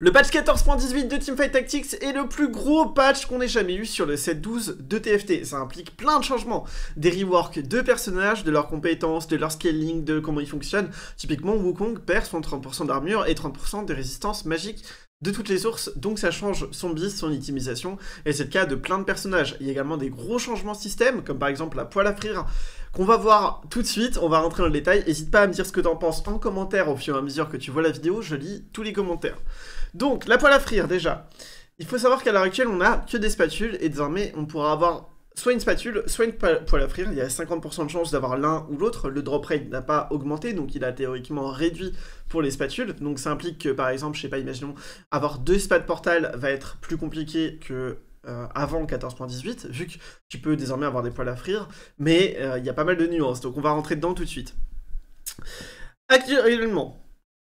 Le patch 14.18 de Teamfight Tactics est le plus gros patch qu'on ait jamais eu sur le 7.12 de TFT. Ça implique plein de changements, des reworks de personnages, de leurs compétences, de leur scaling, de comment ils fonctionnent. Typiquement, Wukong perd son 30% d'armure et 30% de résistance magique de toutes les sources, donc ça change son bis, son itemisation, et c'est le cas de plein de personnages. Il y a également des gros changements système, comme par exemple la poêle à frire, qu'on va voir tout de suite, on va rentrer dans le détail, n'hésite pas à me dire ce que t'en penses en commentaire au fur et à mesure que tu vois la vidéo, je lis tous les commentaires. Donc, la poêle à frire déjà. Il faut savoir qu'à l'heure actuelle, on n'a que des spatules, et désormais, on pourra avoir soit une spatule, soit une poêle à frire. Il y a 50% de chance d'avoir l'un ou l'autre. Le drop rate n'a pas augmenté, donc il a théoriquement réduit pour les spatules. Donc ça implique que, par exemple, je sais pas, imaginons, avoir deux spats portal va être plus compliqué que euh, avant 14.18, vu que tu peux désormais avoir des poêles à frire, mais euh, il y a pas mal de nuances, donc on va rentrer dedans tout de suite. Actuellement,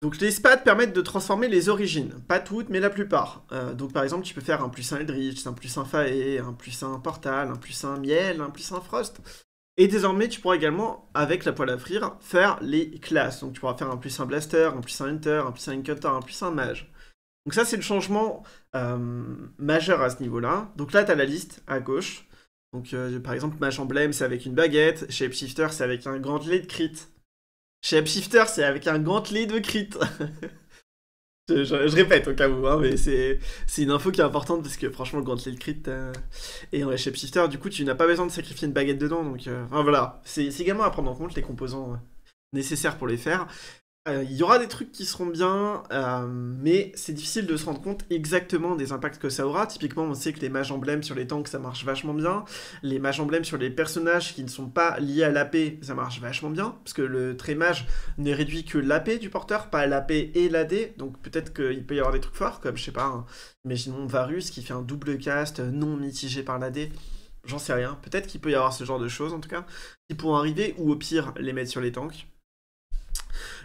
donc les spades permettent de transformer les origines, pas toutes mais la plupart. Euh, donc par exemple tu peux faire un plus un Eldritch, un plus un Fae, un plus un Portal, un plus un Miel, un plus un Frost. Et désormais tu pourras également, avec la poêle à frire, faire les classes. Donc tu pourras faire un plus un Blaster, un plus un Hunter, un plus un Incutter, un plus un Mage. Donc ça c'est le changement euh, majeur à ce niveau-là. Donc là tu as la liste à gauche. Donc euh, par exemple Mage Emblem c'est avec une baguette, Shapeshifter c'est avec un grand de crit shifter, c'est avec un gantelet de crit. je, répète au cas où, hein, mais c'est une info qui est importante parce que franchement, le gantelet de crit. Euh, et en shifter, du coup, tu n'as pas besoin de sacrifier une baguette dedans. Donc euh, voilà, c'est également à prendre en compte les composants euh, nécessaires pour les faire. Euh, il y aura des trucs qui seront bien, euh, mais c'est difficile de se rendre compte exactement des impacts que ça aura. Typiquement, on sait que les mages emblèmes sur les tanks, ça marche vachement bien. Les mages emblèmes sur les personnages qui ne sont pas liés à l'AP, ça marche vachement bien. Parce que le trait mage ne réduit que l'AP du porteur, pas l'AP et l'AD. Donc peut-être qu'il peut y avoir des trucs forts, comme, je sais pas, imaginons Varus qui fait un double cast euh, non mitigé par l'AD j'en sais rien. Peut-être qu'il peut y avoir ce genre de choses en tout cas, qui pourront arriver, ou au pire, les mettre sur les tanks.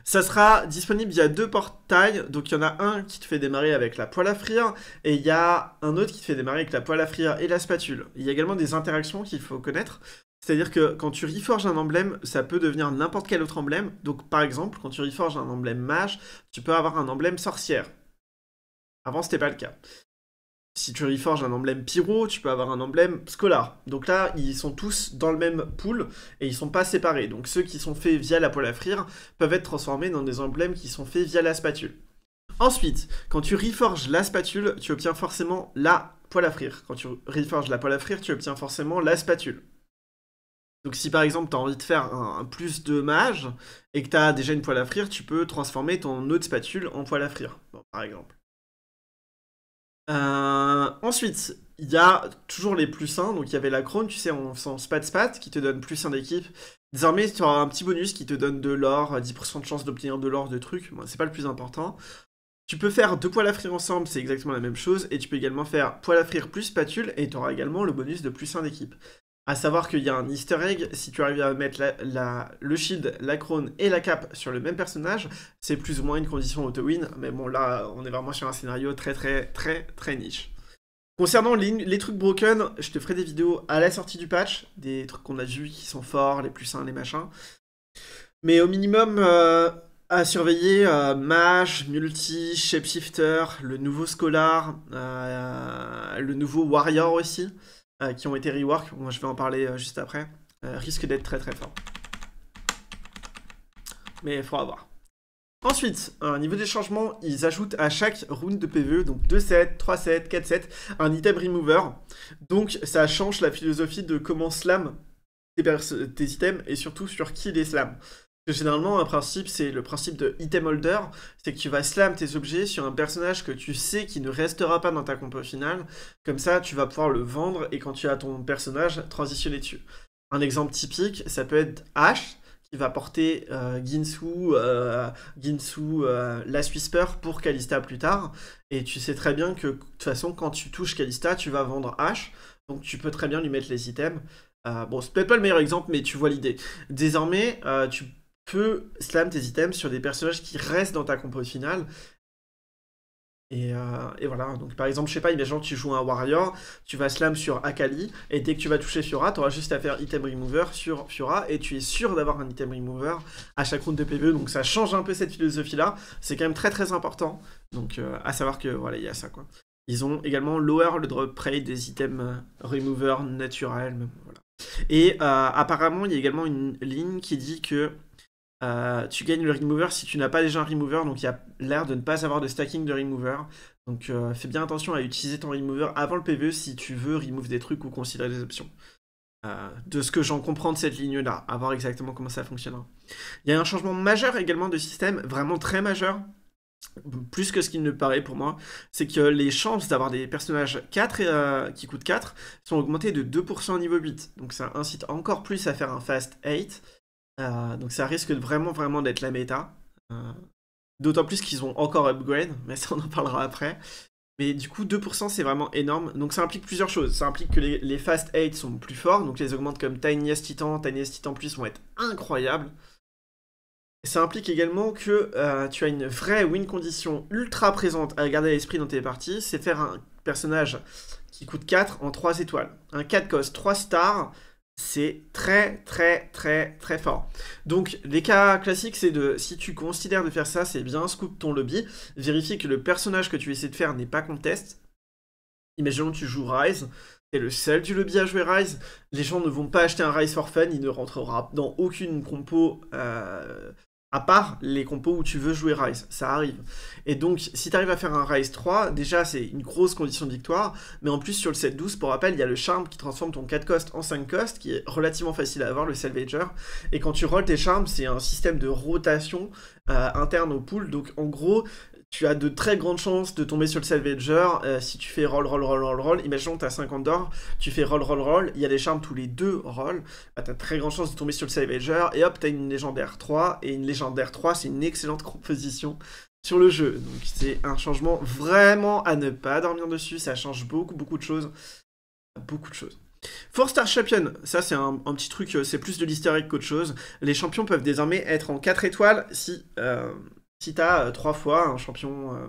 Ça sera disponible via deux portails. Donc il y en a un qui te fait démarrer avec la poêle à frire et il y a un autre qui te fait démarrer avec la poêle à frire et la spatule. Il y a également des interactions qu'il faut connaître. C'est-à-dire que quand tu reforges un emblème, ça peut devenir n'importe quel autre emblème. Donc par exemple, quand tu reforges un emblème mage, tu peux avoir un emblème sorcière. Avant, n'était pas le cas si tu reforges un emblème pyro, tu peux avoir un emblème scolar. Donc là, ils sont tous dans le même pool et ils sont pas séparés. Donc ceux qui sont faits via la poêle à frire peuvent être transformés dans des emblèmes qui sont faits via la spatule. Ensuite, quand tu reforges la spatule, tu obtiens forcément la poêle à frire. Quand tu reforges la poêle à frire, tu obtiens forcément la spatule. Donc si par exemple tu as envie de faire un, plus de mage et que tu as déjà une poêle à frire, tu peux transformer ton autre spatule en poêle à frire, par exemple. Euh, ensuite, il y a toujours les plus sains Donc, il y avait la crone, tu sais, en faisant spat-spat, qui te donne plus 1 d'équipe. Désormais, tu auras un petit bonus qui te donne de l'or, 10% euh, de chance d'obtenir de l'or de trucs. c'est pas le plus important. Tu peux faire deux poils à frire ensemble, c'est exactement la même chose. Et tu peux également faire poils à frire plus spatule, et tu auras également le bonus de plus 1 d'équipe. A savoir qu'il y a un easter egg, si tu arrives à mettre le shield, la crone et la cape sur le même personnage, c'est plus ou moins une condition auto-win, mais bon là on est vraiment sur un scénario très très très très niche. Concernant les, trucs broken, je te ferai des vidéos à la sortie du patch, des trucs qu'on a vu qui sont forts, les plus sains, les machins. Mais au minimum, euh, à surveiller euh, Mage, Multi, Shapeshifter, le nouveau Scholar, euh, le nouveau Warrior aussi. Euh, qui ont été rework, moi je vais en parler euh, juste après, euh, risque d'être très très fort. Mais il faudra voir. Ensuite, au niveau des changements, ils ajoutent à chaque round de PvE, donc 2-7, 3-7, 4-7, un item remover. Donc ça change la philosophie de comment slam tes, tes items et surtout sur qui les slam généralement, un principe, c'est le principe de item holder, c'est que tu vas slam tes objets sur un personnage que tu sais qui ne restera pas dans ta compo finale. Comme ça, tu vas pouvoir le vendre et quand tu as ton personnage, transitionner dessus. Un exemple typique, ça peut être Ash, qui va porter euh, Ginsu, euh, Ginsu euh, la pour Kalista plus tard. Et tu sais très bien que de toute façon, quand tu touches Kalista, tu vas vendre Ash, Donc tu peux très bien lui mettre les items. bon, c'est peut-être pas le meilleur exemple, mais tu vois l'idée. Désormais, tu peut slam tes items sur des personnages qui restent dans ta compo finale. Et, euh, et, voilà, donc par exemple, je sais pas, imagine tu joues un warrior, tu vas slam sur Akali, et dès que tu vas toucher Fiora, tu auras juste à faire item remover sur Fiora, et tu es sûr d'avoir un item remover à chaque round de PvE, donc ça change un peu cette philosophie-là, c'est quand même très très important, donc euh, à savoir que voilà, il y a ça quoi. Ils ont également lower le drop rate des items euh, remover naturels, voilà. Et apparemment, il y a également une ligne qui dit que euh, tu gagnes le remover si tu n'as pas déjà un remover, donc il y a l'air de ne pas avoir de stacking de remover. Donc euh, fais bien attention à utiliser ton remover avant le PVE si tu veux remove des trucs ou considérer des options. Euh, de ce que j'en comprends de cette ligne-là, à voir exactement comment ça fonctionnera. Il y a un changement majeur également de système, vraiment très majeur, plus que ce qu'il ne paraît pour moi, c'est que les chances d'avoir des personnages 4 qui coûtent 4 sont augmentées de 2% au niveau 8. Donc ça incite encore plus à faire un fast 8. Euh, donc ça risque vraiment vraiment d'être la méta. Euh, d'autant plus qu'ils ont encore upgrade, mais ça on en parlera après. Mais du coup 2% c'est vraiment énorme. Donc ça implique plusieurs choses. Ça implique que les, Fast 8 sont plus forts, donc les augmentes comme Tiniest Titan, Tiniest Titan Plus vont être incroyables. Ça implique également que euh, tu as une vraie win condition ultra présente à garder à l'esprit dans tes parties, c'est faire un personnage qui coûte 4 en 3 étoiles. Un 4 cost 3 stars, c'est très très très très fort. Donc les cas classiques c'est de si tu considères de faire ça c'est bien, scoop ton lobby, vérifie que le personnage que tu essaies de faire n'est pas contest. Imaginons que tu joues Rise, t'es le seul du lobby à jouer Rise, les gens ne vont pas acheter un Rise for fun, il ne rentrera dans aucune compo euh, à part les compos où tu veux jouer Rise, ça arrive. Et donc, si tu arrives à faire un Rise 3, déjà, c'est une grosse condition de victoire, mais en plus, sur le 7-12, pour rappel, il y a le charme qui transforme ton 4 cost en 5 cost, qui est relativement facile à avoir, le Salvager, et quand tu rolls tes charmes, c'est un système de rotation euh, interne au pool, donc en gros, tu as de très grandes chances de tomber sur le salvager euh, si tu fais roll, roll, roll, roll, roll. Imaginons que tu as 50 d'or, tu fais roll, roll, roll, il y a des charmes tous les deux roll, bah, tu as très grandes chances de tomber sur le salvager et hop, tu as une légendaire 3. Et une légendaire 3, c'est une excellente composition sur le jeu. Donc c'est un changement vraiment à ne pas dormir dessus, ça change beaucoup, beaucoup de choses. Beaucoup de choses. Four Star Champion, ça c'est un, petit truc, euh, c'est plus de l'hystérique qu'autre chose. Les champions peuvent désormais être en 4 étoiles si... Euh, si t'as euh, trois fois un champion euh,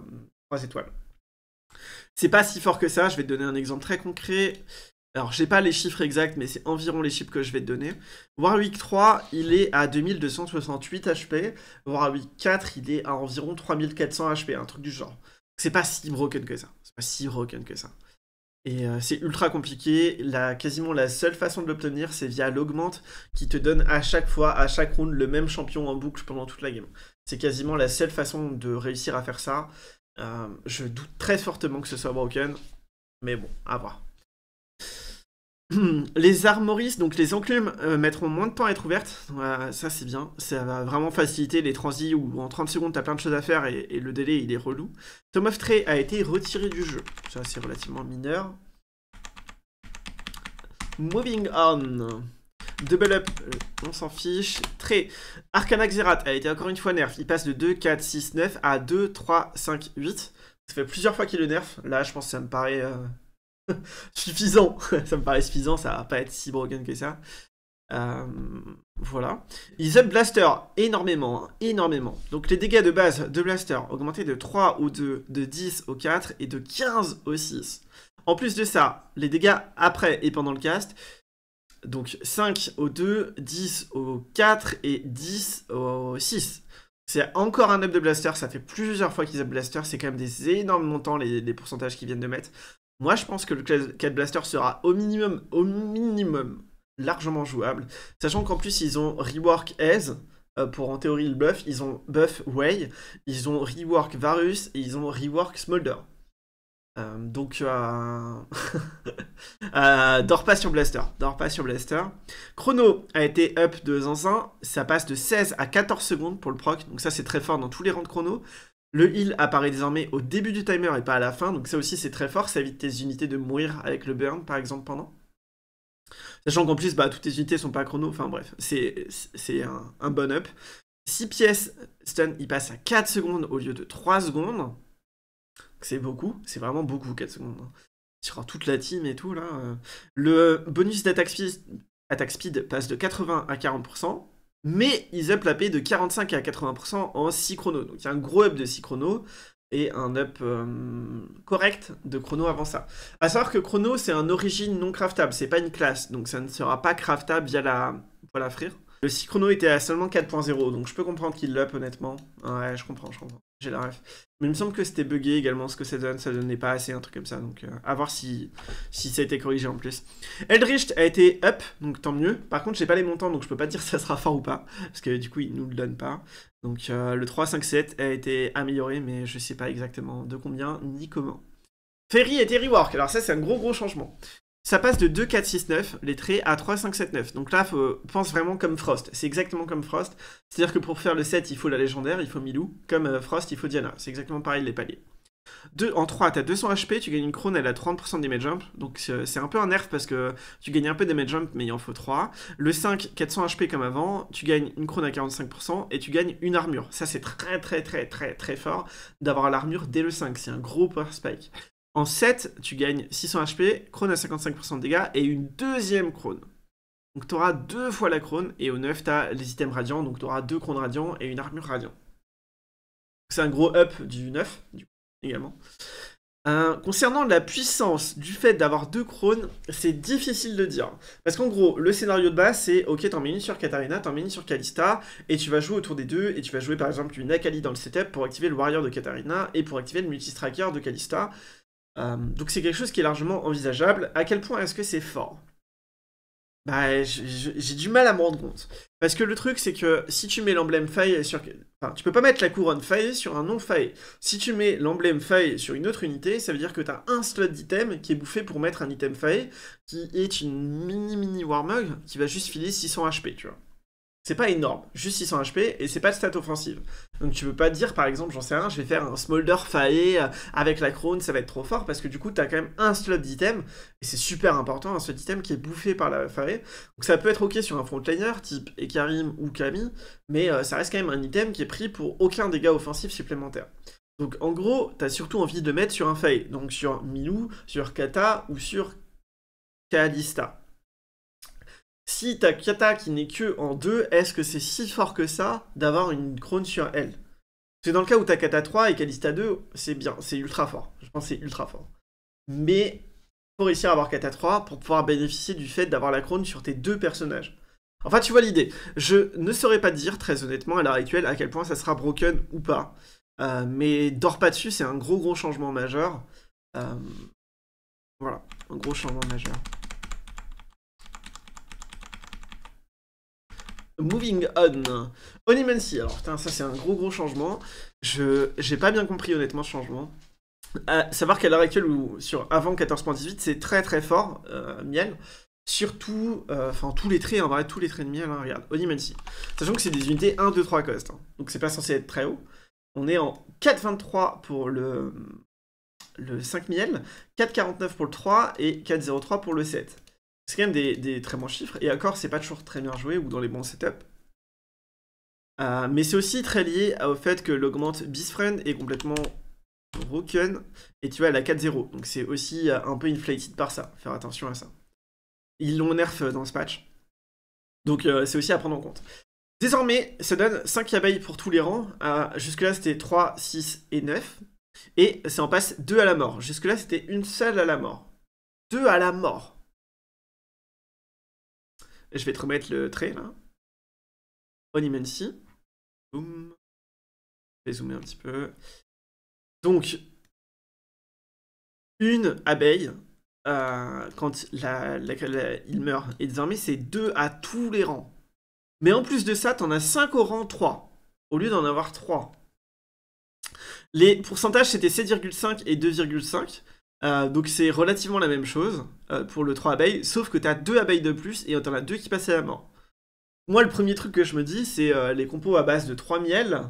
trois étoiles. C'est pas si fort que ça, je vais te donner un exemple très concret. Alors, j'ai pas les chiffres exacts, mais c'est environ les chiffres que je vais te donner. Warwick 3, il est à 2268 HP. Warwick 4, il est à environ 3400 HP, un truc du genre. C'est pas si broken que ça. C'est pas si broken que ça. Et euh, c'est ultra compliqué. La, quasiment la seule façon de l'obtenir, c'est via l'augmente qui te donne à chaque fois, à chaque round, le même champion en boucle pendant toute la game. C'est quasiment la seule façon de réussir à faire ça. Euh, je doute très fortement que ce soit broken, mais bon, à voir. Les armoristes, donc les enclumes, euh, mettront moins de temps à être ouvertes. ça, c'est bien. Ça va vraiment faciliter les transits où en 30 secondes, t'as plein de choses à faire et, le délai, il est relou. Tom of Trey a été retiré du jeu. Ça, c'est relativement mineur. Moving on. Double up, euh, on s'en fiche. Très. Arcana Xerath a été encore une fois nerf. Il passe de 2, 4, 6, 9 à 2, 3, 5, 8. Ça fait plusieurs fois qu'il le nerf. Là, je pense que ça me paraît euh, suffisant. ça me paraît suffisant, ça va pas être si broken que ça. Euh, voilà. Ils up Blaster énormément, hein, énormément. Donc les dégâts de base de Blaster augmentés de 3 ou 2, de 10 au 4 et de 15 au 6. En plus de ça, les dégâts après et pendant le cast, donc 5 au 2, 10 au 4 et 10 au 6. C'est encore un up de Blaster, ça fait plusieurs fois qu'ils up Blaster, c'est quand même des énormes montants les, pourcentages qu'ils viennent de mettre. Moi je pense que le 4 Blaster sera au minimum, au minimum, largement jouable. Sachant qu'en plus ils ont rework Aze, euh, pour en théorie le buff, ils ont buff Way, ils ont rework Varus et ils ont rework Smolder. Euh, donc, euh, euh... dors pas sur Blaster. Dors pas sur Blaster. Chrono a été up de Zanzin, Ça passe de 16 à 14 secondes pour le proc. Donc, ça, c'est très fort dans tous les rangs de chrono. Le heal apparaît désormais au début du timer et pas à la fin. Donc, ça aussi, c'est très fort. Ça évite tes unités de mourir avec le burn, par exemple, pendant. Sachant qu'en plus, bah, toutes tes unités sont pas chrono. Enfin, bref, c'est un, un bon up. 6 pièces stun, il passe à 4 secondes au lieu de 3 secondes c'est beaucoup, c'est vraiment beaucoup 4 secondes. Hein. Sur toute la team et tout, là. Euh. Le bonus d'attaque speed, speed passe de 80 à 40%, mais ils up la P de 45 à 80% en 6 chrono. Donc il y a un gros up de 6 chrono et un up euh, correct de chrono avant ça. A savoir que chrono c'est un origine non craftable, c'est pas une classe, donc ça ne sera pas craftable via la voilà frire. Le 6 chrono était à seulement 4.0, donc je peux comprendre qu'il l'up honnêtement. Ouais, je comprends, je comprends. J'ai la ref. Mais il me semble que c'était buggé également ce que ça donne, ça donnait pas assez, un truc comme ça. Donc euh, à voir si, si ça a été corrigé en plus. Eldritch a été up, donc tant mieux. Par contre, j'ai pas les montants, donc je peux pas dire si ça sera fort ou pas. Parce que du coup, il nous le donne pas. Donc euh, le 3, 5, 7 a été amélioré, mais je sais pas exactement de combien ni comment. Ferry a été rework, alors ça c'est un gros gros changement. Ça passe de 2, 4, 6, 9, les traits, à 3, 5, 7, 9. Donc là, pense vraiment comme Frost. C'est exactement comme Frost. C'est-à-dire que pour faire le 7, il faut la légendaire, il faut Milou. Comme euh, Frost, il faut Diana. C'est exactement pareil les paliers. en 3, t'as 200 HP, tu gagnes une crône, elle a 30% damage jump. Donc euh, c'est un peu un nerf parce que tu gagnes un peu damage jump, mais il en faut 3. Le 5, 400 HP comme avant, tu gagnes une crône à 45% et tu gagnes une armure. Ça, c'est très, très, très, très, très fort d'avoir l'armure dès le 5. C'est un gros power spike. En 7, tu gagnes 600 HP, crône à 55% de dégâts et une deuxième crône. Donc tu auras deux fois la crône, et au 9, tu as les items radiants, donc tu auras deux crônes radiants et une armure radiant. C'est un gros up du 9, du également. Euh, concernant la puissance du fait d'avoir deux crônes, c'est difficile de dire. Parce qu'en gros, le scénario de base, c'est ok, t'en mets une sur Katarina, t'en mets une sur Kalista, et tu vas jouer autour des deux, et tu vas jouer par exemple une Akali dans le setup pour activer le Warrior de Katarina et pour activer le Multistracker de Kalista, euh, donc c'est quelque chose qui est largement envisageable. À quel point est-ce que c'est fort bah, j'ai du mal à me rendre compte. Parce que le truc, c'est que si tu mets l'emblème faille sur. Enfin, tu peux pas mettre la couronne faille sur un non faille. Si tu mets l'emblème faille sur une autre unité, ça veut dire que tu as un slot d'item qui est bouffé pour mettre un item faille, qui est une mini mini warmug qui va juste filer 600 HP, tu vois. C'est pas énorme, juste 600 HP, et c'est pas de stat offensive. Donc tu peux pas dire par exemple, j'en sais rien, je vais faire un Smolder Fae euh, avec la Crone, ça va être trop fort parce que du coup tu as quand même un slot d'item et c'est super important, un slot d'item qui est bouffé par la Fae. Donc ça peut être ok sur un frontliner type Ekarim ou Kami, mais euh, ça reste quand même un item qui est pris pour aucun dégât offensif supplémentaire. Donc en gros, tu as surtout envie de mettre sur un Fae, donc sur Milou, sur Kata ou sur Kalista. Si ta kata qui n'est que en 2, est-ce que c'est si fort que ça d'avoir une crône sur elle C'est dans le cas où ta kata 3 et Kalista 2, c'est bien, c'est ultra fort. Je pense que c'est ultra fort. Mais faut réussir à avoir kata 3 pour pouvoir bénéficier du fait d'avoir la crône sur tes deux personnages. Enfin, tu vois l'idée. Je ne saurais pas dire, très honnêtement, à l'heure actuelle, à quel point ça sera broken ou pas. Euh, mais dors pas dessus, c'est un gros gros changement majeur. Euh, voilà, un gros changement majeur. Moving On. Onimancy, alors putain, ça c'est un gros gros changement. Je j'ai pas bien compris honnêtement ce changement. Euh, savoir qu'à l'heure actuelle, ou sur avant 14.18, c'est très très fort, euh, miel. Surtout, euh, enfin tous les traits, en vrai, tous les traits de miel, hein, regarde, Onimancy. Sachant que c'est des unités 1, 2, 3 cost, hein. donc c'est pas censé être très haut. On est en 4.23 pour le, le 5 miel, 4.49 pour le 3 et 4.03 pour le 7. C'est quand même des, très bons chiffres. Et encore, c'est pas toujours très bien joué ou dans les bons setups. Euh, mais c'est aussi très lié au fait que l'augmente Bisfriend est complètement broken. Et tu vois, elle a 4-0. Donc c'est aussi euh, un peu inflated par ça. Faire attention à ça. Ils l'ont nerf euh, dans ce patch. Donc c'est aussi à prendre en compte. Désormais, ça donne 5 abeilles pour tous les rangs. Jusque-là, c'était 3, 6 et 9. Et ça en passe 2 à la mort. Jusque-là, c'était une seule à la mort. 2 à la mort. Je vais te remettre le trait là. On immense. Je vais zoomer un petit peu. Donc, une abeille, euh, quand il meurt, et désormais c'est deux à tous les rangs. Mais en plus de ça, t'en as 5 au rang 3, au lieu d'en avoir 3. Les pourcentages, c'était 7,5 et 2,5. Euh, donc c'est relativement la même chose euh, pour le 3 abeilles, sauf que tu as 2 abeilles de plus et t'en as 2 qui passent à la mort. Moi, le premier truc que je me dis, c'est euh, les compos à base de 3 miel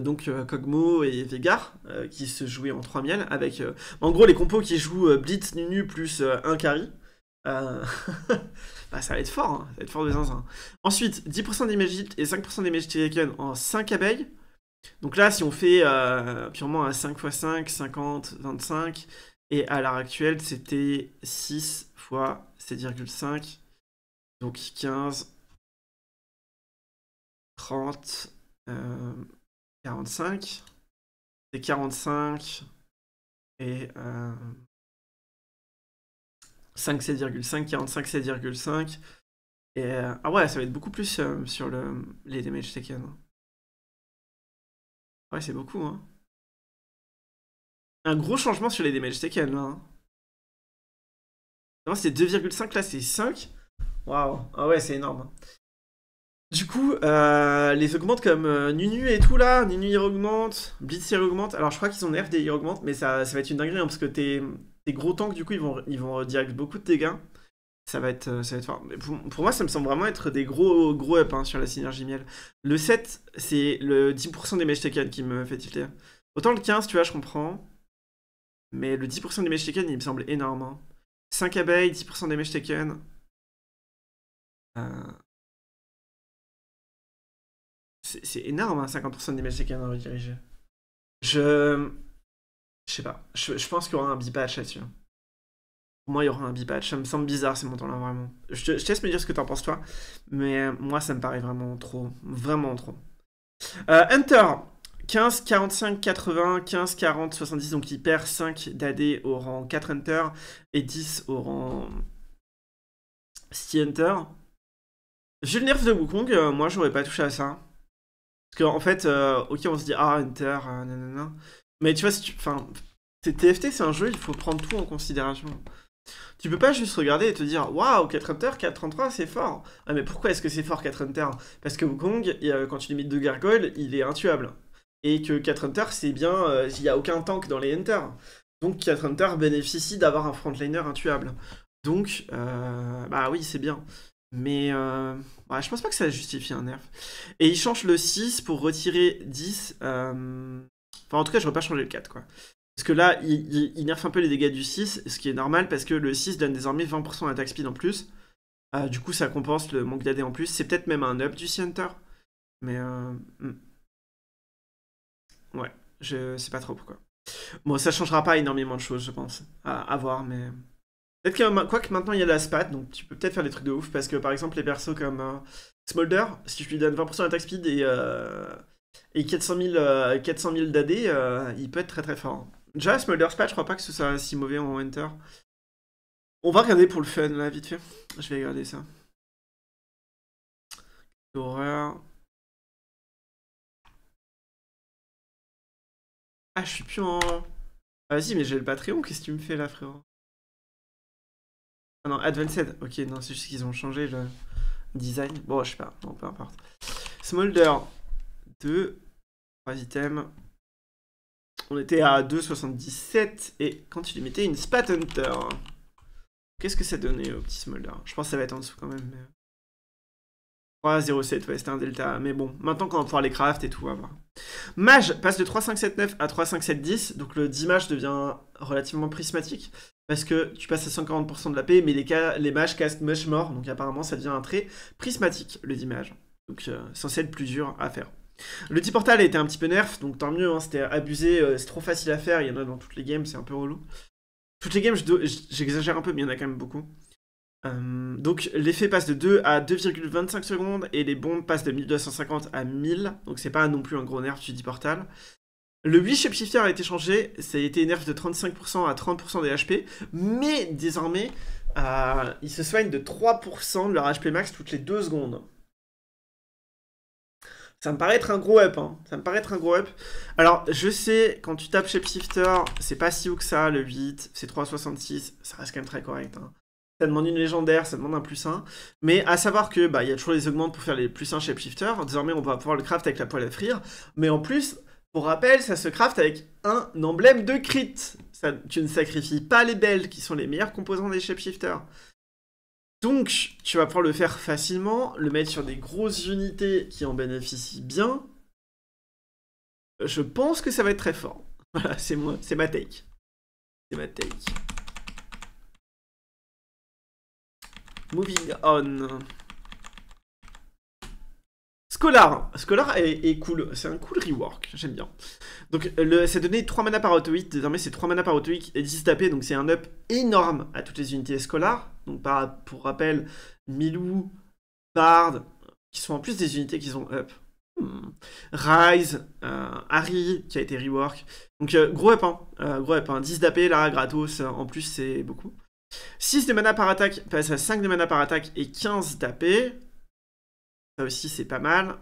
donc Kogmo et Vegar, qui se jouaient en 3 miel avec en gros les compos qui jouent Blitz, Nunu plus 1 carry. Bah, ça va être fort, hein, ça va être fort de zinzin. Ensuite, 10% des magic et 5% des magic en 5 abeilles. Donc là, si on fait euh, purement un 5 x 5, 50, 25, et à l'heure actuelle, c'était 6 x 7,5, donc 15, 30, 45. C'est 45 et euh, 5, 7,5, 45, 7,5. Et, euh, ah ouais, ça va être beaucoup plus euh, sur le, les damage taken. Hein. Ouais, c'est beaucoup, hein. Un gros changement sur les damage taken, là. Hein. Non, c'est 2,5, là, c'est 5. Waouh. Ah ouais, c'est énorme. Hein. Du coup, euh, les augmentent comme euh, Nunu et tout, là. Nunu, il augmente. Blitz, il augmente. Alors, je crois qu'ils ont nerf des il augmente, mais ça, va être une dinguerie, hein, parce que tes, gros tanks, du coup, ils vont, ils vont direct beaucoup de dégâts ça va être, euh, ça va être fort. Pour, moi, ça me semble vraiment être des gros gros up hein, sur la synergie miel. Le 7, c'est le 10% des mèches taken qui me fait tilter. Autant le 15, tu vois, je comprends. Mais le 10% des mèches taken, il me semble énorme. 5 hein. abeilles, 10% des mèches taken. Euh, c'est énorme, 50% hein, des mesh taken à rediriger. Je. Je sais pas. Je, je pense qu'il y aura un bipatch là-dessus pour moi, il y aura un bipatch. Ça me semble bizarre ces montants-là, vraiment. Je te, laisse me dire ce que t'en penses, toi. Mais moi, ça me paraît vraiment trop. Vraiment trop. Euh, Hunter 15, 45, 80, 15, 40, 70. Donc, il perd 5 d'AD au rang 4 Hunter et 10 au rang 6 Hunter. J'ai le nerf de Wukong. Euh, moi, j'aurais pas touché à ça. Parce qu'en fait, euh, ok, on se dit Ah, Hunter, nanana. Mais tu vois, si tu. Enfin. TFT, c'est un jeu, il faut prendre tout en considération. Tu peux pas juste regarder et te dire waouh 4 Hunter c'est fort. Ah mais pourquoi est-ce que c'est fort 4 Hunter Parce que Wukong, quand tu limites 2 gargoyles, il est intuable. Et que 4 Hunter c'est bien, euh, il n'y a aucun tank dans les hunters. Donc 4 Hunter bénéficie d'avoir un frontliner intuable. Donc euh, bah oui c'est bien. Mais euh, je pense pas que ça justifie un nerf. Et il change le 6 pour retirer 10. Euh, enfin en tout cas j'aurais pas changer le 4 quoi. Parce que là, il, il, nerf un peu les dégâts du 6, ce qui est normal parce que le 6 donne désormais 20% d'attaque speed en plus. Euh, du coup, ça compense le manque d'AD en plus. C'est peut-être même un up du center, Mais. Euh, hmm. Ouais, je sais pas trop pourquoi. Bon, ça changera pas énormément de choses, je pense. À, voir, mais. Peut-être que, quoi que maintenant il y a la spat, donc tu peux peut-être faire des trucs de ouf parce que par exemple, les persos comme euh, Smolder, si tu lui donnes 20% d'attaque speed et, et 400 000 d'AD, il peut être très très fort. Déjà, Smolder Spat, je crois pas que ce soit si mauvais en Enter. On va regarder pour le fun, là, vite fait. Je vais regarder ça. Horreur. Ah, je suis plus en... Ah, vas-y, mais j'ai le Patreon, qu'est-ce que tu me fais, là, frérot Ah non, Advanced. Ok, non, c'est juste qu'ils ont changé le design. Bon, je sais pas, bon, peu importe. Smolder, 2, 3 items. On était à 2,77 et quand il lui mettait une Spat Hunter. Qu'est-ce que ça donnait au petit Smolder Je pense que ça va être en dessous quand même. Mais... 3,07, ouais, c'était un delta. Mais bon, maintenant qu'on va pouvoir les craft et tout, on va voir. Mage passe de 3,579 à 3,5710. Donc le D-Mage devient relativement prismatique. Parce que tu passes à 140% de la paix, mais les, cas, les mages castent much more. Donc apparemment, ça devient un trait prismatique, le D-Mage. Donc c'est euh, censé être plus dur à faire. Le petit portal a été un petit peu nerf, donc tant mieux, hein, c'était abusé, euh, c'est trop facile à faire, il y en a dans toutes les games, c'est un peu relou. Toutes les games, j'exagère un peu, mais il y en a quand même beaucoup. Euh, donc l'effet passe de 2 à 2,25 secondes et les bombes passent de 1250 à 1000, donc c'est pas non plus un gros nerf du dit portal. Le 8 Shifter a été changé, ça a été nerf de 35% à 30% des HP, mais désormais, euh, ils se soignent de 3% de leur HP max toutes les 2 secondes. Ça me paraît être un gros up, hein. Ça me paraît être un gros up. Alors, je sais, quand tu tapes Shifter, c'est pas si haut que ça, le 8, c'est 3,66, ça reste quand même très correct, hein. Ça demande une légendaire, ça demande un plus 1. Mais à savoir que, bah, il y a toujours les augmentes pour faire les plus 1 Shapeshifter. Désormais, on va pouvoir le craft avec la poêle à frire. Mais en plus, pour rappel, ça se craft avec un emblème de crit. Ça, tu ne sacrifies pas les belles, qui sont les meilleurs composants des Shapeshifters. Donc, tu vas pouvoir le faire facilement, le mettre sur des grosses unités qui en bénéficient bien. Je pense que ça va être très fort. Voilà, c'est moi, c'est ma take. C'est ma take. Moving on. Scholar. Scholar est, cool. C'est un cool rework. J'aime bien. Donc, le, ça donnait 3 mana par auto-hit. Désormais, c'est 3 mana par auto-hit et 10 tapés. Donc, c'est un up énorme à toutes les unités Scholar. Donc, pour rappel, Milou, Bard, qui sont en plus des unités qui ont up. Hmm. Rise, euh, Harry, qui a été rework. Donc, euh, gros up, hein. Euh, gros up, hein. 10 d'AP, là, gratos. En plus, c'est beaucoup. 6 de mana par attaque passe à 5 de mana par attaque et 15 d'AP. Ça aussi, c'est pas mal.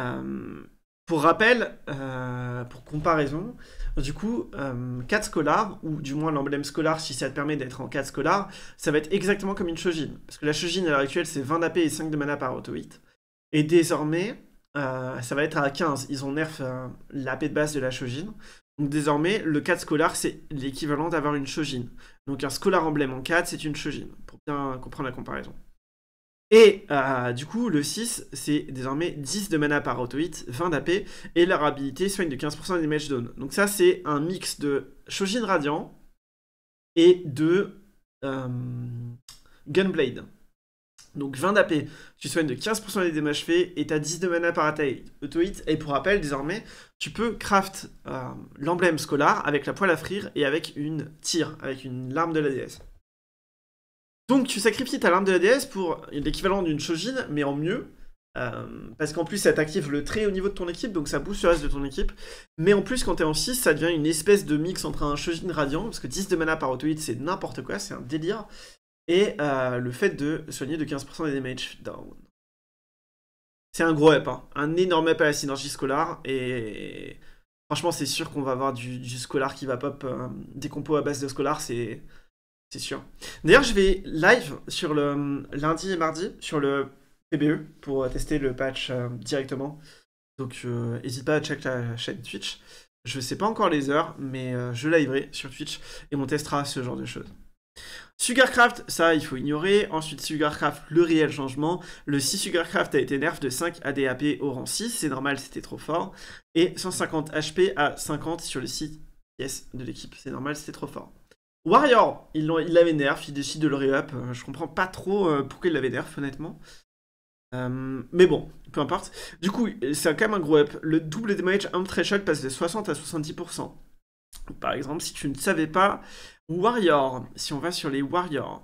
Euh, pour rappel, euh, pour comparaison, du coup, 4 euh, scolar ou du moins l'emblème scolar, si ça te permet d'être en 4 scolar ça va être exactement comme une Shogin, Parce que la Shogin à l'heure actuelle, c'est 20 d'AP et 5 de mana par auto -hit. Et désormais, ça va être à 15. Ils ont nerf l'AP de base de la Shogin. Donc désormais, le 4 scolar, c'est l'équivalent d'avoir une Shogin. Donc un scolar emblème en 4, c'est une Shogin, pour bien comprendre la comparaison. Et euh, du coup, le 6, c'est désormais 10 de mana par auto-hit, 20 d'AP, et leur habilité soigne de 15% des damages down. Donc ça, c'est un mix de Shojin Radiant et de euh, Gunblade. Donc 20 d'AP, tu soignes de 15% des dégâts faits et t'as 10 de mana par auto-hit. Et pour rappel, désormais, tu peux craft euh, l'emblème scolaire avec la poêle à frire et avec une tire, avec une larme de la déesse. Donc tu sacrifies ta larme de la déesse pour l'équivalent d'une Shojin, mais en mieux. Euh, parce qu'en plus, ça t'active le trait au niveau de ton équipe, donc ça booste le reste de ton équipe. Mais en plus, quand t'es en 6, ça devient une espèce de mix entre un Shojin radiant, parce que 10 de mana par auto-hit, c'est n'importe quoi, c'est un délire. Et euh, le fait de soigner de 15% des damage down. C'est un gros up, hein. un énorme up à la synergie scolaire. Et franchement, c'est sûr qu'on va avoir du, scolar qui va pop. Euh, des compos à base de scolar, c'est c'est sûr. D'ailleurs, je vais live sur le hum, lundi et mardi sur le PBE pour euh, tester le patch euh, directement. Donc, euh, n'hésite pas à checker la chaîne Twitch. Je sais pas encore les heures, mais je liverai sur Twitch et on testera ce genre de choses. Sugarcraft, ça il faut ignorer. Ensuite, Sugarcraft, le réel changement. Le 6 Sugarcraft a été nerf de 5 ADAP au rang 6, c'est normal, c'était trop fort. Et 150 HP à 50 sur le 6 yes, de l'équipe, c'est normal, c'était trop fort. Warrior, il l'avait nerf, il décide de le re-up. Euh, je comprends pas trop euh, pourquoi il l'avait nerf, honnêtement. Euh, mais bon, peu importe. Du coup, c'est quand même un gros up. Le double damage un threshold passe de 60 à 70%. Par exemple, si tu ne savais pas, Warrior, si on va sur les Warriors,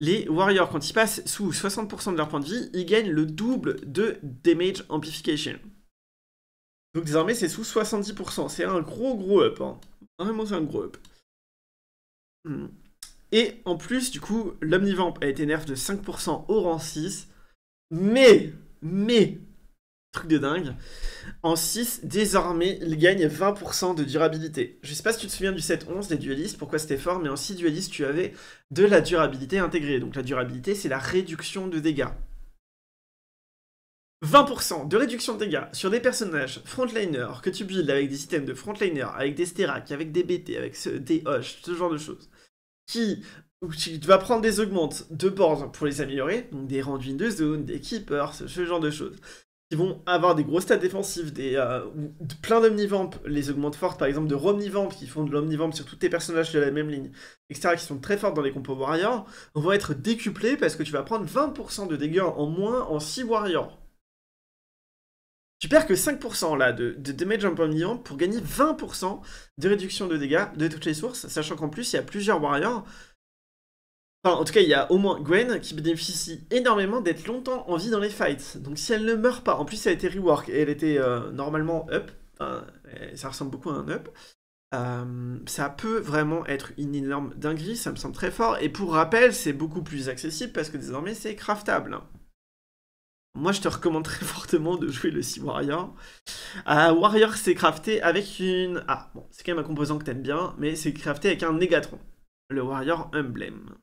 les Warriors, quand ils passent sous 60% de leur point de vie, ils gagnent le double de damage amplification. Donc désormais, c'est sous 70%. C'est un gros gros up. Hein. Vraiment, c'est un gros up. Et en plus, du coup, l'Omnivamp a été nerf de 5% au rang 6. Mais, mais, truc de dingue, en 6, désormais, il gagne 20% de durabilité. Je sais pas si tu te souviens du 7-11 des duelistes pourquoi c'était fort, mais en 6 dualistes tu avais de la durabilité intégrée. Donc la durabilité, c'est la réduction de dégâts. 20% de réduction de dégâts sur des personnages frontliner que tu builds avec des systèmes de frontliner, avec des Sterak, avec des BT, avec des Hosh, ce genre de choses qui tu vas prendre des augmentes de bord pour les améliorer, donc des rendus de zone, des keepers, ce genre de choses, qui vont avoir des gros stats défensives, des, euh, plein d'omnivampes, les augmentes fortes par exemple de romnivamp qui font de l'omnivamp sur tous tes personnages de la même ligne, etc., qui sont très fortes dans les compos warriors, vont être décuplés parce que tu vas prendre 20% de dégâts en moins en 6 warriors. Tu perds que 5% là de, de damage en million pour gagner 20% de réduction de dégâts de toutes les sources, sachant qu'en plus il y a plusieurs warriors. Enfin, en tout cas, il y a au moins Gwen qui bénéficie énormément d'être longtemps en vie dans les fights. Donc si elle ne meurt pas, en plus ça a été rework et elle était euh, normalement up, ça ressemble beaucoup à un up. Euh, ça peut vraiment être une énorme dinguerie, ça me semble très fort. Et pour rappel, c'est beaucoup plus accessible parce que désormais c'est craftable. Moi, je te recommande très fortement de jouer le Sea Warrior. Ah, Warrior, c'est crafté avec une. Ah, bon, c'est quand même un composant que t'aimes bien, mais c'est crafté avec un Négatron. Le Warrior Emblem.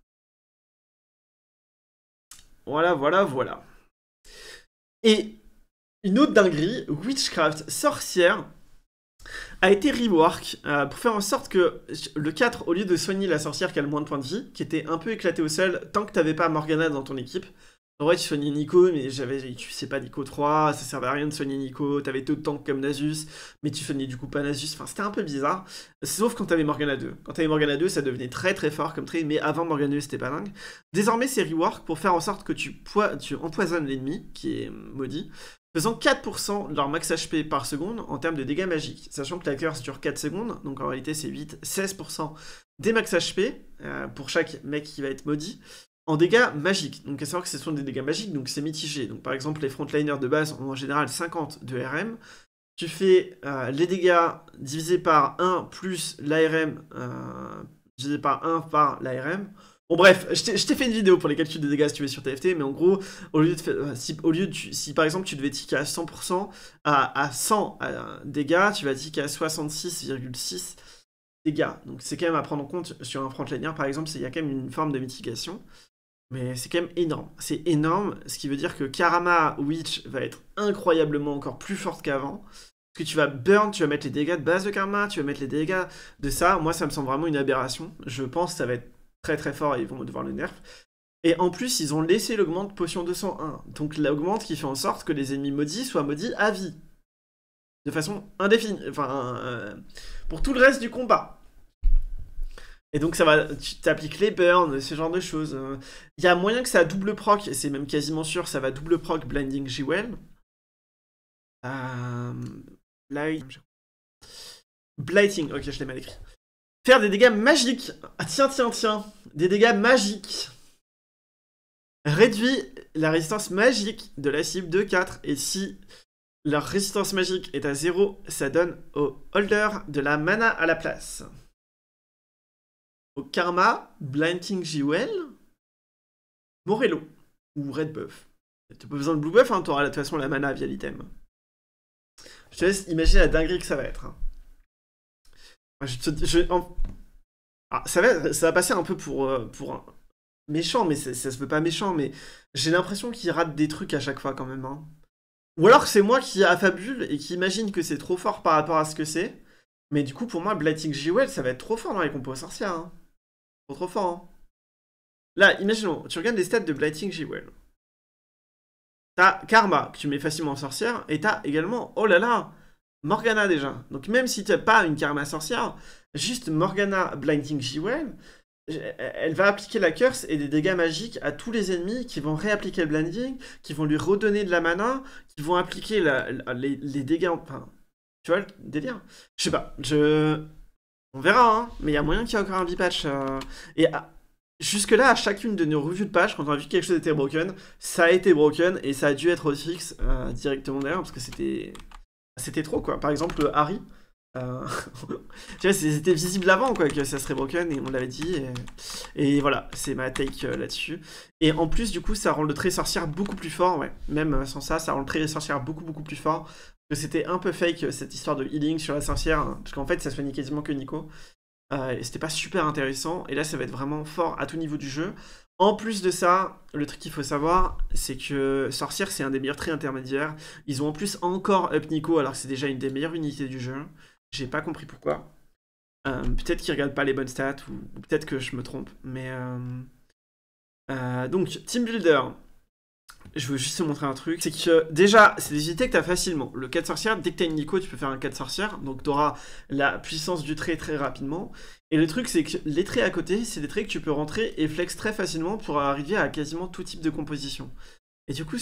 Voilà, voilà, voilà. Et une autre dinguerie, Witchcraft Sorcière, a été rework euh, pour faire en sorte que le 4, au lieu de soigner la sorcière qui a le moins de points de vie, qui était un peu éclatée au sol tant que t'avais pas Morgana dans ton équipe, en vrai, tu soignais Nico, mais j'avais, tu sais pas, Nico 3, ça servait à rien de soigner Nico, t'avais deux tanks comme Nasus, mais tu soignais du coup pas Nasus, enfin c'était un peu bizarre, sauf quand t'avais Morgana 2. Quand t'avais Morgana 2, ça devenait très très fort comme trait, mais avant Morgana 2, c'était pas dingue. Désormais, c'est rework pour faire en sorte que tu, empoisonnes l'ennemi, qui est maudit, faisant 4% de leur max HP par seconde en termes de dégâts magiques, sachant que la curse dure 4 secondes, donc en réalité c'est 8, 16% des max HP euh, pour chaque mec qui va être maudit, en dégâts magiques. Donc à savoir que ce sont des dégâts magiques, donc c'est mitigé. Donc par exemple, les frontliners de base ont en général 50 de RM. Tu fais euh, les dégâts divisé par 1 plus l'ARM, euh, divisé par 1 par l'ARM. Bon bref, je t'ai fait une vidéo pour les calculs des dégâts si tu veux sur TFT, mais en gros, au lieu de, euh, si, au lieu de, si par exemple tu devais ticker à 100%, à, 100 dégâts, tu vas ticker à 66,6 dégâts. Donc c'est quand même à prendre en compte sur un frontliner par exemple, il y a quand même une forme de mitigation. Mais c'est quand même énorme. C'est énorme, ce qui veut dire que Karama Witch va être incroyablement encore plus forte qu'avant. Parce que tu vas burn, tu vas mettre les dégâts de base de Karma, tu vas mettre les dégâts de ça. Moi, ça me semble vraiment une aberration. Je pense que ça va être très très fort et ils vont devoir le nerf. Et en plus, ils ont laissé l'augmente potion 201. Donc l'augmente qui fait en sorte que les ennemis maudits soient maudits à vie. De façon indéfinie. Enfin, euh, pour tout le reste du combat. Et donc ça va, tu t'appliques les burns, ce genre de choses. Il y a moyen que ça double proc, et c'est même quasiment sûr, ça va double proc Blinding Jewel. Euh, Blighting, ok je l'ai mal écrit. Faire des dégâts magiques. Ah, tiens, tiens, tiens. Des dégâts magiques. Réduit la résistance magique de la cible de 4. Et si leur résistance magique est à 0, ça donne au holder de la mana à la place. Karma, Blinding Jewel, Morello ou Red Buff. T'as pas besoin de Blue Buff, hein, t'auras de toute façon la mana via l'item. Je te laisse imaginer la dinguerie que ça va être. Hein. Ah, ça, va, passer un peu pour, euh, pour méchant, mais ça, se veut pas méchant, mais j'ai l'impression qu'il rate des trucs à chaque fois quand même. Hein. Ou alors c'est moi qui affabule et qui imagine que c'est trop fort par rapport à ce que c'est. Mais du coup, pour moi, Blinding Jewel, ça va être trop fort dans les compos sorcières. Hein. Trop fort, hein. Là, imaginons, tu regardes les stats de Blighting Jewel. T'as Karma, que tu mets facilement en sorcière, et t'as également, oh là là, Morgana déjà. Donc même si t'as pas une Karma sorcière, juste Morgana Blinding Jewel, elle va appliquer la curse et des dégâts magiques à tous les ennemis qui vont réappliquer le blinding, qui vont lui redonner de la mana, qui vont appliquer les, les, dégâts. Enfin, tu vois le délire Je sais pas. Je. On verra, hein. Mais il y a moyen qu'il y ait encore un bipatch. patch euh. Et jusque-là, à chacune de nos revues de patch, quand on a vu que quelque chose était broken, ça a été broken et ça a dû être fixe euh, directement derrière parce que c'était. C'était trop, quoi. Par exemple, euh, Harry. tu c'était visible avant, quoi, que ça serait broken et on l'avait dit. Et, voilà, c'est ma take là-dessus. Et en plus, du coup, ça rend le trait sorcière beaucoup plus fort, ouais. Même sans ça, ça rend le trait sorcière beaucoup, beaucoup plus fort que c'était un peu fake cette histoire de healing sur la sorcière, hein, parce qu'en fait ça soignait quasiment que Nico. Euh, et c'était pas super intéressant. Et là, ça va être vraiment fort à tout niveau du jeu. En plus de ça, le truc qu'il faut savoir, c'est que Sorcière, c'est un des meilleurs traits intermédiaires. Ils ont en plus encore up Nico, alors que c'est déjà une des meilleures unités du jeu. J'ai pas compris pourquoi. Euh, peut-être qu'ils regardent pas les bonnes stats, ou, peut-être que je me trompe. Mais. Euh, donc, Team Builder, je veux juste te montrer un truc. C'est que déjà, c'est des unités que t'as facilement. Le 4 sorcières, dès que t'as une Nico, tu peux faire un 4 sorcières. Donc t'auras la puissance du trait très rapidement. Et le truc, c'est que les traits à côté, c'est des traits que tu peux rentrer et flex très facilement pour arriver à quasiment tout type de composition. Et du coup,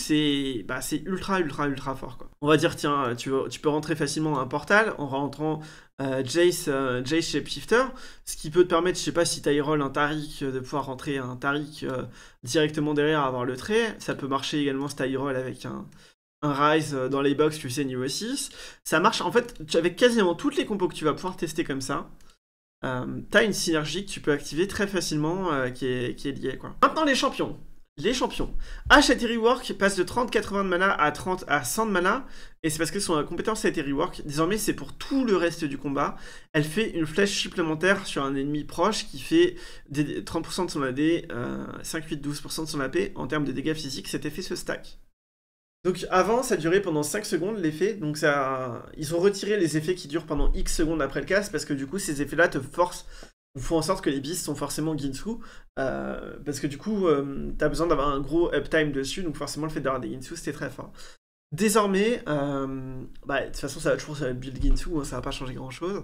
bah, c'est ultra, ultra, ultra fort. Quoi. On va dire, tiens, tu, peux rentrer facilement dans un portal en rentrant euh, Jace, euh, Jace Shapeshifter, ce qui peut te permettre, je sais pas si tyroll un Taric, euh, de pouvoir rentrer un Tariq directement derrière, avoir le trait. Ça peut marcher également ce roll avec un, Rise dans les box, tu sais, niveau 6. Ça marche, en fait, avec quasiment toutes les compos que tu vas pouvoir tester comme ça, Tu t'as une synergie que tu peux activer très facilement qui, est, qui est liée. Quoi. Maintenant les champions les champions. H a été rework, passe de 30-80 de mana à 30 à 100 de mana, et c'est parce que son compétence a été rework. Désormais, c'est pour tout le reste du combat. Elle fait une flèche supplémentaire sur un ennemi proche qui fait 30% de son AD, 5-8-12% euh, de son AP en termes de dégâts physiques. Cet effet se stack. Donc avant, ça durait pendant 5 secondes l'effet, donc ça, ils ont retiré les effets qui durent pendant X secondes après le cast, parce que du coup, ces effets-là te forcent faut en sorte que les bis sont forcément Ginsu, euh, parce que du coup, euh, t'as besoin d'avoir un gros uptime dessus, donc forcément le fait d'avoir des Ginsu, c'était très fort. Désormais, euh, bah, de toute façon, ça va toujours être build Ginsu, hein, ça va pas changer grand chose.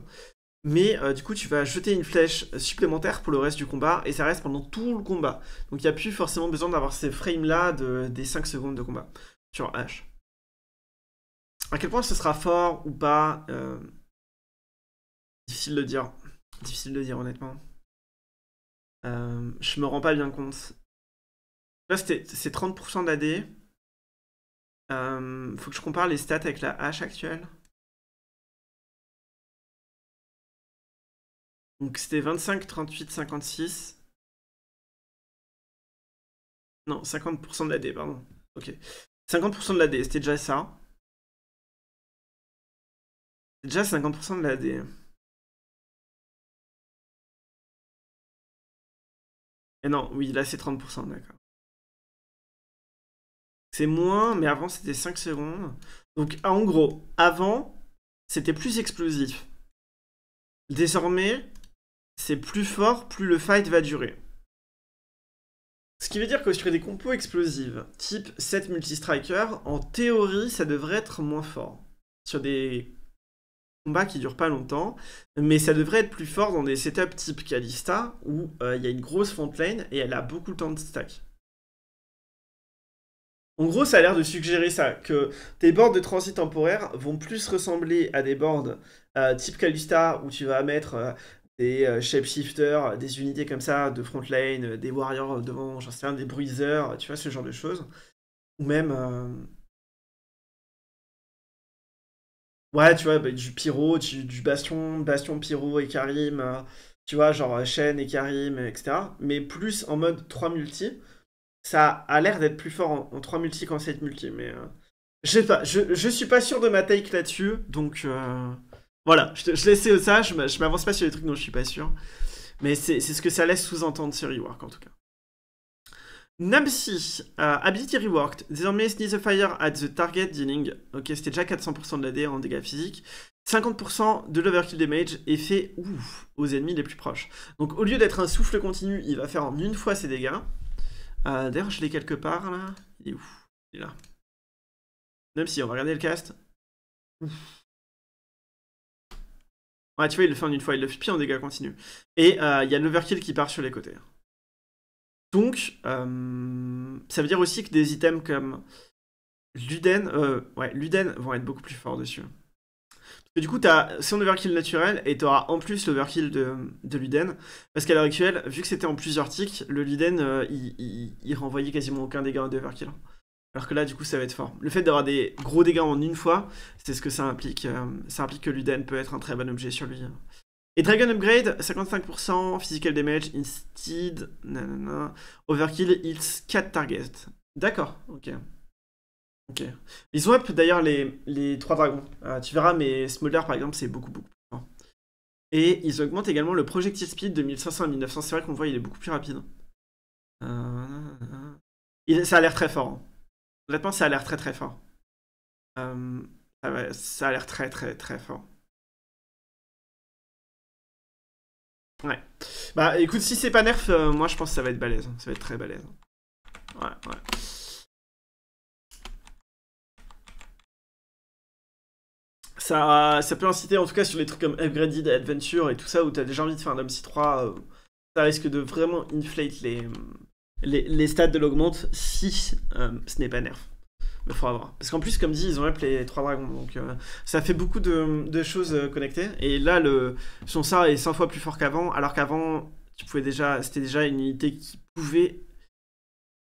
Mais du coup, tu vas jeter une flèche supplémentaire pour le reste du combat, et ça reste pendant tout le combat. Donc il n'y a plus forcément besoin d'avoir ces frames-là des 5 secondes de combat sur H. À quel point ce sera fort ou pas, difficile de dire. Difficile de dire, honnêtement. Euh, je me rends pas bien compte. Là, c'est 30% de d'AD. Euh, faut que je compare les stats avec la hache actuelle. Donc c'était 25, 38, 56. Non, 50% de la l'AD, pardon. Ok. 50% de la l'AD, c'était déjà ça. Déjà 50% de la l'AD. Et non, oui, là c'est 30%, d'accord. C'est moins, mais avant c'était 5 secondes. Donc ah, en gros, avant, c'était plus explosif. Désormais, c'est plus fort, plus le fight va durer. Ce qui veut dire que sur des compos explosives, type 7 multi strikers en théorie, ça devrait être moins fort. Sur des combat qui dure pas longtemps, mais ça devrait être plus fort dans des setups type Kalista où euh, il y a une grosse front lane et elle a beaucoup de temps de stack. En gros, ça a l'air de suggérer ça, que tes boards de transit temporaire vont plus ressembler à des boards euh, type Kalista où tu vas mettre euh, des des shapeshifters, des unités comme ça de front lane, des warriors devant, j'en sais des bruiseurs, tu vois, ce genre de choses. Ou même Ouais, tu vois, bah, du pyro, du, bastion, bastion pyro et Karim, euh, tu vois, genre chaîne, euh, et Karim, etc. Mais plus en mode 3 multi, ça a l'air d'être plus fort en, 3 multi qu'en 7 multi, mais euh, je sais pas, je, suis pas sûr de ma take là-dessus, donc voilà, je, laisse ça, je, je m'avance pas sur les trucs dont je suis pas sûr. Mais c'est ce que ça laisse sous-entendre ce rework en tout cas. Namsi, euh, Ability Reworked. Désormais, Sneeze the Fire at the target dealing. Ok, c'était déjà 400% de la D en dégâts physiques. 50% de l'overkill damage est fait ouf, aux ennemis les plus proches. Donc au lieu d'être un souffle continu, il va faire en une fois ses dégâts. Euh, d'ailleurs, je l'ai quelque part là. Il est où Il est là. Même si on va regarder le cast. Ouf. Ouais, tu vois, il le fait en une fois, il le fait en dégâts continus. Et euh, il y a l'overkill qui part sur les côtés. Donc, euh, ça veut dire aussi que des items comme Luden, euh, ouais, Luden vont être beaucoup plus forts dessus. du coup, tu as son overkill naturel et tu auras en plus l'overkill de, Luden. Parce qu'à l'heure actuelle, vu que c'était en plusieurs ticks, le Luden, euh, il, renvoyait quasiment aucun dégât d'overkill. Alors que là, du coup, ça va être fort. Le fait d'avoir des gros dégâts en une fois, c'est ce que ça implique. ça implique que Luden peut être un très bon objet sur lui. Et Dragon Upgrade, 55% physical damage, instead, overkill, hits 4 targets. D'accord, ok. Ils ont up d'ailleurs les, les 3 dragons. Euh, tu verras, mais Smolder par exemple, c'est beaucoup, beaucoup plus fort. Et ils augmentent également le projectile speed de 1500 à 1900. C'est vrai qu'on voit, il est beaucoup plus rapide. Hein. Euh, ça a l'air très fort. Hein. Honnêtement, ça a l'air très, très fort. Euh, ça a l'air très, très, très fort. Ouais. Bah écoute, si c'est pas nerf, euh, moi je pense que ça va être balèze. Hein. Ça va être très balèze. Hein. Ouais, ouais. Ça, peut inciter en tout cas sur les trucs comme Upgraded Adventure et tout ça où t'as déjà envie de faire un mc 3, euh, ça risque de vraiment inflate les, les, les stats de l'augmente si euh, ce n'est pas nerf mais faudra voir. Parce qu'en plus, comme dit, ils ont appelé les trois dragons, donc euh, ça fait beaucoup de, choses euh, connectées. Et là, le son ça est 100 fois plus fort qu'avant, alors qu'avant, tu pouvais déjà, c'était déjà une unité qui pouvait,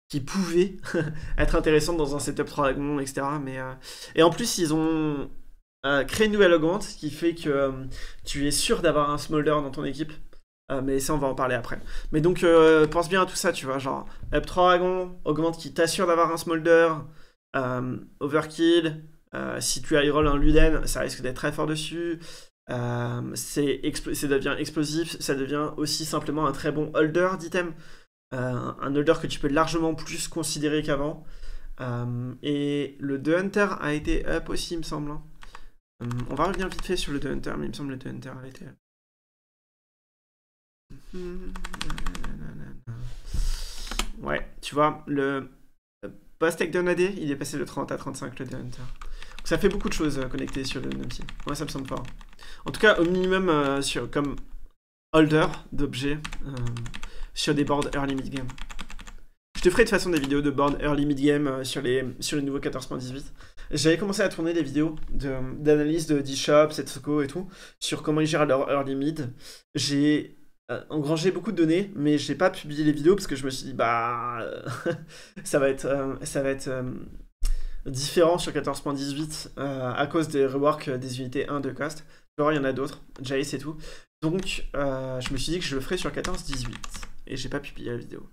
qui pouvait être intéressante dans un setup 3 dragons, etc. Mais euh, et en plus, ils ont créé une nouvelle augmente qui fait que tu es sûr d'avoir un smolder dans ton équipe. mais ça, on va en parler après. Mais donc, pense bien à tout ça, tu vois. Genre, Up 3 dragons augmente qui t'assure d'avoir un Smolder, euh, overkill, euh, si tu as roll un Luden, ça risque d'être très fort dessus. Euh, c'est ça devient explosif, ça devient aussi simplement un très bon holder d'item. un holder que tu peux largement plus considérer qu'avant. et le The Hunter a été up aussi, il me semble. Hein. on va revenir vite fait sur le The Hunter, mais il me semble que le The Hunter a été hmm. Ouais, tu vois, le, pas stack AD, il est passé de 30 à 35 le Hunter. Donc ça fait beaucoup de choses euh, connectées sur le Numpy. Moi ça me semble fort. En tout cas, au minimum, euh, sur, comme holder d'objets euh, sur des boards early mid game. Je te ferai de toute façon des vidéos de boards early mid game sur, les, sur 14.18. J'avais commencé à tourner des vidéos d'analyse de D-Shop, Setsuko et tout, sur comment ils gèrent leur early mid. J'ai euh, engrangé beaucoup de données, mais j'ai pas publié les vidéos parce que je me suis dit bah euh, ça va être euh, ça va être différent sur 14.18 à cause des rework des unités 1 de cost. Il y en a d'autres, Jace et tout. Donc je me suis dit que je le ferai sur 14.18 et j'ai pas publié la vidéo.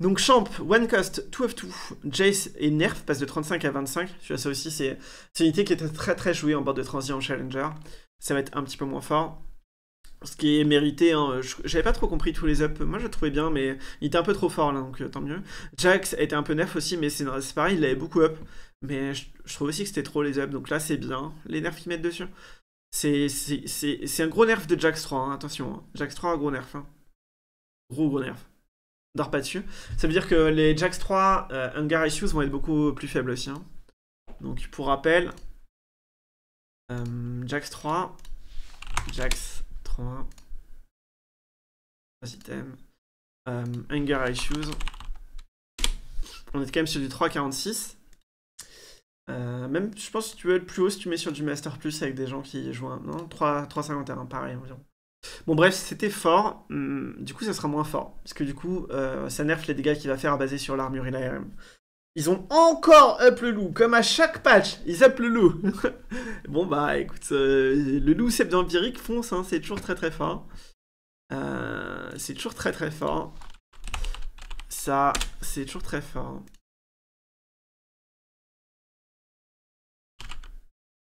Donc Champ, One Cost, two of two, Jace et Nerf passent de 35 à 25. Tu vois, Ça aussi c'est une unité qui était très très jouée en bord de transition en Challenger. Ça va être un petit peu moins fort. Ce qui est mérité, hein. j'avais pas trop compris tous les ups. Moi, je trouvais bien, mais il était un peu trop fort là, donc euh, tant mieux. Jax était un peu nerf aussi, mais c'est pareil, il avait beaucoup up. Mais je, trouvais trouve aussi que c'était trop les ups, donc là, c'est bien. Les nerfs qu'ils mettent dessus. C'est un gros nerf de Jax 3, hein, attention. Hein. Jax 3, un gros nerf. Hein. Gros, gros nerf. Dors pas dessus. Ça veut dire que les Jax 3 euh, Hunger Issues vont être beaucoup plus faibles aussi. Donc, pour rappel, euh, Jax 3, Jax 3 items. Anger Issues. On est quand même sur du 3,46. Euh, même, je pense, si tu veux être plus haut, si tu mets sur du Master Plus avec des gens qui jouent hein, un. Non 3,51, pareil environ. Bon, bref, c'était fort. Hmm, du coup, ça sera moins fort. Parce que du coup, euh, ça nerf les dégâts qu'il va faire baser sur l'armure et l'ARM. Ils ont encore up le loup, comme à chaque patch, ils up le loup. bon bah écoute, euh, le loup c'est vampirique fonce, hein, c'est toujours très très fort. Euh, c'est toujours très très fort. Ça, c'est toujours très fort.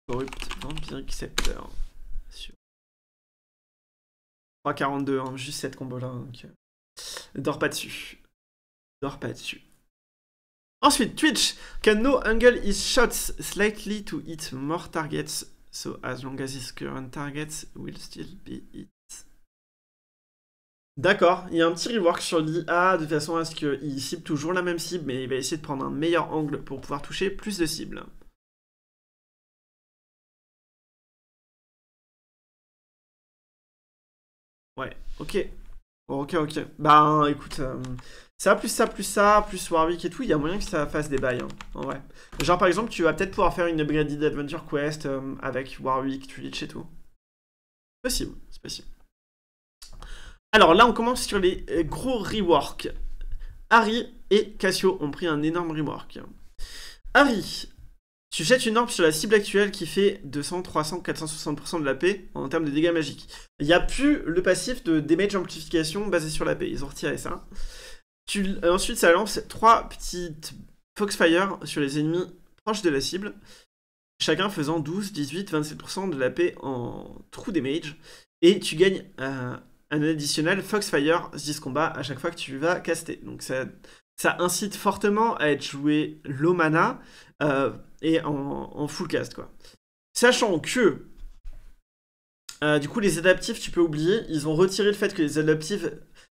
Corrupt vampirique scepter. 3,42, hein, juste cette combo là. Donc... Euh, dors pas dessus. Dors pas dessus. Ensuite, Twitch can no angle his shots slightly to hit more targets, so as long as his current targets will still be hit. D'accord, il y a un petit rework sur l'IA de façon à ce qu'il cible toujours la même cible, mais il va essayer de prendre un meilleur angle pour pouvoir toucher plus de cibles. Ouais, ok. Ok, ok. Bah écoute, euh, ça, plus ça, plus ça, plus Warwick et tout, il y a moyen que ça fasse des bails, hein, en vrai. Genre, par exemple, tu vas peut-être pouvoir faire une Upgraded Adventure Quest euh, avec Warwick, Twitch et tout. C'est possible, c'est possible. Alors là, on commence sur les euh, gros rework. Harry et Cassio ont pris un énorme rework. Harry, tu jettes une orbe sur la cible actuelle qui fait 200, 300, 460% de la paix en termes de dégâts magiques. Il n'y a plus le passif de damage amplification basé sur la paix. Ils ont retiré ça. Euh, ensuite, ça lance trois petites Foxfire sur les ennemis proches de la cible, chacun faisant 12, 18, 27% de la paix en true damage. Et tu gagnes un additionnel Foxfire 10 combat à chaque fois que tu vas caster. Donc ça, incite fortement à être joué low mana euh, et en, full cast. quoi. Sachant que, euh, du coup, les adaptifs, tu peux oublier, ils ont retiré le fait que les adaptifs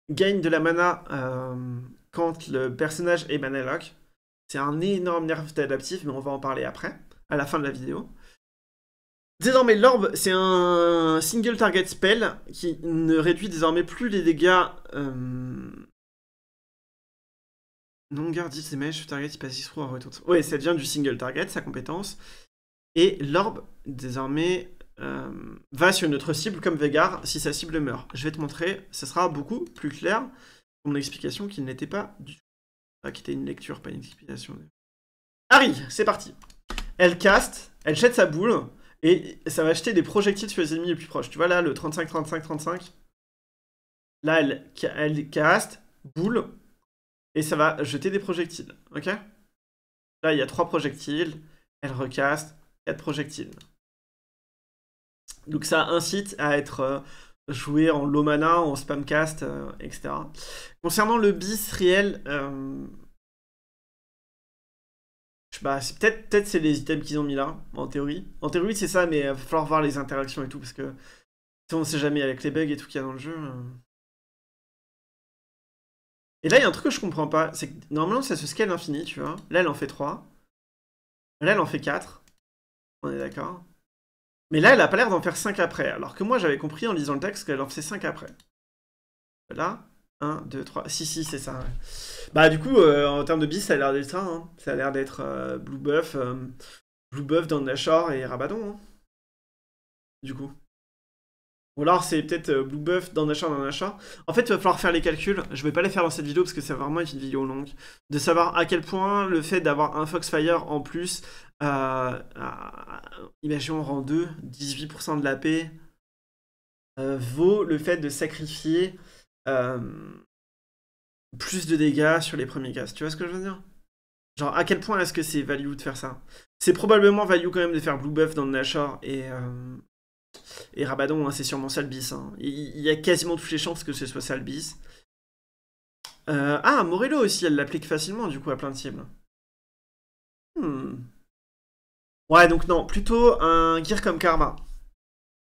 gagne de la mana euh, quand le personnage est mana lock. C'est un énorme nerf adaptif, mais on va en parler après, à la fin de la vidéo. Désormais, l'orbe, c'est un single target spell qui ne réduit désormais plus les dégâts. Euh... Non garde c'est mèche, target, il passe 6 roues en retour. Ouais, ça devient du single target, sa compétence. Et l'orbe, désormais, euh, va sur une autre cible comme Vegar si sa cible meurt. Je vais te montrer, ce sera beaucoup plus clair pour mon explication qu'il n'était pas du une lecture, pas une explication. Harry, c'est parti. Elle caste, elle jette sa boule, et ça va jeter des projectiles sur les ennemis les plus proches. Tu vois là, le 35, 35, 35. Là, elle, elle caste, boule, et ça va jeter des projectiles. Ok Là, il y a 3 projectiles, elle recaste, 4 projectiles. Donc ça incite à être euh, joué en low mana, en spamcast, euh, etc. Concernant le bis réel, euh, bah, c'est peut-être peut-être c'est les items qu'ils ont mis là en théorie. En théorie c'est ça, mais il va falloir voir les interactions et tout parce que on sait jamais avec les bugs et tout qu'il y a dans le jeu. Et là il y a un truc que je comprends pas, c'est que normalement ça se scale infini, tu vois. Là elle en fait 3. Là elle en fait 4. On est d'accord. Mais là, elle a pas l'air d'en faire 5 après, alors que moi j'avais compris en lisant le texte qu'elle en faisait 5 après. Là, 1, 2, 3, si, si, c'est ça. Bah du coup, euh, en termes de bis, ça a l'air d'être ça. Hein. Ça a l'air d'être euh, Blue Buff, euh, Blue Buff dans et Rabadon. Hein. Du coup. Ou alors c'est peut-être Blue Buff dans Nashor, dans En fait, il va falloir faire les calculs. Je vais pas les faire dans cette vidéo parce que c'est vraiment une vidéo longue. De savoir à quel point le fait d'avoir un Foxfire en plus imaginons rang 2, 18% de la paix euh, vaut le fait de sacrifier euh, plus de dégâts sur les premiers cas Tu vois ce que je veux dire Genre, à quel point est-ce que c'est value de faire ça C'est probablement value quand même de faire Blue Buff dans le Nashor et, euh, Rabadon, hein, c'est sûrement Salbis. Hein. Il y a quasiment toutes les chances que ce soit Salbis. ah, Morello aussi, elle l'applique facilement du coup à plein de cibles. Hmm. Ouais, donc non, plutôt un gear comme Karma.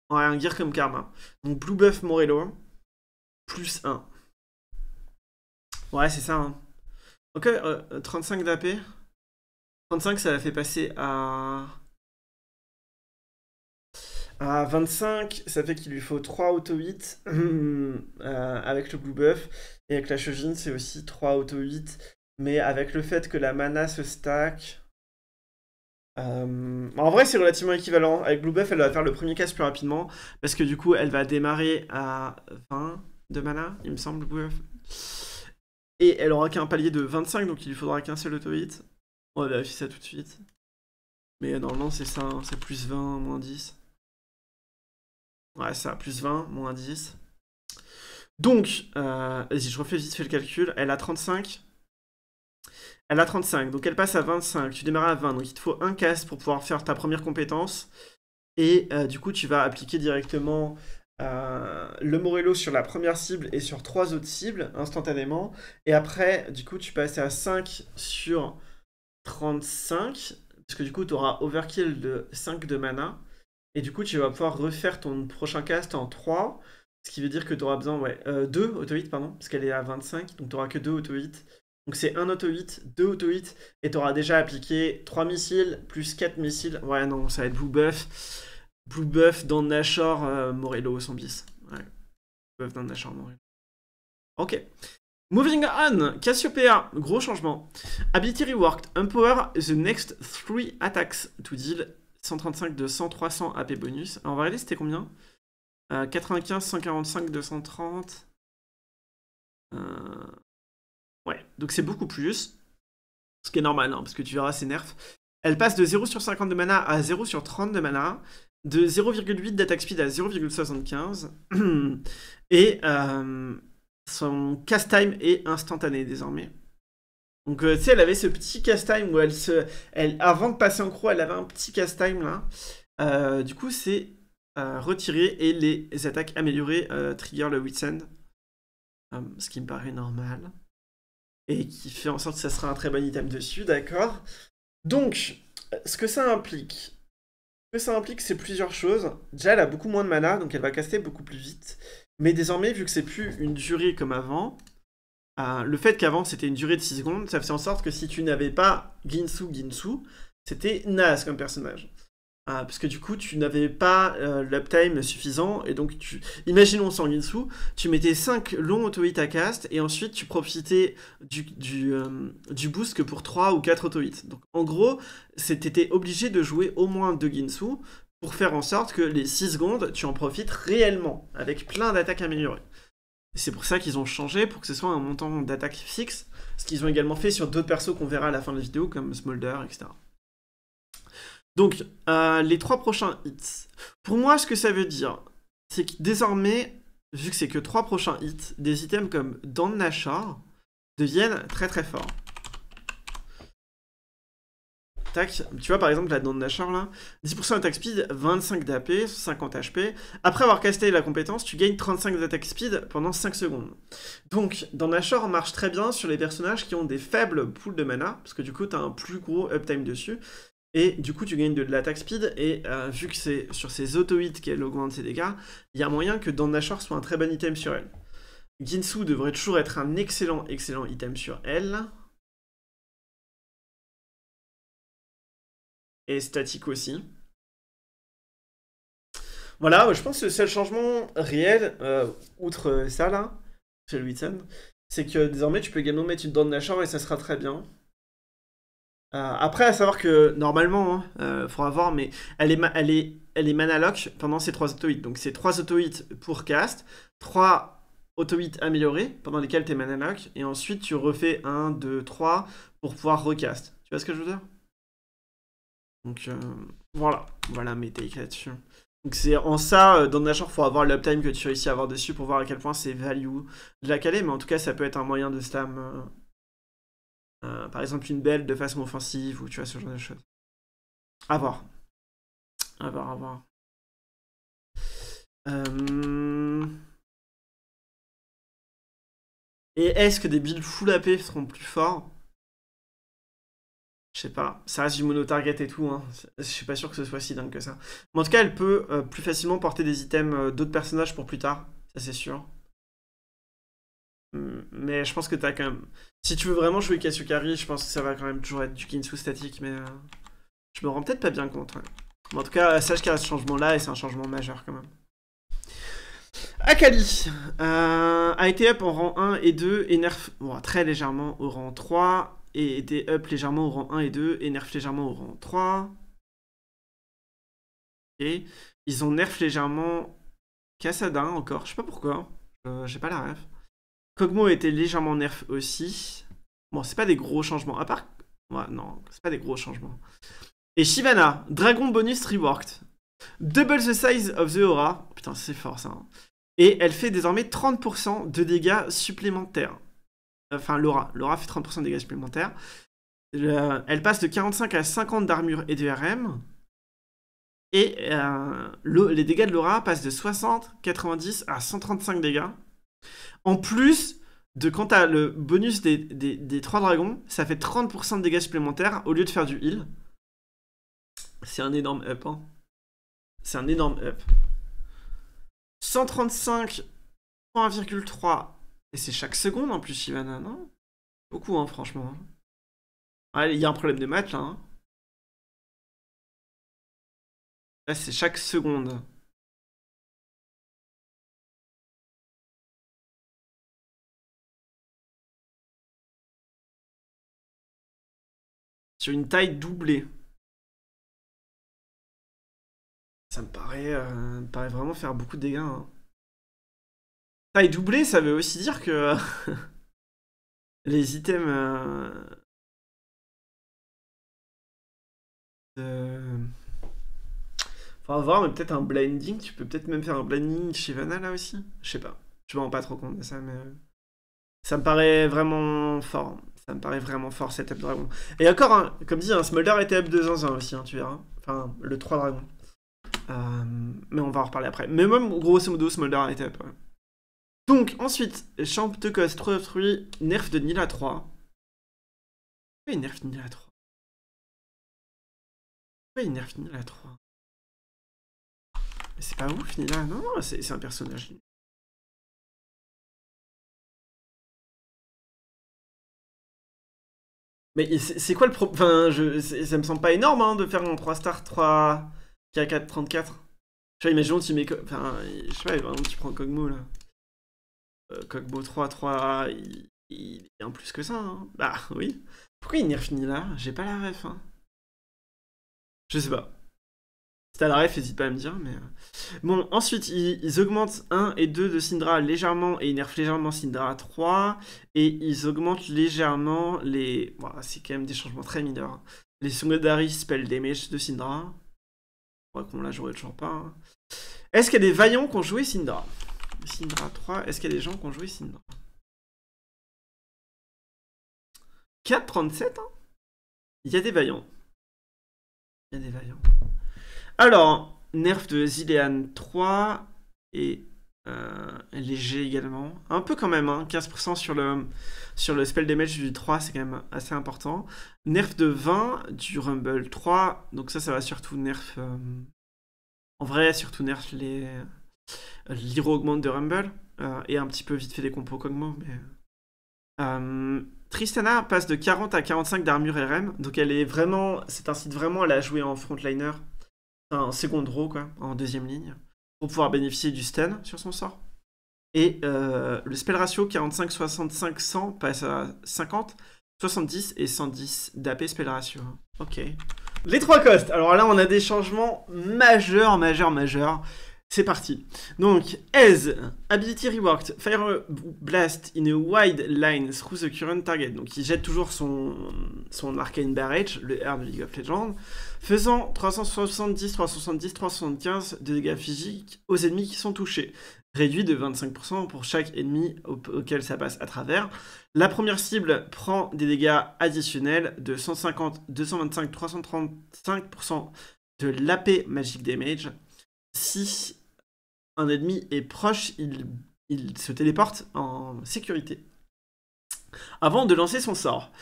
Ouais, un gear comme Karma. Donc Blue Buff Morello, plus 1. Ouais, c'est ça. Hein. Ok, 35 d'AP. 35, ça la fait passer à... À 25, ça fait qu'il lui faut 3 auto 8 avec le Blue Buff. Et avec la Shojin, c'est aussi 3 auto 8 Mais avec le fait que la mana se stack... Euh, en vrai, c'est relativement équivalent. Avec Blue elle va faire le premier casse plus rapidement. Parce que du coup, elle va démarrer à 20 de mana, il me semble, Et elle aura qu'un palier de 25, donc il lui faudra qu'un seul auto-hit. On va vérifier ça tout de suite. Mais normalement, c'est ça, hein. c'est plus 20, moins 10. Ouais, ça, plus 20, moins 10. Donc, euh, vas-y, je refais vite fait le calcul. Elle a 35. Elle a 35, donc elle passe à 25. Tu démarres à 20, donc il te faut un cast pour pouvoir faire ta première compétence. Et euh, du coup, tu vas appliquer directement euh, le Morello sur la première cible et sur trois autres cibles instantanément. Et après, du coup, tu passes à 5 sur 35, parce que du coup, tu auras overkill de 5 de mana. Et du coup, tu vas pouvoir refaire ton prochain cast en 3, ce qui veut dire que tu auras besoin, ouais, 2 euh, auto-hits, pardon, parce qu'elle est à 25, donc tu auras que 2 auto-hits donc c'est un auto-hit, deux auto-hit, et tu déjà appliqué 3 missiles, plus 4 missiles. Ouais, non, ça va être Blue Buff. Blue Buff dans Nashor, euh, Morello, 100 bis. Ouais. Blue Buff dans Nashor, Morello. Ok. Moving on, Cassiopeia, gros changement. Ability reworked, empower the next 3 attacks to deal 135, 200, 300 AP bonus. Alors, on va regarder c'était combien 95, 145, 230. Euh... Ouais, donc c'est beaucoup plus. Ce qui est normal, hein, parce que tu verras c'est nerf. Elle passe de 0 sur 50 de mana à 0 sur 30 de mana, de 0,8 d'attaque speed à 0,75, et euh, son cast time est instantané désormais. Donc, euh, tu sais, elle avait ce petit cast time où elle se. Elle, avant de passer en croix, elle avait un petit cast time là. Euh, du coup, c'est retiré et les attaques améliorées trigger le Witsend. ce qui me paraît normal et qui fait en sorte que ça sera un très bon item dessus, d'accord Donc, ce que ça implique, ce que ça implique, c'est plusieurs choses. Déjà, elle a beaucoup moins de mana, donc elle va caster beaucoup plus vite. Mais désormais, vu que c'est plus une durée comme avant, euh, le fait qu'avant c'était une durée de 6 secondes, ça faisait en sorte que si tu n'avais pas Ginsu Ginsu, c'était naze comme personnage. Ah, parce que du coup, tu n'avais pas euh, l'uptime suffisant, et donc tu... Imaginons Ginsu, tu mettais 5 longs auto-hits à cast, et ensuite tu profitais du, du, euh, boost que pour 3 ou 4 auto-hits. Donc en gros, étais obligé de jouer au moins 2 Ginsu pour faire en sorte que les 6 secondes, tu en profites réellement, avec plein d'attaques améliorées. C'est pour ça qu'ils ont changé, pour que ce soit un montant d'attaque fixe, ce qu'ils ont également fait sur d'autres persos qu'on verra à la fin de la vidéo, comme Smolder, etc. Donc, euh, les trois prochains hits. Pour moi, ce que ça veut dire, c'est que désormais, vu que c'est que trois prochains hits, des items comme Dandnachar deviennent très très forts. Tac, tu vois par exemple la Dandnachar là, 10% d'attaque speed, 25 d'AP, 50 HP. Après avoir casté la compétence, tu gagnes 35 d'attaque speed pendant 5 secondes. Donc, Dandnachar marche très bien sur les personnages qui ont des faibles poules de mana, parce que du coup, tu as un plus gros uptime dessus. Et du coup, tu gagnes de, l'attaque speed. Et euh, vu que c'est sur ses auto-hits qu'elle augmente ses dégâts, il y a moyen que dans soit un très bon item sur elle. Ginsu devrait toujours être un excellent, excellent item sur elle. Et statique aussi. Voilà, je pense que le seul changement réel, euh, outre ça là, c'est que désormais tu peux également mettre une Dawn et ça sera très bien. Euh, après, à savoir que normalement, il hein, euh, faudra voir, mais elle est, elle est, elle est pendant ces trois auto-hits. Donc c'est trois auto-hits pour cast, trois auto-hits améliorés pendant lesquels tu es manaloc, et ensuite tu refais 1, 2, 3 pour pouvoir recast. Tu vois ce que je veux dire Donc euh, voilà, voilà mes takes là-dessus. Donc c'est en ça, dans Nashor, il faut avoir l'uptime que tu réussis à avoir dessus pour voir à quel point c'est value de la caler, mais en tout cas ça peut être un moyen de slam euh, par exemple, une belle de façon offensive ou tu vois ce genre de choses. A voir. A voir, à voir. Euh, et est-ce que des builds full AP seront plus forts Je sais pas. Ça reste du mono-target et tout. Hein. Je suis pas sûr que ce soit si dingue que ça. Mais en tout cas, elle peut euh, plus facilement porter des items d'autres personnages pour plus tard. Ça, c'est sûr. Mm. Mais je pense que t'as quand même. Si tu veux vraiment jouer Kasukari, je pense que ça va quand même toujours être du Kinsu statique, mais. Euh, je me rends peut-être pas bien compte. en tout cas, sache qu'il y a ce changement-là et c'est un changement majeur quand même. Akali euh, a été up en rang 1 et 2 et nerf très légèrement au rang 3 et était up légèrement au rang 1 et 2 et nerf légèrement au rang 3. Et ils ont nerf légèrement Kassadin encore, je sais pas pourquoi, euh, j'ai pas la rêve Kogmo était légèrement nerf aussi. Bon, c'est pas des gros changements. À part. Ouais, non, c'est pas des gros changements. Et Shivana, Dragon Bonus Reworked. Double the size of the aura. Putain, c'est fort ça. Hein. Et elle fait désormais 30% de dégâts supplémentaires. Enfin, Laura. Laura fait 30% de dégâts supplémentaires. elle passe de 45 à 50 d'armure et de RM. Et euh, les dégâts de Laura passent de 60, 90 à 135 dégâts. En plus de quand t'as le bonus des, des, 3 dragons, ça fait 30% de dégâts supplémentaires au lieu de faire du heal. C'est un énorme up. Hein. C'est un énorme up. 135, Et c'est chaque seconde en plus, Shivana, non Beaucoup, hein, franchement. Hein. il y a un problème de maths là. Hein. Là, c'est chaque seconde. une taille doublée. Ça me paraît, euh, paraît vraiment faire beaucoup de dégâts. Hein. Taille doublée, ça veut aussi dire que euh, les items... Euh... voir, mais peut-être un Blending. Tu peux peut-être même faire un Blending chez là aussi. Je sais pas. Je m'en rends pas trop compte de ça, mais euh, ça me paraît vraiment fort. Ça me paraît vraiment fort cet Dragon. Et encore, hein, comme dit, un hein, Smolder était up de zinzin aussi, hein, tu verras. Enfin, le 3 dragon. Euh, mais on va en reparler après. Mais même, grosso modo, Smolder était up. Donc, ensuite, Champ de Cost, 3, Nerf de Nila 3. Pourquoi il nerf Nila 3 Pourquoi il nerf Nila 3 c'est pas ouf, Nila. Non, non, c'est un personnage. Mais c'est quoi le problème Enfin, je, ça me semble pas énorme hein, de faire mon 3 star 3 K4 34. Je sais pas, tu mets. Enfin, je sais pas, tu prends Kogmo là. Euh, 3 3, il, est bien plus que ça. Hein. Bah oui. Pourquoi il n'est refini là J'ai pas la ref. Hein. Je sais pas. Si t'as la ref, n'hésite pas à me dire. Mais... Euh. Bon, ensuite, ils, augmentent 1 et 2 de Syndra légèrement et nerfent légèrement Syndra 3. Et ils augmentent légèrement les. Bon, c'est quand même des changements très mineurs. Hein. Les Sungdari spell damage de Syndra. Je crois qu'on l'a joué toujours pas. Hein. Est-ce qu'il y a des vaillants qui ont joué Syndra Syndra 3, est-ce qu'il y a des gens qui ont joué Syndra 4,37 hein Il y a des vaillants. Il y a des vaillants. Alors, nerf de Zilean 3 et euh, léger également. Un peu quand même, 15% hein. sur le, sur le spell damage du 3, c'est quand même assez important. Nerf de 20 du Rumble 3, donc ça, ça va surtout nerf. Euh, en vrai, surtout nerf les. L'hero augmente de Rumble, euh, et un petit peu vite fait des compos Kogmo, mais. Tristana passe de 40 à 45 d'armure RM, donc elle est vraiment. C'est un site vraiment, à la jouer en frontliner un second row quoi, en deuxième ligne, pour pouvoir bénéficier du stun sur son sort. Et euh, le spell ratio 45, 65, 100 passe à 50, 70 et 110 d'AP spell ratio. Ok. Les trois costes. Alors là, on a des changements majeurs, majeurs, majeurs. C'est parti. Donc, Aise, Ability Reworked, Fire Blast in a wide line through the current target. Donc, il jette toujours son, son Arcane Barrage, le R de League of Legends faisant 370, 370, 375 de dégâts physiques aux ennemis qui sont touchés, réduit de 25% pour chaque ennemi auquel ça passe à travers. La première cible prend des dégâts additionnels de 150, 225, 335% de l'AP Magic Damage. Si un ennemi est proche, il se téléporte en sécurité. Avant de lancer son sort,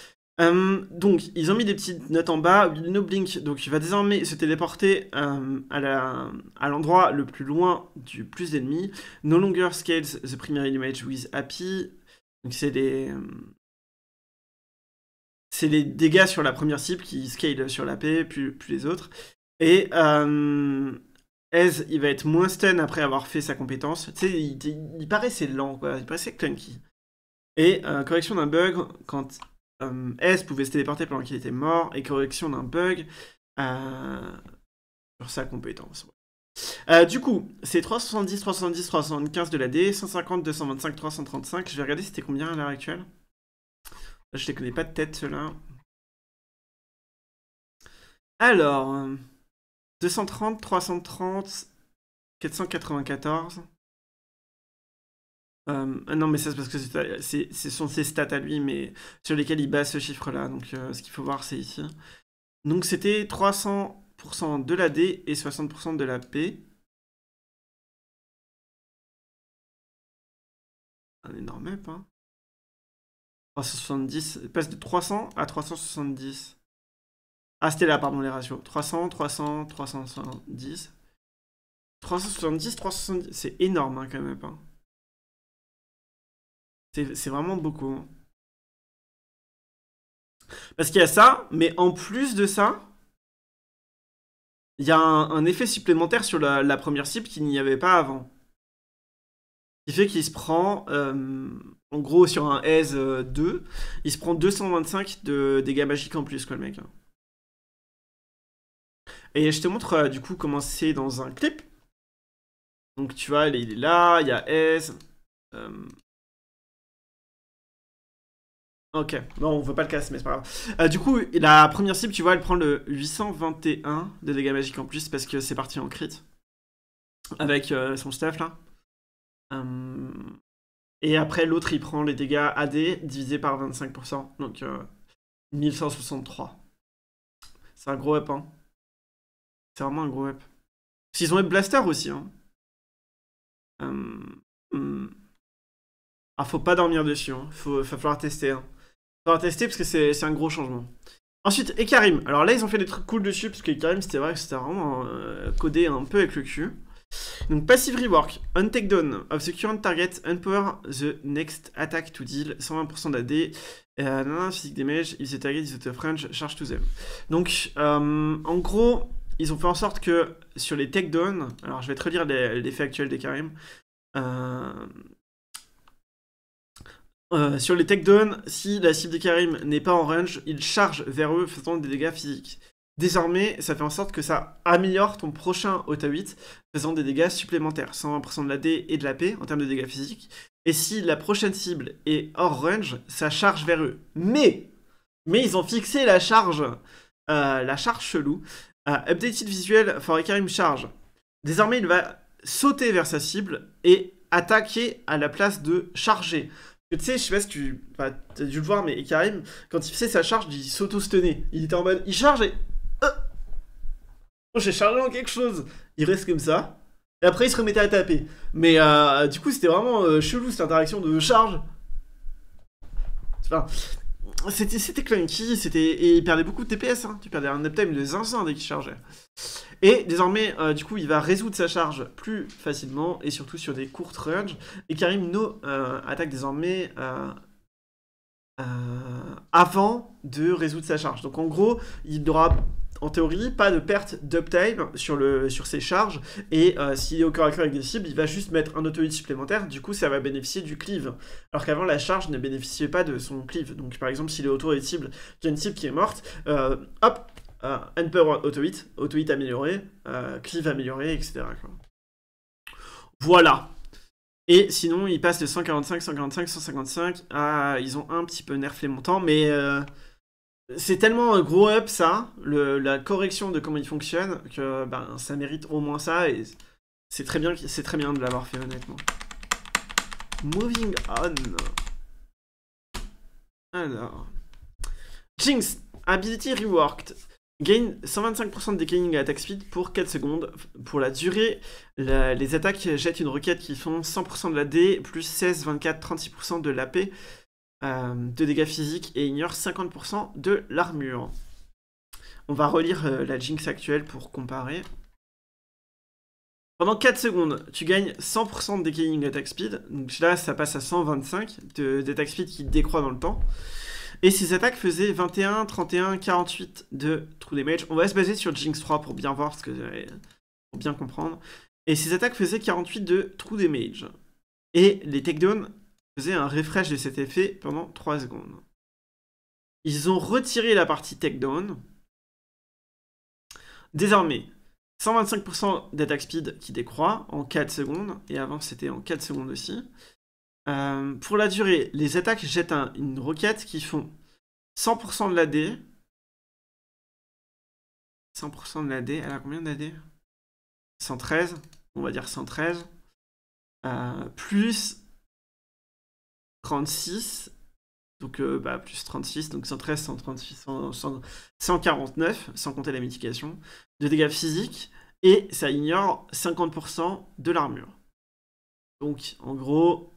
euh, donc, ils ont mis des petites notes en bas. no Blink donc, il va désormais se téléporter euh, à l'endroit le plus loin du plus ennemi. No longer scales the primary image with Happy. Donc, c'est les, euh, c'est les dégâts sur la première cible qui scale sur la paix, puis, les autres. Et euh, Ez, il va être moins stun après avoir fait sa compétence. Tu sais, il, paraissait lent, quoi. Il paraissait clunky. Et correction d'un bug, quand S euh, pouvait se téléporter pendant qu'il était mort, et correction d'un bug euh, sur sa compétence. Euh, du coup, c'est 370, 370, 375 de la D, 150, 225, 335. Je vais regarder c'était combien à l'heure actuelle. Je les connais pas de tête, ceux-là. Alors, 230, 330, 494. Euh, non, mais ça, c'est parce que euh, c'est, ce sont ses stats à lui, mais sur lesquels il base ce chiffre-là. Donc, euh, ce qu'il faut voir, c'est ici. Donc, c'était 300% de la D et 60% de la P. Un énorme up, 370, hein. il passe de 300 à 370. Ah, c'était là, pardon, les ratios. 300, 300, 370. 370, 370, c'est énorme hein, quand même. Hein. C'est vraiment beaucoup. Hein. Parce qu'il y a ça, mais en plus de ça, il y a un, effet supplémentaire sur la, première cible qu'il n'y avait pas avant. Qui fait qu'il se prend, euh, en gros, sur un s 2, euh, il se prend 225 de dégâts magiques en plus, quoi, le mec. Hein. Et je te montre, euh, du coup, comment c'est dans un clip. Donc, tu vois, il est là, il y a S. Ok, bon, on veut pas le casser, mais c'est pas grave. Euh, du coup, la première cible, tu vois, elle prend le 821 de dégâts magiques en plus parce que c'est parti en crit. Avec euh, son staff là. Euh, et après, l'autre, il prend les dégâts AD divisé par 25%. Donc, 1163. C'est un gros up, hein. C'est vraiment un gros up. Parce qu'ils ont le Blaster aussi, hein. Hmm. Ah, faut pas dormir dessus, hein. Faut, va falloir tester, hein va tester parce que c'est un gros changement. Ensuite, Ekarim. Alors là, ils ont fait des trucs cool dessus parce que qu'Ekarim, c'était vrai que c'était vraiment euh, codé un peu avec le cul. Donc, Passive Rework. Un down of the current target, unpower the next attack to deal 120% d'AD. Euh, non, physique damage, if the target is out of charge to them. Donc, euh, en gros, ils ont fait en sorte que sur les down... alors je vais te relire l'effet actuel d'Ekarim. Euh, euh, sur les takedowns, si la cible de Karim n'est pas en range, il charge vers eux faisant des dégâts physiques. Désormais, ça fait en sorte que ça améliore ton prochain OTA 8, faisant des dégâts supplémentaires, 120% de la D et de la P en termes de dégâts physiques. Et si la prochaine cible est hors range, ça charge vers eux. Mais Mais ils ont fixé la charge euh, La charge chelou. Euh, updated visuel for Karim charge. Désormais, il va sauter vers sa cible et attaquer à la place de charger. Tu sais, je sais pas si tu as dû le voir, mais Karim, quand il faisait sa charge, il sauto -stenait. Il était en mode, il charge et. Euh, oh, J'ai chargé en quelque chose. Il reste comme ça. Et après, il se remettait à taper. Mais euh, du coup, c'était vraiment euh, chelou cette interaction de charge. Enfin, c'était, c'était clunky, c'était, et il perdait beaucoup de TPS, hein. tu perdais un uptime de zinzin dès qu'il chargeait. Et désormais, euh, du coup, il va résoudre sa charge plus facilement, et surtout sur des courtes runs. Et Karim No euh, attaque désormais euh, avant de résoudre sa charge. Donc en gros, il aura en théorie, pas de perte d'uptime sur, sur ses charges. Et euh, s'il est au corps à corps avec des cibles, il va juste mettre un auto supplémentaire. Du coup, ça va bénéficier du cleave. Alors qu'avant, la charge ne bénéficiait pas de son cleave. Donc, par exemple, s'il est autour des cibles, il y a une cible qui est morte, euh, hop, euh, un Unpower auto-hit, auto-hit amélioré, cleave amélioré, etc. Voilà. Et sinon, ils passent de 145, 145, 155 Ah, Ils ont un petit peu nerf les montants, mais c'est tellement un gros up ça, la correction de comment il fonctionne, que ben, ça mérite au moins ça et c'est très bien, c'est très bien de l'avoir fait honnêtement. Moving on. Alors. Jinx, Ability Reworked. Gain 125% de decaying attack speed pour 4 secondes. Pour la durée, les attaques jettent une requête qui font 100% de la D, plus 16, 24, 36% de l'AP euh, de dégâts physiques et ignore 50% de l'armure. On va relire euh, la Jinx actuelle pour comparer. Pendant 4 secondes, tu gagnes 100% de Decaying Attack Speed. Donc là, ça passe à 125 d'attaque speed qui décroît dans le temps. Et ces attaques faisaient 21, 31, 48 de true damage. On va se baser sur Jinx 3 pour bien voir euh, pour bien comprendre. Et ces attaques faisaient 48 de true damage. Et les takedowns faisait un refresh de cet effet pendant 3 secondes. Ils ont retiré la partie takedown. Désormais, 125% d'attaque speed qui décroît en 4 secondes, et avant c'était en 4 secondes aussi. Euh, pour la durée, les attaques jettent une roquette qui font 100% de la l'AD. 100% de la D. elle a combien de d'AD 113, on va dire 113. Euh, plus 36. Donc, euh, bah, plus 36, donc 113, 136, 149, sans compter la mitigation, de dégâts physiques, et ça ignore 50% de l'armure. Donc, en gros,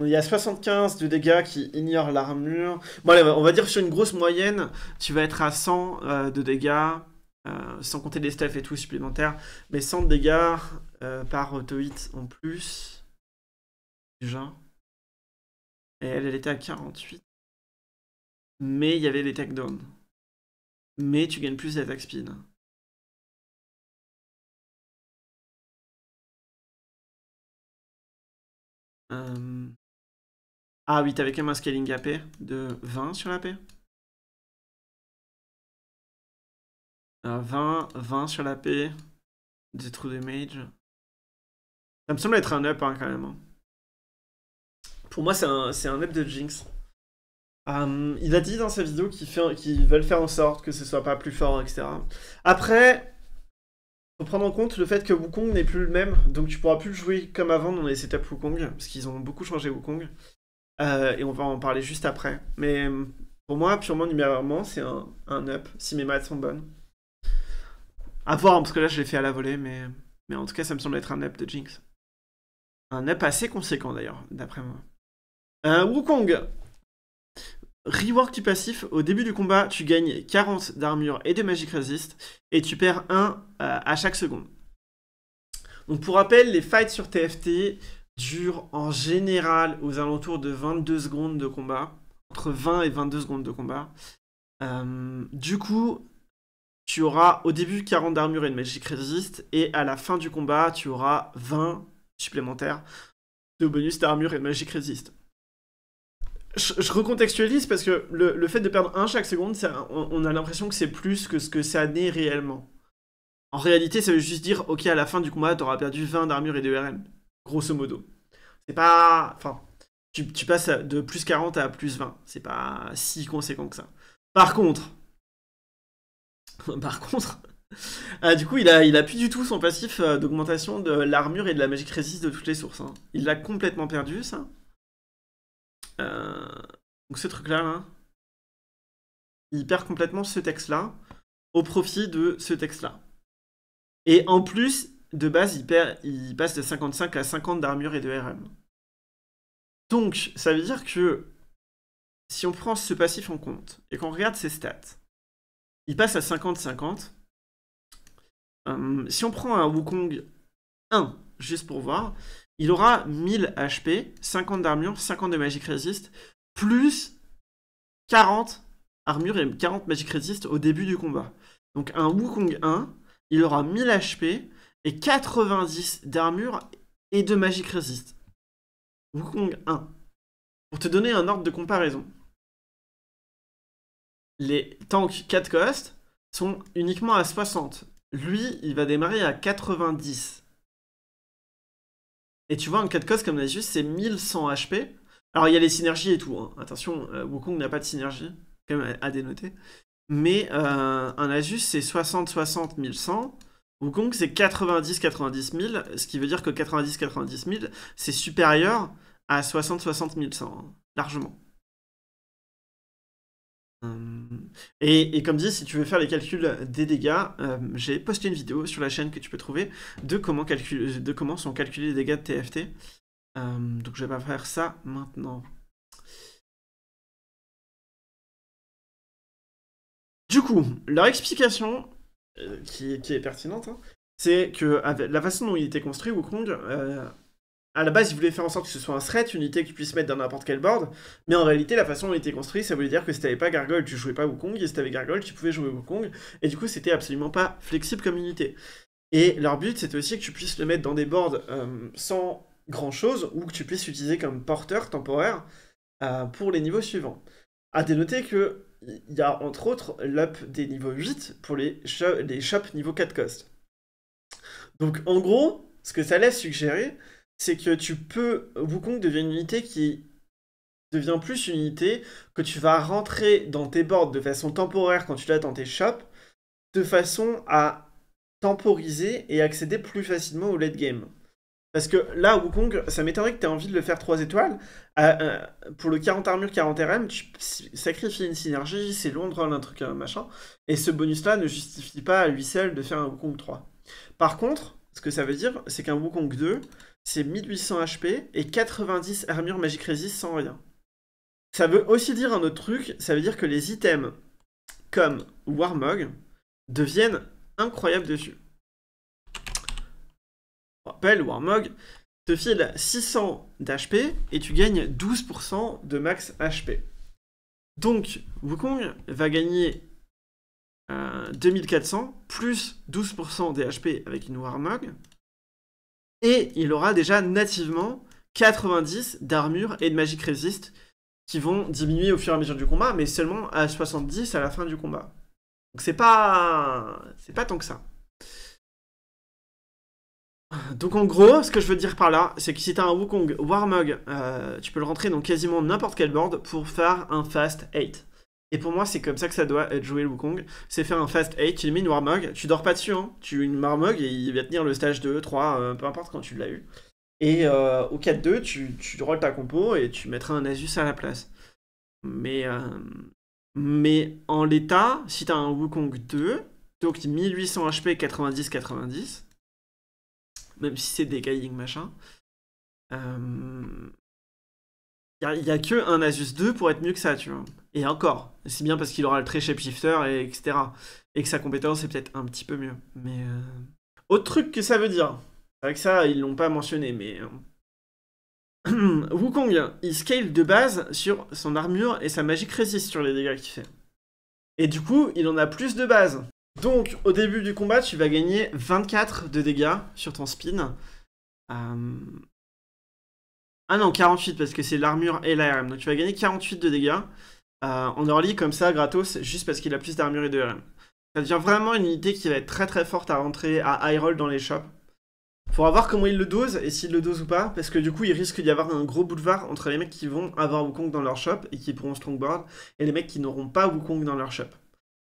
il y a 75 de dégâts qui ignorent l'armure. Bon, on va dire sur une grosse moyenne, tu vas être à 100 euh, de dégâts, euh, sans compter les stuffs et tout supplémentaires, mais 100 de dégâts par auto-hit en plus. Et elle, était à 48. Mais il y avait les down Mais tu gagnes plus d'attaque euh. speed. Ah oui, t'avais quand même un scaling AP de 20 sur la paix. 20, 20 sur la paix. Des trous de mage. Ça me semble être un up hein, quand même. Hein. Pour moi, c'est un, c'est un up de Jinx. Euh, il a dit dans sa vidéo qu'ils veulent faire en sorte que ce soit pas plus fort, etc. Après, faut prendre en compte le fait que Wukong n'est plus le même, donc tu pourras plus le jouer comme avant dans les setups Wukong, parce qu'ils ont beaucoup changé Wukong. Euh, et on va en parler juste après. Mais pour moi, purement numérairement, c'est un, up, si mes maths sont bonnes. À voir, parce que là, je l'ai fait à la volée, mais, mais en tout cas, ça me semble être un up de Jinx. Un up assez conséquent d'ailleurs, d'après moi. Euh, Wukong. Rework du passif. Au début du combat, tu gagnes 40 d'armure et de magic resist. Et tu perds 1 euh, à chaque seconde. Donc pour rappel, les fights sur TFT durent en général aux alentours de 22 secondes de combat. Entre 20 et 22 secondes de combat. Euh, du coup, tu auras au début 40 d'armure et de magic resist. Et à la fin du combat, tu auras 20 supplémentaires de bonus d'armure et de magic resist je, recontextualise parce que le, fait de perdre un chaque seconde, on, a l'impression que c'est plus que ce que ça n'est réellement. En réalité, ça veut juste dire, ok, à la fin du combat, t'auras perdu 20 d'armure et de RM. Grosso modo. C'est pas. Enfin, tu, passes de plus 40 à plus 20. C'est pas si conséquent que ça. Par contre. Par contre. Ah, du coup, il a, il a plus du tout son passif euh, d'augmentation de l'armure et de la magie résiste de toutes les sources. Hein. Il l'a complètement perdu, ça. Euh, donc ce truc-là, il perd complètement ce texte-là au profit de ce texte-là. Et en plus, de base, il, perd, il passe de 55 à 50 d'armure et de RM. Donc, ça veut dire que si on prend ce passif en compte et qu'on regarde ses stats, il passe à 50-50. Euh, si on prend un Wukong 1, juste pour voir, il aura 1000 HP, 50 d'armure, 50 de Magic Resist, plus 40 armure et 40 Magic Resist au début du combat. Donc un Wukong 1, il aura 1000 HP et 90 d'armure et de Magic Resist. Wukong 1. Pour te donner un ordre de comparaison, les tanks 4 cost sont uniquement à 60. Lui, il va démarrer à 90. Et tu vois, un de cos comme Asus, c'est 1100 HP. Alors, il y a les synergies et tout. Hein. Attention, euh, Wukong n'a pas de synergie, quand même à dénoter. Mais un euh, Asus, c'est 60-60 1100. Wukong, c'est 90-90 000. Ce qui veut dire que 90-90 000, c'est supérieur à 60-60 100, hein. largement. Euh, et, comme dit, si tu veux faire les calculs des dégâts, euh, j'ai posté une vidéo sur la chaîne que tu peux trouver de comment, sont calculés les dégâts de TFT. Euh, donc je vais pas faire ça maintenant. Du coup, leur explication, qui, est pertinente, hein, c'est que la façon dont il était construit, Wukong, à la base, ils voulaient faire en sorte que ce soit un threat, une unité que tu mettre dans n'importe quel board, mais en réalité, la façon dont il était construit, ça voulait dire que si t'avais pas Gargoyle, tu jouais pas Wukong, et si t'avais Gargoyle, tu pouvais jouer Wukong, et du coup, c'était absolument pas flexible comme unité. Et leur but, c'était aussi que tu puisses le mettre dans des boards euh, sans grand chose, ou que tu puisses l'utiliser comme porteur temporaire euh, pour les niveaux suivants. A dénoter que il y a entre autres l'up des niveaux 8 pour les, les shops niveau 4 cost. Donc en gros, ce que ça laisse suggérer, c'est que tu peux. Wukong devient une unité qui devient plus une unité que tu vas rentrer dans tes boards de façon temporaire quand tu l'as dans tes shops, de façon à temporiser et accéder plus facilement au late game. Parce que là, Wukong, ça m'étonnerait que tu aies envie de le faire 3 étoiles. Euh, euh, pour le 40 armure, 40 RM, tu sacrifies une synergie, c'est long rôle un truc, un machin. Et ce bonus-là ne justifie pas à lui seul de faire un Wukong 3. Par contre, ce que ça veut dire, c'est qu'un Wukong 2, c'est 1800 HP et 90 armure Magic résist sans rien. Ça veut aussi dire un autre truc, ça veut dire que les items comme Warmog deviennent incroyables dessus. Rappel, Warmog te file 600 d'HP et tu gagnes 12% de max HP. Donc, Wukong va gagner 2400 euh, plus 12% des HP avec une Warmog et il aura déjà nativement 90 d'armure et de Magic Resist qui vont diminuer au fur et à mesure du combat, mais seulement à 70 à la fin du combat. Donc c'est pas... tant que ça. Donc en gros, ce que je veux dire par là, c'est que si t'as un Wukong Warmug, euh, tu peux le rentrer dans quasiment n'importe quel board pour faire un fast 8. Et pour moi, c'est comme ça que ça doit être joué le Wukong. C'est faire un fast 8, tu mets une Warmog, tu dors pas dessus, hein. tu une Warmog et il va tenir le stage 2, 3, euh, peu importe quand tu l'as eu. Et euh, au 4-2, tu, tu rolls ta compo et tu mettras un Asus à la place. Mais, euh, mais en l'état, si t'as un Wukong 2, donc 1800 HP, 90-90, même si c'est des guiding machin, euh, il n'y a, qu'un Asus 2 pour être mieux que ça, tu vois. Et encore, c'est bien parce qu'il aura le très shapeshifter, et etc. Et que sa compétence est peut-être un petit peu mieux. Mais. Euh, autre truc que ça veut dire. Avec ça, ils l'ont pas mentionné, mais. Euh, Wukong, il scale de base sur son armure et sa magie résiste sur les dégâts qu'il fait. Et du coup, il en a plus de base. Donc, au début du combat, tu vas gagner 24 de dégâts sur ton spin. Euh, ah non, 48 parce que c'est l'armure et l'ARM. Donc tu vas gagner 48 de dégâts euh, en early comme ça, gratos, juste parce qu'il a plus d'armure et de RM. Ça devient vraiment une unité qui va être très très forte à rentrer à high dans les shops. Faudra voir comment il le dose et s'il le dose ou pas, parce que du coup il risque d'y avoir un gros boulevard entre les mecs qui vont avoir Wukong dans leur shop et qui pourront Strongboard, et les mecs qui n'auront pas Wukong dans leur shop.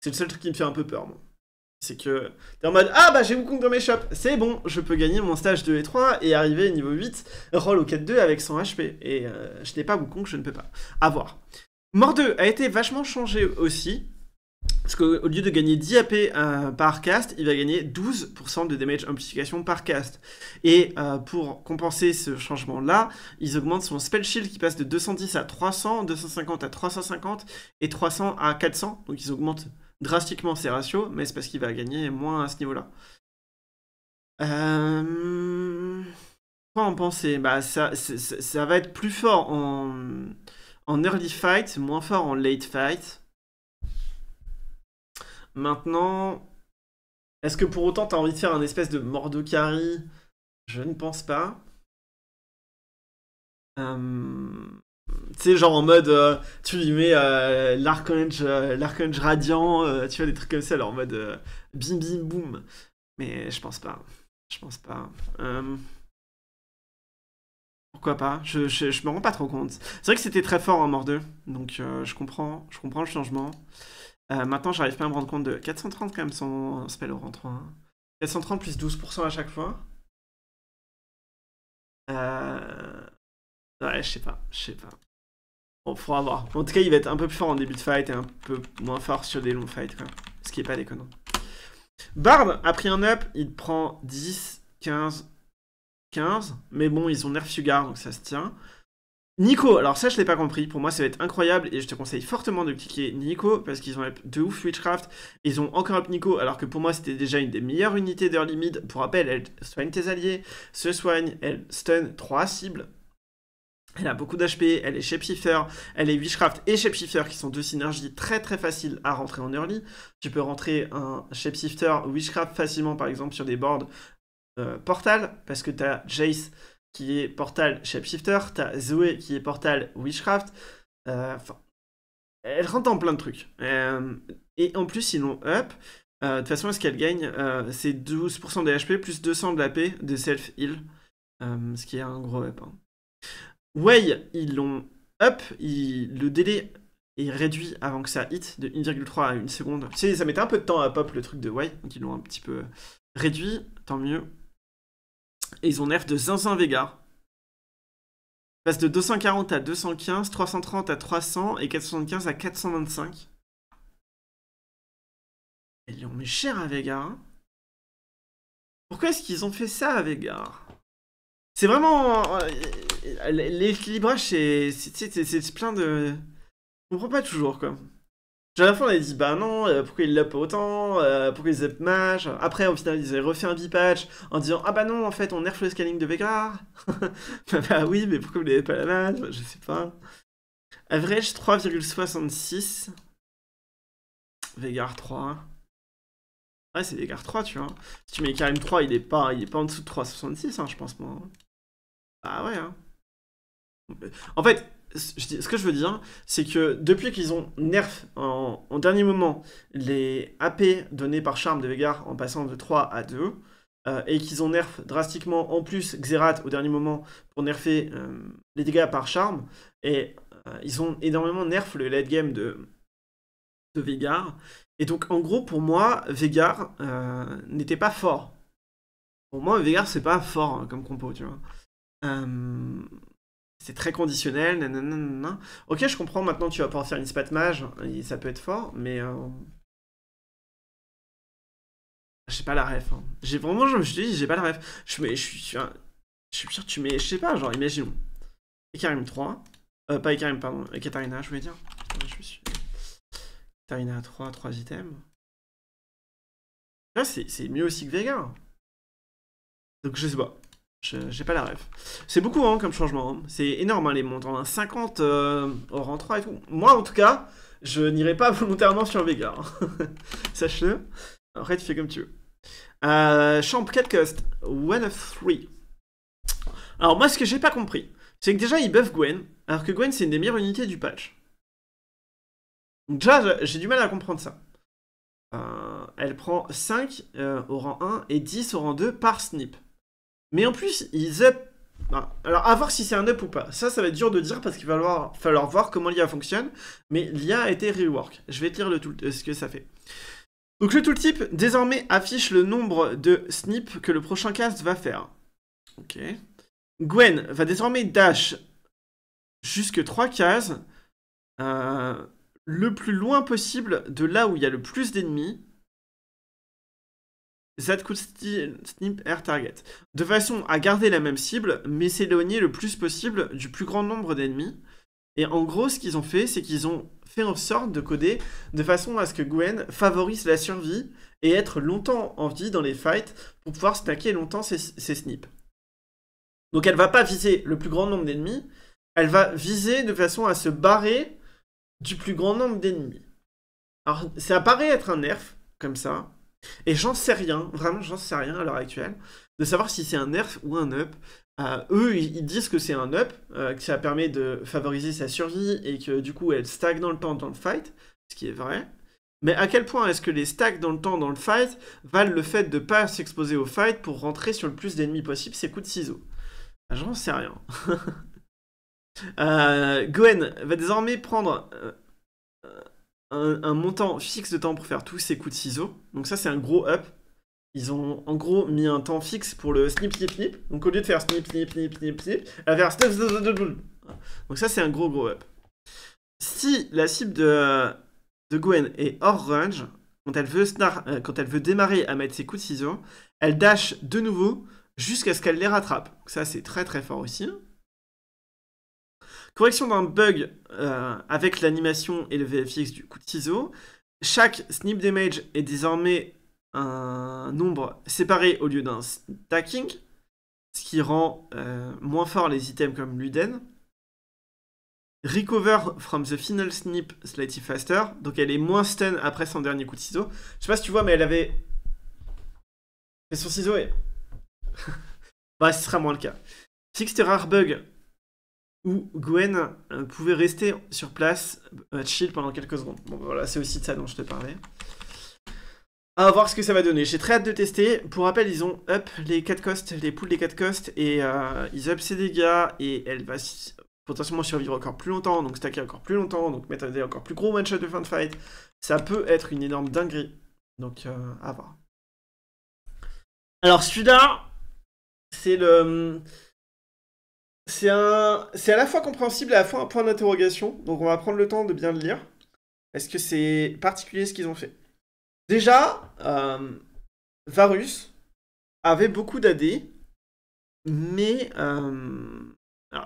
C'est le seul truc qui me fait un peu peur, moi. C'est que t'es en mode Ah bah j'ai Wukong dans mes shops, c'est bon, je peux gagner mon stage 2 et 3 et arriver niveau 8, roll au 4-2 avec 100 HP. Et euh, je n'ai pas Wukong, je ne peux pas. avoir voir. Mort 2 a été vachement changé aussi. Parce qu'au lieu de gagner 10 AP euh, par cast, il va gagner 12% de damage amplification par cast. Et euh, pour compenser ce changement-là, ils augmentent son spell shield qui passe de 210 à 300, 250 à 350 et 300 à 400. Donc ils augmentent drastiquement ses ratios, mais c'est parce qu'il va gagner moins à ce niveau-là. Euh... Quoi en penser bah, ça, va être plus fort en, early fight, moins fort en late fight. Maintenant, est-ce que pour autant tu as envie de faire un espèce de Mordocari Je ne pense pas. Euh tu sais, genre en mode, euh, tu lui mets euh, euh, l'archange, radiant, tu vois, des trucs comme ça, alors en mode bim bim boum. Mais je pense pas. Je pense pas. Pourquoi pas je, je, me rends pas trop compte. C'est vrai que c'était très fort en hein, mort donc je comprends, je comprends le changement. maintenant, j'arrive pas à me rendre compte de 430 quand même son spell au rang 3. 430 hein. plus 12% à chaque fois. Ouais, je sais pas, je sais pas. Bon, faudra voir. En tout cas, il va être un peu plus fort en début de fight et un peu moins fort sur des longs fights, Ce qui est pas déconnant. Barb a pris un up, il prend 10, 15, 15. Mais bon, ils ont nerf Sugar, donc ça se tient. Nico, alors ça je l'ai pas compris, pour moi ça va être incroyable et je te conseille fortement de cliquer Nico parce qu'ils ont de ouf Witchcraft, ils ont encore up Nico alors que pour moi c'était déjà une des meilleures unités d'early mid, pour rappel elle soigne tes alliés, se soigne, elle stun 3 cibles, elle a beaucoup d'HP, elle est Shapeshifter, elle est Witchcraft et Shapeshifter qui sont deux synergies très très faciles à rentrer en early. Tu peux rentrer un Shapeshifter Witchcraft facilement par exemple sur des boards euh, Portal parce que tu as Jace qui est Portal Shapeshifter, tu as Zoé qui est Portal Witchcraft. Euh, enfin... elle rentre en plein de trucs. Euh, et en plus ils l'ont up. De toute façon, est-ce qu'elle gagne C'est 12% des HP plus 200 de la paix de self-heal, ce qui est un gros up. Hein. Way, ils l'ont up, le délai est réduit avant que ça hit de 1,3 à 1 seconde. Tu sais, ça mettait un peu de temps à pop le truc de Way, donc ils l'ont un petit peu réduit, tant mieux. Et ils ont nerf de Zinzin Vega. Passe de 240 à 215, 330 à 300 et 475 à 425. Ils l'ont mis cher à Vega. Hein. Pourquoi est-ce qu'ils ont fait ça à Vega C'est vraiment. Euh, l'équilibrage, c'est, c'est, plein de. Je comprends pas toujours, quoi. Genre, à la fin, on a dit, bah non, euh, pourquoi il l'a pas autant euh, Pourquoi ils up match Après, au final, ils avaient refait un patch en disant, ah bah non, en fait, on nerf le scanning de Vegar bah, bah, oui, mais pourquoi vous l'avez pas la match Je sais pas. Average 3,66. Vegar 3. Ouais, c'est Vegar 3, tu vois. Si tu mets Karim 3, il est pas, il est pas en dessous de 3,66, hein, je pense, moi. Bah ouais, hein. En fait, ce que je veux dire, c'est que depuis qu'ils ont nerf en, dernier moment les AP donnés par Charme de Vegar en passant de 3 à 2, euh, et qu'ils ont nerf drastiquement en plus Xerath au dernier moment pour nerfer euh, les dégâts par Charme, et euh, ils ont énormément nerf le late game de, de Et donc en gros, pour moi, Vegar n'était pas fort. Pour moi, Vegar, c'est pas fort hein, comme compo, tu vois c'est très conditionnel, nanana. Ok, je comprends, maintenant tu vas pouvoir faire une spat mage, ça peut être fort, mais... Euh... J'ai pas la ref. Hein. J'ai vraiment, je me suis dit, j'ai pas la ref. Je, suis... Je suis pire, tu mets, je sais pas, genre, imaginons. Ekarim 3. Euh, pas Ekarim, pardon, euh, Katarina, je voulais dire. Je Katarina 3, 3 items. Là, c'est mieux aussi que Vega. Donc, je sais pas. J'ai pas la rêve. C'est beaucoup hein, comme changement. Hein. C'est énorme hein, les montants. 50 au rang 3 et tout. Moi en tout cas, je n'irai pas volontairement sur Vega. Hein. Sache-le. fait, tu fais comme tu veux. Euh, champ 4 cost. One of 3. Alors moi, ce que j'ai pas compris, c'est que déjà, ils buff Gwen, alors que Gwen, c'est une des meilleures unités du patch. déjà, j'ai du mal à comprendre ça. Euh, elle prend 5 au rang 1 et 10 au rang 2 par snip. Mais en plus, ils up. Alors, à voir si c'est un up ou pas. Ça, ça va être dur de dire parce qu'il va falloir, falloir voir comment l'IA fonctionne. Mais l'IA a été rework. Je vais te lire le tout, euh, ce que ça fait. Donc, le tooltip désormais affiche le nombre de snips que le prochain cast va faire. Ok. Gwen va désormais dash jusque 3 cases euh, le plus loin possible de là où il y a le plus d'ennemis that could snip air target, de façon à garder la même cible, mais s'éloigner le plus possible du plus grand nombre d'ennemis. Et en gros, ce qu'ils ont fait, c'est qu'ils ont fait en sorte de coder de façon à ce que Gwen favorise la survie et être longtemps en vie dans les fights pour pouvoir stacker longtemps ses, ses snips. Donc elle va pas viser le plus grand nombre d'ennemis, elle va viser de façon à se barrer du plus grand nombre d'ennemis. Alors ça paraît être un nerf, comme ça, et j'en sais rien, vraiment j'en sais rien à l'heure actuelle, de savoir si c'est un nerf ou un up. Euh, eux, ils disent que c'est un up, euh, que ça permet de favoriser sa survie et que du coup elle stagne dans le temps dans le fight, ce qui est vrai. Mais à quel point est-ce que les stacks dans le temps dans le fight valent le fait de ne pas s'exposer au fight pour rentrer sur le plus d'ennemis possible C'est coups de ciseaux ah, J'en sais rien. Euh, Gwen va désormais prendre un, montant fixe de temps pour faire tous ces coups de ciseaux. Donc ça, c'est un gros up. Ils ont en gros mis un temps fixe pour le snip, snip, snip. Donc au lieu de faire snip, snip, snip, snip, elle va faire snip, Donc ça, c'est un gros gros up. Si la cible de, de Gwen est hors range, quand elle, veut snar, euh, quand elle veut démarrer à mettre ses coups de ciseaux, elle dash de nouveau jusqu'à ce qu'elle les rattrape. Donc ça, c'est très très fort aussi. Hein. Correction d'un bug euh, avec l'animation et le VFX du coup de ciseau. Chaque snip damage est désormais un nombre séparé au lieu d'un stacking, ce qui rend euh, moins fort les items comme Luden. Recover from the final snip slightly faster, donc elle est moins stun après son dernier coup de ciseau. Je sais pas si tu vois, mais elle avait mais son ciseau et... bah, ce sera moins le cas. Fixed rare bug où Gwen euh, pouvait rester sur place, euh, chill pendant quelques secondes. Bon, voilà, c'est aussi de ça dont je te parlais. À voir ce que ça va donner. J'ai très hâte de tester. Pour rappel, ils ont up les 4 costs, les poules des 4 costs, et euh, ils up ses dégâts, et elle va potentiellement survivre encore plus longtemps, donc stacker encore plus longtemps, donc mettre des encore plus gros one-shot de fin de fight. Ça peut être une énorme dinguerie. Donc, à voir. Alors, celui-là, c'est le... Hum, c'est à la fois compréhensible et à la fois un point d'interrogation, donc on va prendre le temps de bien le lire. Est-ce que c'est particulier ce qu'ils ont fait Déjà, euh, Varus avait beaucoup d'AD, mais... Euh,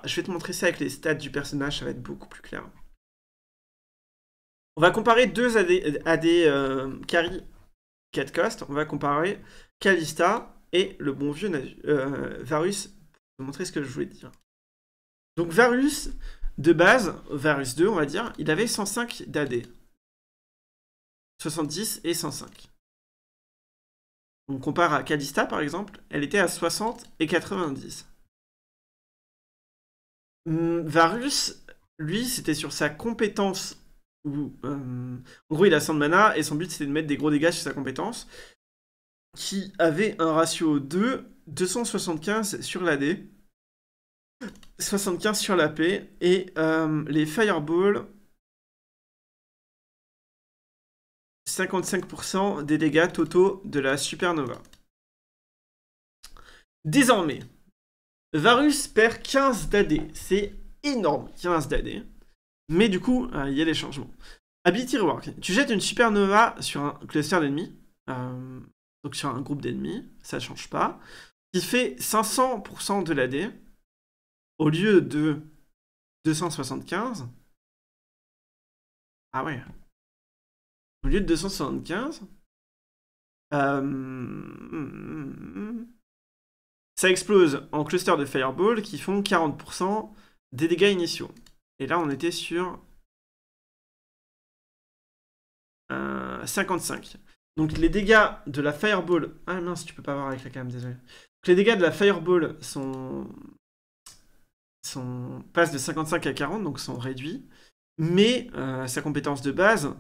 je vais te montrer ça avec les stats du personnage, ça va être beaucoup plus clair. On va comparer deux AD, AD euh, carry 4 on va comparer Kalista et le bon vieux euh, Varus, pour te montrer ce que je voulais dire. Donc Varus, de base, Varus 2, on va dire, il avait 105 d'AD. 70 et 105. On compare à Kalista, par exemple, elle était à 60 et 90. Hmm, Varus, lui, c'était sur sa compétence. Où, euh, en gros, il a 100 de mana et son but c'était de mettre des gros dégâts sur sa compétence. Qui avait un ratio de 275 sur l'AD. 75 sur la paix et euh, les fireballs... 55% des dégâts totaux de la supernova. Désormais, Varus perd 15 d'AD. C'est énorme, 15 d'AD. Mais du coup, euh, il y a des changements. Ability Rework. Tu jettes une supernova sur un cluster d'ennemis, euh, donc sur un groupe d'ennemis, ça ne change pas, qui fait 500% de l'AD au lieu de 275, ah ouais, au lieu de 275, euh, ça explose en cluster de fireball qui font 40% des dégâts initiaux. Et là, on était sur 55. Euh, Donc les dégâts de la fireball... Ah mince, tu peux pas voir avec la cam, désolé. Donc, les dégâts de la fireball sont sont, passent de 55 à 40, donc sont réduits, mais euh, sa compétence de base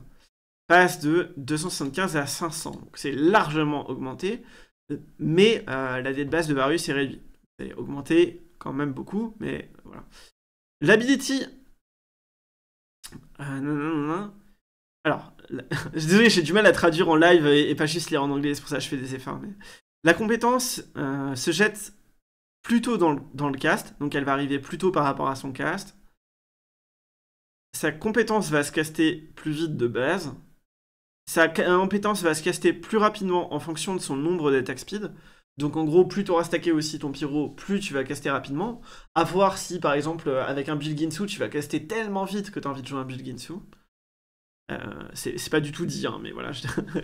passe de 275 à 500. Donc c'est largement augmenté, mais euh, la dette de base de Varus est réduite. C'est augmenté quand même beaucoup, mais voilà. L'ability. Euh, non, non, non, Alors, désolé, j'ai du mal à traduire en live et, et pas juste lire en anglais, c'est pour ça que je fais des efforts. Mais... La compétence euh, se jette Plutôt dans le, cast, donc elle va arriver plutôt par rapport à son cast. Sa compétence va se caster plus vite de base. Sa euh, compétence va se caster plus rapidement en fonction de son nombre d'attaque speed. Donc en gros, plus tu auras stacké aussi ton pyro, plus tu vas caster rapidement. À voir si par exemple euh, avec un build Ginsu, tu vas caster tellement vite que tu as envie de jouer un build Ginsu. Euh, c'est pas du tout dit, hein, mais voilà.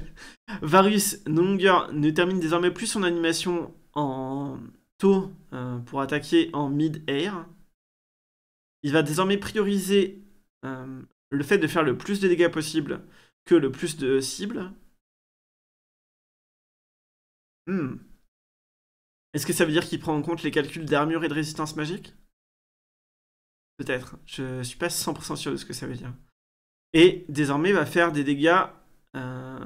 Varus longer, ne termine désormais plus son animation en tôt euh, pour attaquer en mid-air. Il va désormais prioriser euh, le fait de faire le plus de dégâts possible que le plus de cibles. Hmm. Est-ce que ça veut dire qu'il prend en compte les calculs d'armure et de résistance magique Peut-être. Je ne suis pas 100% sûr de ce que ça veut dire. Et désormais il va faire des dégâts euh,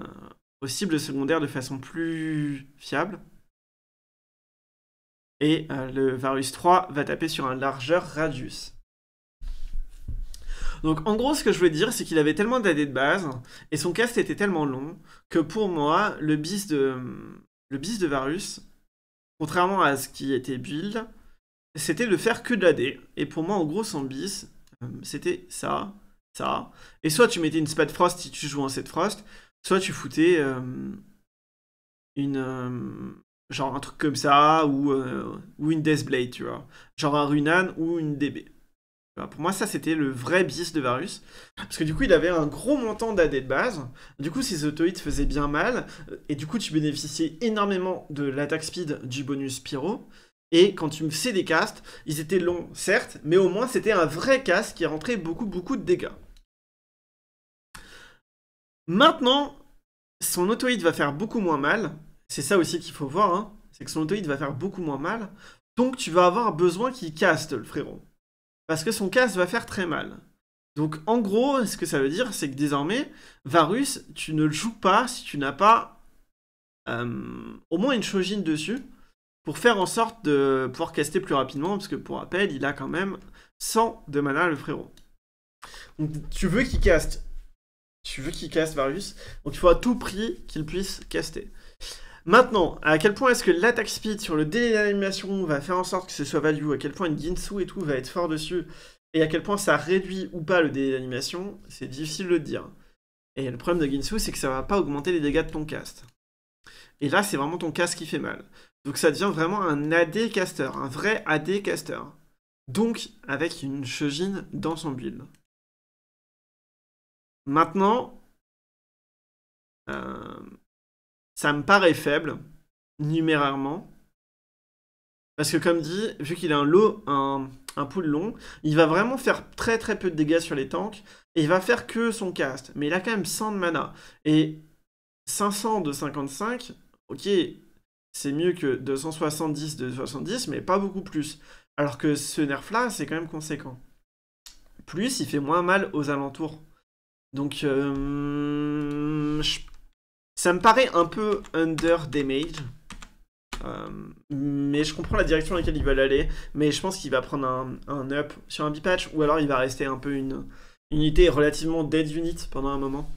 aux cibles secondaires de façon plus fiable et euh, le Varus 3 va taper sur un largeur radius. Donc en gros, ce que je veux dire, c'est qu'il avait tellement d'AD de base, et son cast était tellement long, que pour moi, le bis de, le bis de Varus, contrairement à ce qui était build, c'était de faire que de l'AD. Et pour moi, en gros, son bis, euh, c'était ça, ça. Et soit tu mettais une spade Frost si tu jouais en set Frost, soit tu foutais euh, une, Genre un truc comme ça, ou, euh, une Deathblade, tu vois. Genre un Runan ou une DB. Pour moi, ça, c'était le vrai bis de Varus. Parce que du coup, il avait un gros montant d'AD de base. Du coup, ses auto faisaient bien mal. Et du coup, tu bénéficiais énormément de l'attaque speed du bonus Pyro. Et quand tu me faisais des castes, ils étaient longs, certes, mais au moins, c'était un vrai cast qui rentrait beaucoup, beaucoup de dégâts. Maintenant, son auto va faire beaucoup moins mal. C'est ça aussi qu'il faut voir, hein. c'est que son autoïde va faire beaucoup moins mal. Donc tu vas avoir besoin qu'il caste, le frérot. Parce que son casse va faire très mal. Donc en gros, ce que ça veut dire, c'est que désormais, Varus, tu ne le joues pas si tu n'as pas euh, au moins une Shojin dessus pour faire en sorte de pouvoir caster plus rapidement, parce que pour rappel, il a quand même 100 de mana le frérot. Donc tu veux qu'il caste. Tu veux qu'il caste Varus. Donc il faut à tout prix qu'il puisse caster. Maintenant, à quel point est-ce que l'attaque speed sur le délai d'animation va faire en sorte que ce soit value, à quel point une Ginsu et tout va être fort dessus, et à quel point ça réduit ou pas le délai d'animation, c'est difficile de dire. Et le problème de Ginsu, c'est que ça ne va pas augmenter les dégâts de ton cast. Et là, c'est vraiment ton cast qui fait mal. Donc ça devient vraiment un AD caster, un vrai AD caster. Donc avec une Shujin dans son build. Maintenant, euh, ça me paraît faible, numérairement. Parce que comme dit, vu qu'il a un lot, un, un pool long, il va vraiment faire très très peu de dégâts sur les tanks, et il va faire que son cast. Mais il a quand même 100 de mana. Et 500 de 55, ok, c'est mieux que 270 de 70, mais pas beaucoup plus. Alors que ce nerf-là, c'est quand même conséquent. Plus, il fait moins mal aux alentours. Donc, euh, ça me paraît un peu under damage. Euh, mais je comprends la direction dans laquelle ils veulent aller. Mais je pense qu'il va prendre un, up sur un bipatch. Ou alors il va rester un peu une unité relativement dead unit pendant un moment.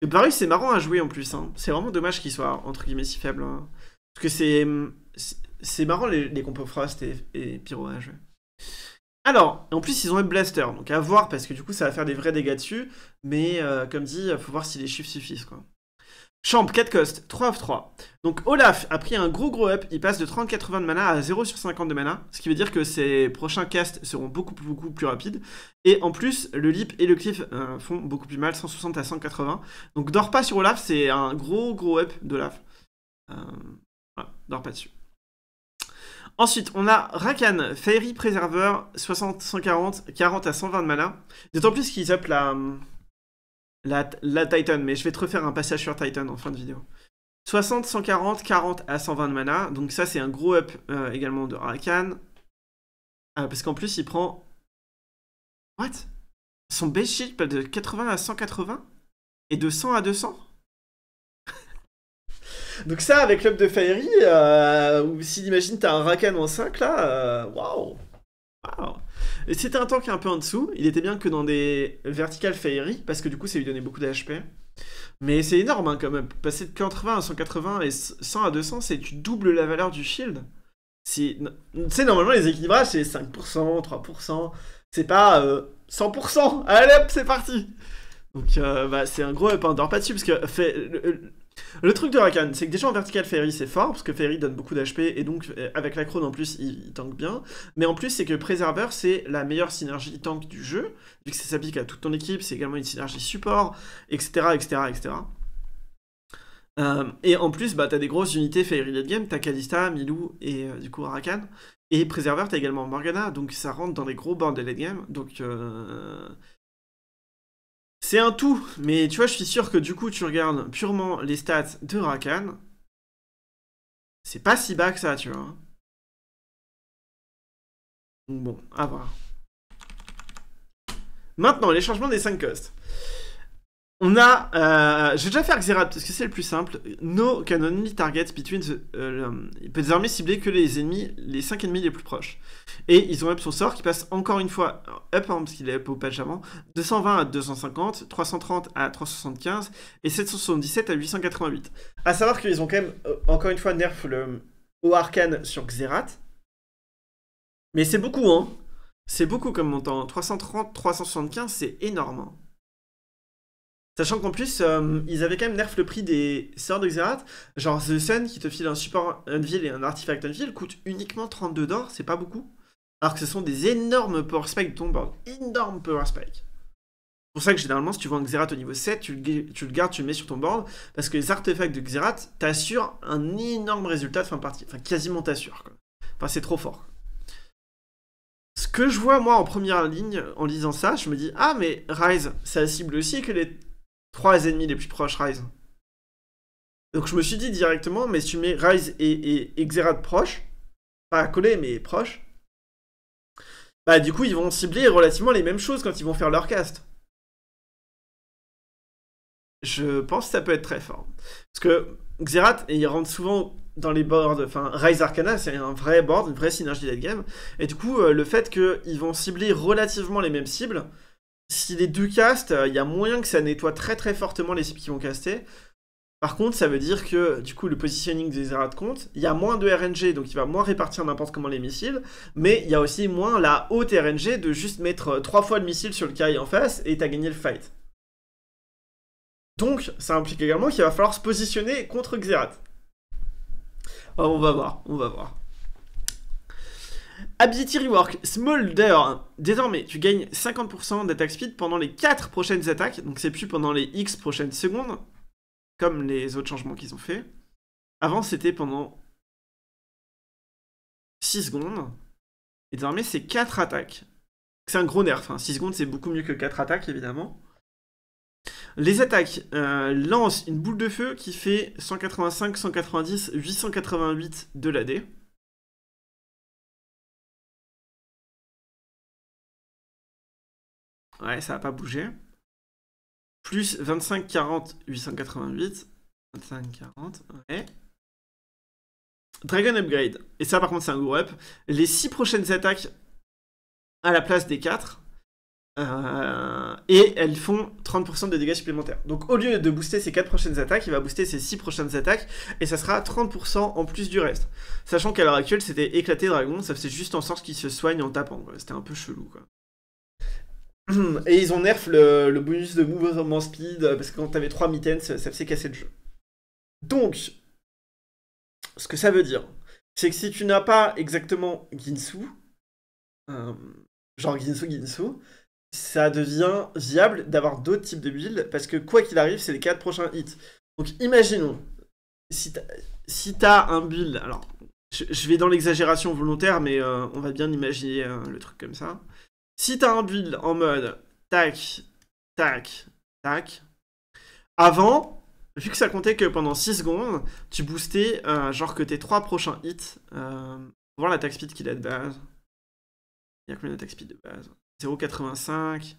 Le que c'est marrant à jouer en plus. Hein. C'est vraiment dommage qu'il soit entre guillemets si faible. Hein. Parce que c'est. C'est marrant les, les compos Frost et, Pyro à jouer. Alors, en plus, ils ont un blaster, donc à voir, parce que du coup, ça va faire des vrais dégâts dessus, mais euh, comme dit, il faut voir si les chiffres suffisent, quoi. Champ, 4 cost, 3 of 3. Donc Olaf a pris un gros gros up, il passe de 30-80 de mana à 0 sur 50 de mana, ce qui veut dire que ses prochains casts seront beaucoup beaucoup plus rapides. Et en plus, le leap et le cliff euh, font beaucoup plus mal, 160 à 180. Donc dors pas sur Olaf, c'est un gros gros up d'Olaf. Euh, dors pas dessus. Ensuite, on a Rakan, Fairy Preserver, 60-140, 40 à 120 de mana. D'autant plus qu'ils up la... Hum, la, la, Titan, mais je vais te refaire un passage sur Titan en fin de vidéo. 60, 140, 40 à 120 de mana. Donc ça, c'est un gros up euh, également de Rakan. Euh, parce qu'en plus, il prend... What Son base shield de 80 à 180 Et de 100 à 200 Donc ça, avec l'up de Fairy, euh, ou si t'imagines t'as un Rakan en 5, là, waouh wow. C'était un tank un peu en dessous. Il était bien que dans des verticales Fairy, parce que du coup, ça lui donnait beaucoup d'HP. Mais c'est énorme quand hein, même. Passer de 80 à 180 et 100 à 200, c'est tu double la valeur du shield. c'est Tu normalement, les équilibrages, c'est 5%, 3%. C'est pas 100%. Euh, Allez hop, c'est parti. Donc, euh, bah, c'est un gros up. Hein. On dort pas dessus parce que fait, le truc de Rakan, c'est que déjà en vertical Ferry c'est fort, parce que Ferry donne beaucoup d'HP, et donc euh, avec la crône en plus il, tank bien. Mais en plus c'est que Préserveur c'est la meilleure synergie tank du jeu, vu que ça s'applique à toute ton équipe, c'est également une synergie support, etc. etc., etc. et en plus, bah, t'as des grosses unités Fairy Late Game, t'as Kalista, Milou et euh, du coup Rakan. Et Préserveur, t'as également Morgana, donc ça rentre dans les gros bords de late game. Donc, euh, c'est un tout, mais tu vois, je suis sûr que du coup, tu regardes purement les stats de Rakan. C'est pas si bas que ça, tu vois. bon, à voir. Maintenant, les changements des 5 costes. On a, euh, je vais déjà faire Xerath parce que c'est le plus simple. No can only target between euh, il peut désormais cibler que les ennemis, les 5 ennemis les plus proches. Et ils ont même son sort qui passe encore une fois up, hein, parce qu'il est up au patch avant, 220 à 250, 330 à 375 et 777 à 888. À savoir qu'ils ont quand même, euh, encore une fois, nerf le haut arcane sur Xerath. Mais c'est beaucoup, hein. C'est beaucoup comme montant. 330, hein. 375, c'est énorme. Hein. Sachant qu'en plus, euh, ils avaient quand même nerf le prix des sorts de Xerath. Genre The Sun qui te file un support Unveil et un artefact Unveil coûte uniquement 32 d'or, c'est pas beaucoup. Alors que ce sont des énormes power spikes de ton board. Énormes power spike. C'est pour ça que généralement, si tu vends un Xerath au niveau 7, tu le, tu le, gardes, tu le mets sur ton board. Parce que les artefacts de Xerath t'assurent un énorme résultat de fin de partie. Enfin, quasiment t'assurent. Enfin, c'est trop fort. Ce que je vois, moi, en première ligne, en lisant ça, je me dis Ah, mais Rise, ça cible aussi que les Trois ennemis les plus proches, Rise. Donc je me suis dit directement, mais si tu mets Rise et, Xerath proches, pas collés mais proches, bah du coup ils vont cibler relativement les mêmes choses quand ils vont faire leur cast. Je pense que ça peut être très fort. Parce que Xerath, et il rentre souvent dans les boards, enfin Rise Arcana, c'est un vrai board, une vraie synergie late game. Et du coup, euh, le fait qu'ils vont cibler relativement les mêmes cibles, si les deux castes, il euh, y a moyen que ça nettoie très très fortement les cibles qui vont caster. Par contre, ça veut dire que du coup, le positioning des Xerath compte, il y a moins de RNG, donc il va moins répartir n'importe comment les missiles, mais il y a aussi moins la haute RNG de juste mettre euh, trois fois le missile sur le kai en face et t'as gagné le fight. Donc, ça implique également qu'il va falloir se positionner contre Xerath. on va voir, on va voir. Ability Rework, Smolder. Désormais, tu gagnes 50% d'attaque speed pendant les 4 prochaines attaques, donc c'est plus pendant les X prochaines secondes, comme les autres changements qu'ils ont fait. Avant, c'était pendant 6 secondes, et désormais, c'est 4 attaques. C'est un gros nerf, hein. 6 secondes, c'est beaucoup mieux que 4 attaques, évidemment. Les attaques euh, lancent une boule de feu qui fait 185, 190, 888 de l'AD. Ouais, ça n'a pas bougé. Plus 25, 40, 888. 25, 40, ouais. Dragon Upgrade. Et ça, par contre, c'est un gore up. Les 6 prochaines attaques à la place des 4. Euh, et elles font 30% de dégâts supplémentaires. Donc au lieu de booster ses 4 prochaines attaques, il va booster ses 6 prochaines attaques, et ça sera 30% en plus du reste. Sachant qu'à l'heure actuelle, c'était éclaté dragon, ça faisait juste en sorte qu'il se soigne en tapant. C'était un peu chelou. Quoi. Et ils ont nerf le, bonus de movement speed, euh, parce que quand t'avais 3 mittens, ça, ça faisait casser le jeu. Donc, ce que ça veut dire, c'est que si tu n'as pas exactement Ginsu, euh, genre Ginsu Ginsu, ça devient viable d'avoir d'autres types de builds, parce que quoi qu'il arrive, c'est les 4 prochains hits. Donc imaginons, si t'as un build, alors je, vais dans l'exagération volontaire, mais euh, on va bien imaginer le truc comme ça. Si t'as un build en mode tac, tac, tac, avant, vu que ça comptait que pendant 6 secondes, tu boostais euh, genre que tes 3 prochains hits. Euh, voir l'attaque speed qu'il a de base. Il y a combien d'attaque speed de base 0,85.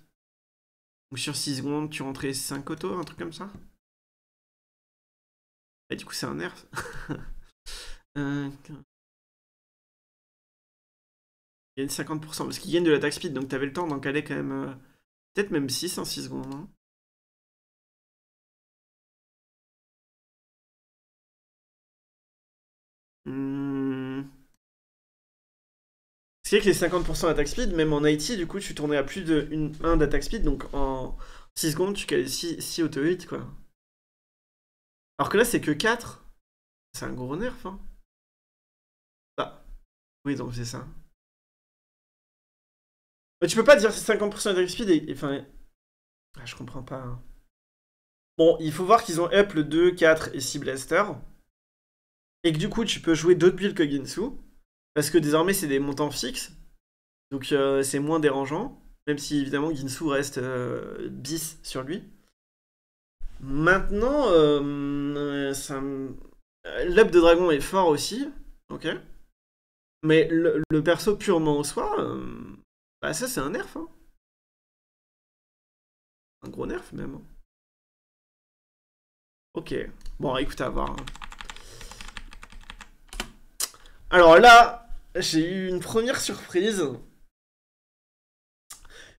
Donc sur 6 secondes, tu rentrais 5 autos, un truc comme ça. Et du coup, c'est un nerf. Euh, gagne 50%, parce qu'il gagne de l'attaque speed, donc t'avais le temps d'en caler quand même. Euh, peut-être même 6 en 6 secondes. Hein. Mmh. C'est vrai que les 50% d'attaque speed, même en IT, du coup, tu tournais à plus de 1 d'attaque speed, donc en 6 secondes, tu calais 6, auto hit quoi. Alors que là, c'est que 4. C'est un gros nerf, hein. Bah, oui, donc c'est ça. Mais tu peux pas dire c'est 50% d'attaque speed et. Enfin. Ah, je comprends pas. Hein. Bon, il faut voir qu'ils ont up le 2, 4 et 6 blaster. Et que du coup, tu peux jouer d'autres builds que Ginsu. Parce que désormais, c'est des montants fixes. Donc euh, c'est moins dérangeant. Même si évidemment Ginsu reste euh, bis sur lui. Maintenant, euh, l'up de dragon est fort aussi. Ok. Mais le, le perso purement au soi, bah ça c'est un nerf, hein. Un gros nerf même. Hein. Ok. Bon, écoute, à voir. Hein. Alors là, j'ai eu une première surprise.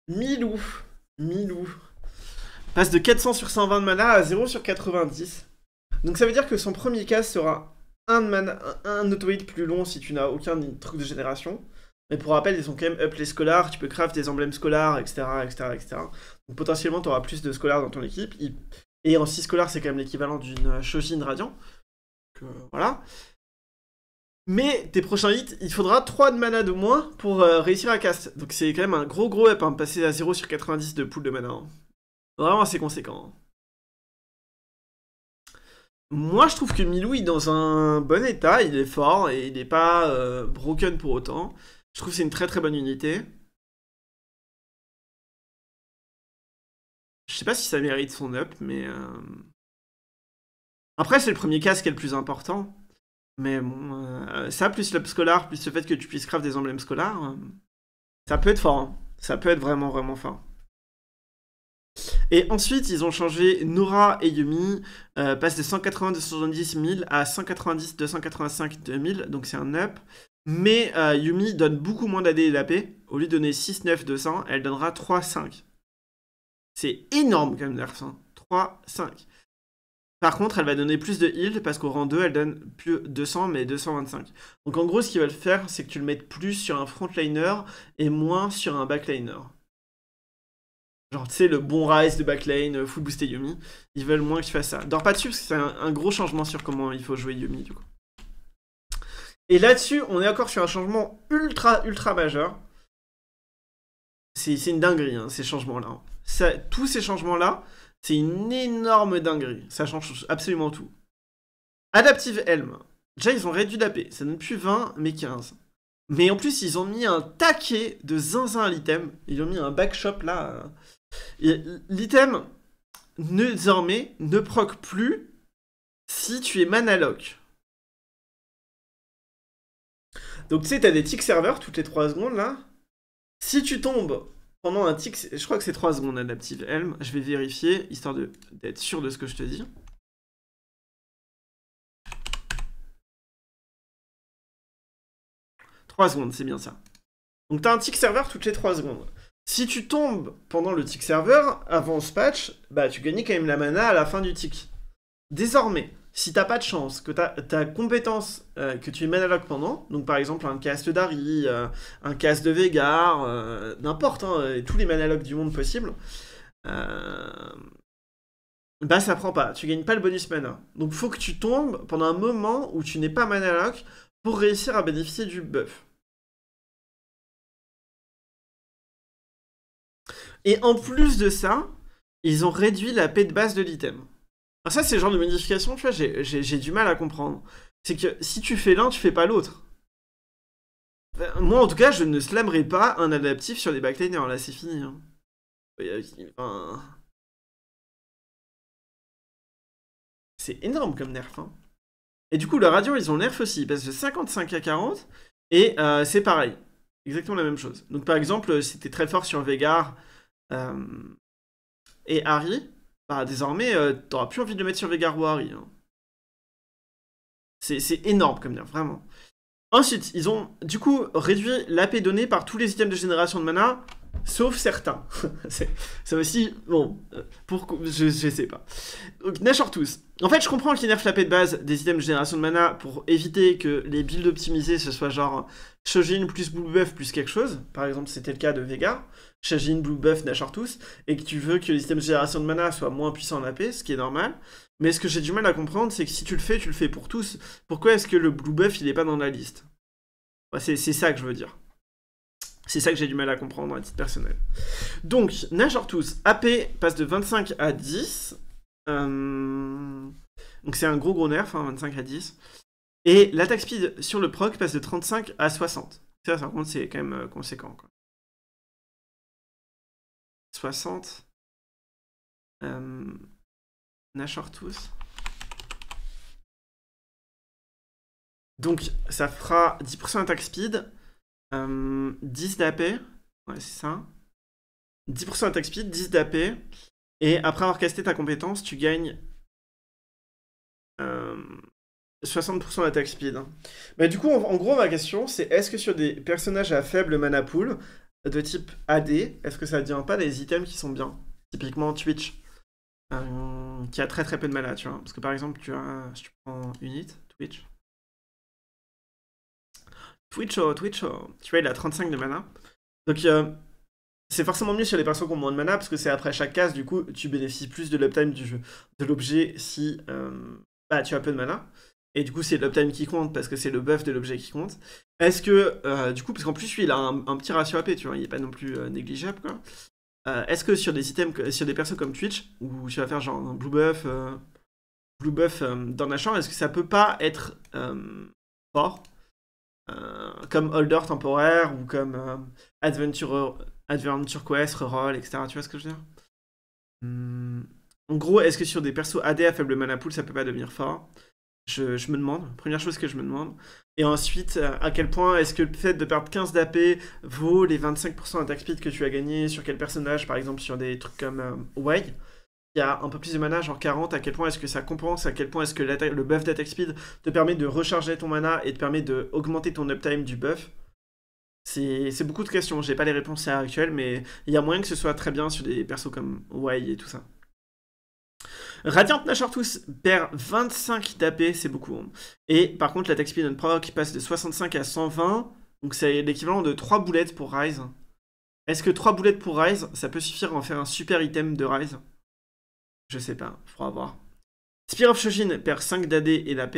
Milou. Milou. Passe de 400 sur 120 de mana à 0 sur 90. Donc ça veut dire que son premier cas sera un, auto plus long si tu n'as aucun truc de génération. Mais pour rappel, ils ont quand même up les scolars, tu peux craft des emblèmes scolars, etc. etc., etc. Donc potentiellement, tu auras plus de scolars dans ton équipe. Et en 6 scolars, c'est quand même l'équivalent d'une euh, Shoshin Radiant. Donc euh, voilà. Mais tes prochains hits, il faudra 3 de mana de moins pour euh, réussir à cast. Donc c'est quand même un gros gros up, hein, passer à 0 sur 90 de pool de mana. Hein. Vraiment assez conséquent. Hein. Moi, je trouve que Milou est dans un bon état, il est fort et il n'est pas broken pour autant. Je trouve que c'est une très très bonne unité. Je sais pas si ça mérite son up, mais... Euh, après, c'est le premier casque qui est le plus important. Mais bon, euh, ça, plus l'up scolaire, plus le fait que tu puisses craft des emblèmes scolaires, euh, ça peut être fort. Hein. Ça peut être vraiment, vraiment fort. Et ensuite, ils ont changé Nora et Yumi, euh, passent de 180 270 000 à 190 285 2000, donc c'est un up. Mais euh, Yumi donne beaucoup moins d'AD et d'AP. Au lieu de donner 6, 9, 200, elle donnera 3, 5. C'est énorme même nerf. 3, 5. Par contre, elle va donner plus de heal parce qu'au rang 2, elle donne plus 200 mais 225. Donc en gros, ce qu'ils veulent faire, c'est que tu le mettes plus sur un frontliner et moins sur un backliner. Genre, tu sais, le bon rise de backlane, euh, full booster Yumi. Ils veulent moins que tu fasses ça. Dors pas dessus parce que c'est un, un, gros changement sur comment il faut jouer Yumi du coup. Et là-dessus, on est encore sur un changement ultra, ultra majeur. C'est une dinguerie, hein, ces changements-là. Tous ces changements-là, c'est une énorme dinguerie. Ça change absolument tout. Adaptive Helm. Déjà, ils ont réduit d'ap. Ça donne plus 20, mais 15. Mais en plus, ils ont mis un taquet de zinzin à l'item. Ils ont mis un backshop là. L'item, désormais, ne proc plus si tu es manaloc. Donc tu sais, t'as des ticks serveurs toutes les 3 secondes là. Si tu tombes pendant un tick... je crois que c'est 3 secondes Adaptive Helm, je vais vérifier histoire d'être sûr de ce que je te dis. 3 secondes, c'est bien ça. Donc t'as un tick serveur toutes les 3 secondes. Si tu tombes pendant le tick serveur, avant ce patch, bah tu gagnes quand même la mana à la fin du tick. Désormais, si t'as pas de chance, que ta, compétence euh, que tu es lock pendant, donc par exemple un cast d'Harry, euh, un cast de Vegar, euh, n'importe, hein, tous les monologues du monde possible, bah ça prend pas, tu gagnes pas le bonus mana. Donc faut que tu tombes pendant un moment où tu n'es pas monologue pour réussir à bénéficier du buff. Et en plus de ça, ils ont réduit la paix de base de l'item. Alors ça, c'est le genre de modification, tu vois, j'ai du mal à comprendre. C'est que si tu fais l'un, tu fais pas l'autre. Euh, moi, en tout cas, je ne slammerai pas un adaptif sur les backliners. Là, c'est fini. Hein. C'est énorme comme nerf. Hein. Et du coup, le radio, ils ont nerf aussi. Ils passent de 55 à 40. Et euh, c'est pareil. Exactement la même chose. Donc, par exemple, euh, c'était très fort sur Vegar et Harry bah désormais, euh, t'auras plus envie de le mettre sur Vega hein. C'est énorme comme dire, vraiment. Ensuite, ils ont du coup réduit l'AP donnée par tous les items de génération de mana, sauf certains. C'est aussi, bon, euh, pourquoi, je, je sais pas. Donc, Nashor tous. En fait, je comprends qu'ils nerfent l'AP de base des items de génération de mana pour éviter que les builds optimisés, ce soit genre Shogin plus Bullbuff plus quelque chose. Par exemple, c'était le cas de Vega. Shajin, Blue Buff, Nash tous, et que tu veux que les systèmes de génération de mana soient moins puissants en AP, ce qui est normal. Mais ce que j'ai du mal à comprendre, c'est que si tu le fais, tu le fais pour tous. Pourquoi est-ce que le Blue Buff, il n'est pas dans la liste c'est, ça que je veux dire. C'est ça que j'ai du mal à comprendre à titre personnel. Donc, Nash tous, AP passe de 25 à 10. Euh, donc c'est un gros gros nerf, 25 hein, à 10. Et l'attaque speed sur le proc passe de 35 à 60. Ça, par contre, c'est quand même euh, conséquent. 60. Euh, Nashortus. Donc ça fera 10% attaque speed, 10 euh, d'AP, ouais c'est ça. 10% attaque speed, 10 d'AP, et après avoir casté ta compétence, tu gagnes 60% euh, d'attaque speed. mais bah, du coup, en gros, ma question, c'est est-ce que sur des personnages à faible mana pool, de type AD, est-ce que ça ne devient pas des items qui sont bien Typiquement Twitch, euh, qui a très très peu de mana, tu vois. Parce que par exemple, tu as, si tu prends Unit, Twitch. Twitch, oh, Twitch, oh. tu vois, il a 35 de mana. Donc, euh, c'est forcément mieux sur les persos qui ont moins de mana, parce que c'est après chaque case, du coup, tu bénéficies plus de l'uptime du jeu, de l'objet si euh, bah, tu as peu de mana. Et du coup, c'est l'uptime qui compte parce que c'est le buff de l'objet qui compte. Est-ce que, euh, du coup, parce qu'en plus, lui, il a un, petit ratio AP, tu vois, il est pas non plus euh, négligeable, quoi. Euh, est-ce que sur des items, sur des persos comme Twitch, ou tu vas faire genre un blue buff, blue buff dans la chambre, est-ce que ça peut pas être fort Comme holder temporaire ou comme adventure, adventure quest, reroll, etc. Tu vois ce que je veux dire hmm. En gros, est-ce que sur des persos AD à faible mana pool, ça peut pas devenir fort je, me demande, première chose que je me demande. Et ensuite, à quel point est-ce que le fait de perdre 15 d'AP vaut les 25% d'attaque speed que tu as gagné sur quel personnage, par exemple sur des trucs comme euh, il y a un peu plus de mana, genre 40, à quel point est-ce que ça compense, à quel point est-ce que le buff d'attaque speed te permet de recharger ton mana et te permet d'augmenter ton uptime du buff. C'est beaucoup de questions, j'ai pas les réponses à l'heure actuelle, mais il y a moyen que ce soit très bien sur des persos comme Way et tout ça. Radiant tous perd 25 d'AP, c'est beaucoup. Hein. Et par contre, l'attaque speed on proc passe de 65 à 120. Donc c'est l'équivalent de 3 boulettes pour Rise. Est-ce que 3 boulettes pour Rise, ça peut suffire à en faire un super item de Rise Je sais pas, faudra voir. Spear of Shojin perd 5 d'AD et d'AP.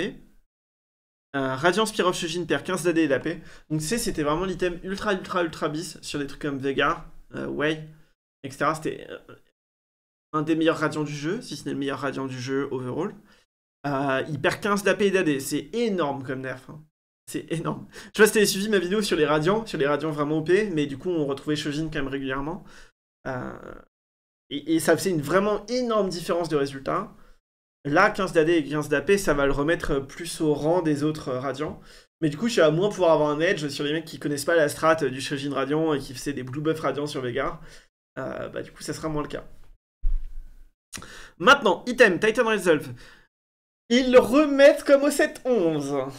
Euh, Radiant Spear of perd 15 d'AD et d'AP. Donc c'était vraiment l'item ultra ultra ultra bis sur des trucs comme Vega, euh, Way, etc. C'était euh, un des meilleurs radiants du jeu, si ce n'est le meilleur radiant du jeu overall. Euh, il perd 15 d'AP et d'AD, c'est énorme comme nerf. Hein. C'est énorme. Je vois, pas si suivi ma vidéo sur les radiants, sur les radiants vraiment OP, mais du coup on retrouvait Shogun quand même régulièrement. Euh, et, ça faisait une vraiment énorme différence de résultat. Là, 15 d'AD et 15 d'AP, ça va le remettre plus au rang des autres radiants. Mais du coup, je suis à moins pouvoir avoir un edge sur les mecs qui connaissent pas la strat du Shogin Radiant et qui faisaient des blue buff radiants sur Vega. Euh, bah, du coup, ça sera moins le cas. Maintenant, item, Titan Resolve. Ils le remettent comme au 7-11.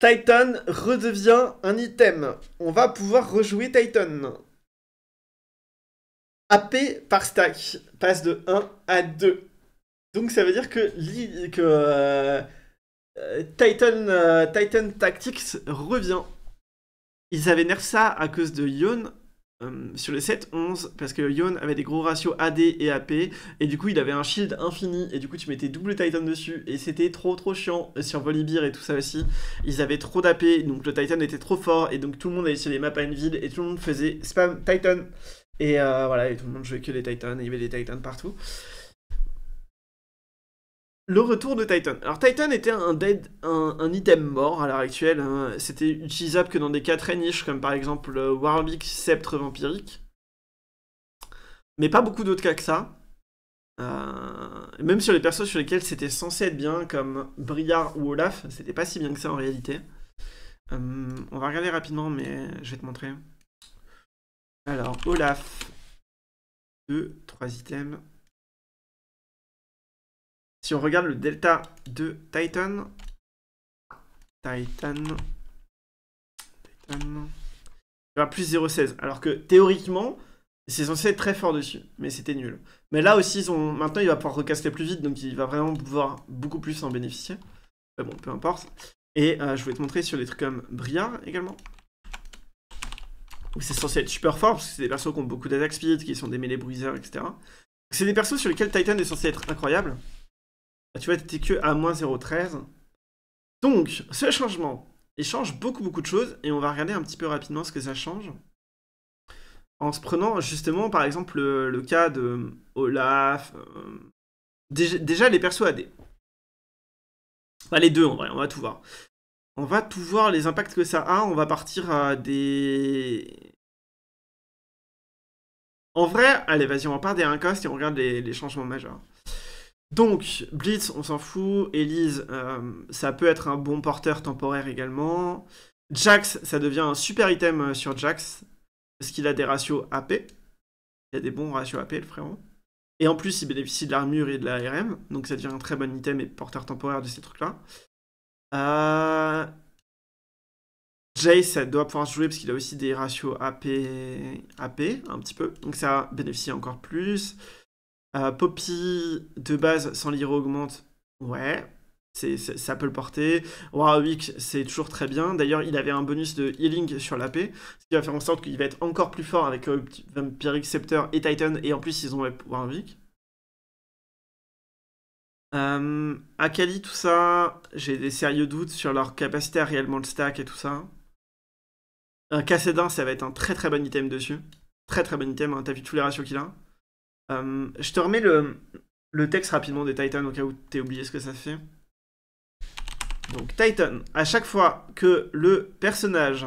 Titan redevient un item. On va pouvoir rejouer Titan. AP par stack passe de 1 à 2. Donc ça veut dire que, euh, Titan, euh, Titan Tactics revient. Ils avaient nerf ça à cause de Yon euh, sur les 7-11, parce que Yon avait des gros ratios AD et AP, et du coup il avait un shield infini, et du coup tu mettais double Titan dessus, et c'était trop trop chiant euh, sur Volibear et tout ça aussi. Ils avaient trop d'AP, donc le Titan était trop fort, et donc tout le monde allait sur les maps à une ville, et tout le monde faisait spam Titan. Et euh, voilà, et tout le monde jouait que les Titans, et il y avait des Titans partout. Le retour de Titan. Alors Titan était un, dead, un, item mort à l'heure actuelle. Hein. C'était utilisable que dans des cas très niches, comme par exemple euh, Warwick, Sceptre Vampirique. Mais pas beaucoup d'autres cas que ça. Euh, même sur les persos sur lesquels c'était censé être bien, comme Briar ou Olaf, c'était pas si bien que ça en réalité. Euh, on va regarder rapidement, mais je vais te montrer. Alors, Olaf. deux, trois items. Si on regarde le delta de Titan, Titan, Titan, il va plus 0,16. Alors que théoriquement, c'est censé être très fort dessus, mais c'était nul. Mais là aussi, ils maintenant, il va pouvoir recaster plus vite, donc il va vraiment pouvoir beaucoup plus en bénéficier. Mais bon, peu importe. Et euh, je voulais te montrer sur des trucs comme Briar, également. Où c'est censé être super fort, parce que c'est des persos qui ont beaucoup d'attaque speed, qui sont des mêlés briseurs, etc. C'est des persos sur lesquels Titan est censé être incroyable. Bah, tu vois, t'étais que à moins 0,13. Donc, ce changement, il change beaucoup, beaucoup de choses, et on va regarder un petit peu rapidement ce que ça change. En se prenant justement, par exemple, le, cas de euh, Olaf. Euh, déjà, les persos AD. Enfin, les deux, en vrai, on va tout voir. On va tout voir les impacts que ça a. On va partir à des. En vrai, allez, vas-y, on part des 1 et on regarde les changements majeurs. Donc, Blitz, on s'en fout. Elise, euh, ça peut être un bon porteur temporaire également. Jax, ça devient un super item euh, sur Jax. Parce qu'il a des ratios AP. Il a des bons ratios AP, le frérot. Et en plus, il bénéficie de l'armure et de la RM. Donc, ça devient un très bon item et porteur temporaire de ces trucs-là. Euh... Jace, ça doit pouvoir se jouer parce qu'il a aussi des ratios AP, AP, un petit peu. Donc, ça bénéficie encore plus. Euh, Poppy, de base, sans l'iro augmente, ouais, ça peut le porter. Warwick, c'est toujours très bien. D'ailleurs, il avait un bonus de healing sur la paix, ce qui va faire en sorte qu'il va être encore plus fort avec euh, Vampiric Scepter et Titan, et en plus, ils ont Warwick. Euh, Akali, tout ça, j'ai des sérieux doutes sur leur capacité à réellement le stack et tout ça. Un euh, ça va être un très très bon item dessus. Très très bon item, hein. t'as vu tous les ratios qu'il a. Euh, je te remets le, le texte rapidement des Titans au cas où t'es oublié ce que ça fait. Donc Titan, à chaque fois que le personnage...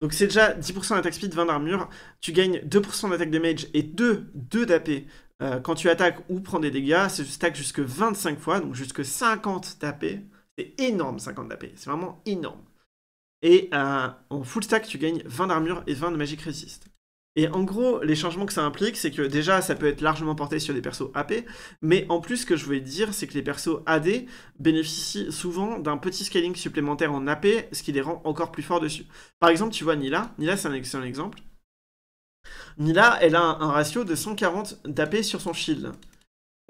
Donc c'est déjà 10% d'attaque speed, 20 d'armure, tu gagnes 2% d'attaque damage et 2, 2 d'AP. quand tu attaques ou prends des dégâts, c'est stack jusque 25 fois, donc jusque 50 d'AP. C'est énorme 50 d'AP, c'est vraiment énorme. Et euh, en full stack, tu gagnes 20 d'armure et 20 de magic resist. Et en gros, les changements que ça implique, c'est que déjà, ça peut être largement porté sur des persos AP, mais en plus, ce que je voulais dire, c'est que les persos AD bénéficient souvent d'un petit scaling supplémentaire en AP, ce qui les rend encore plus forts dessus. Par exemple, tu vois Nila, Nila c'est un excellent exemple. Nila, elle a un ratio de 140 d'AP sur son shield.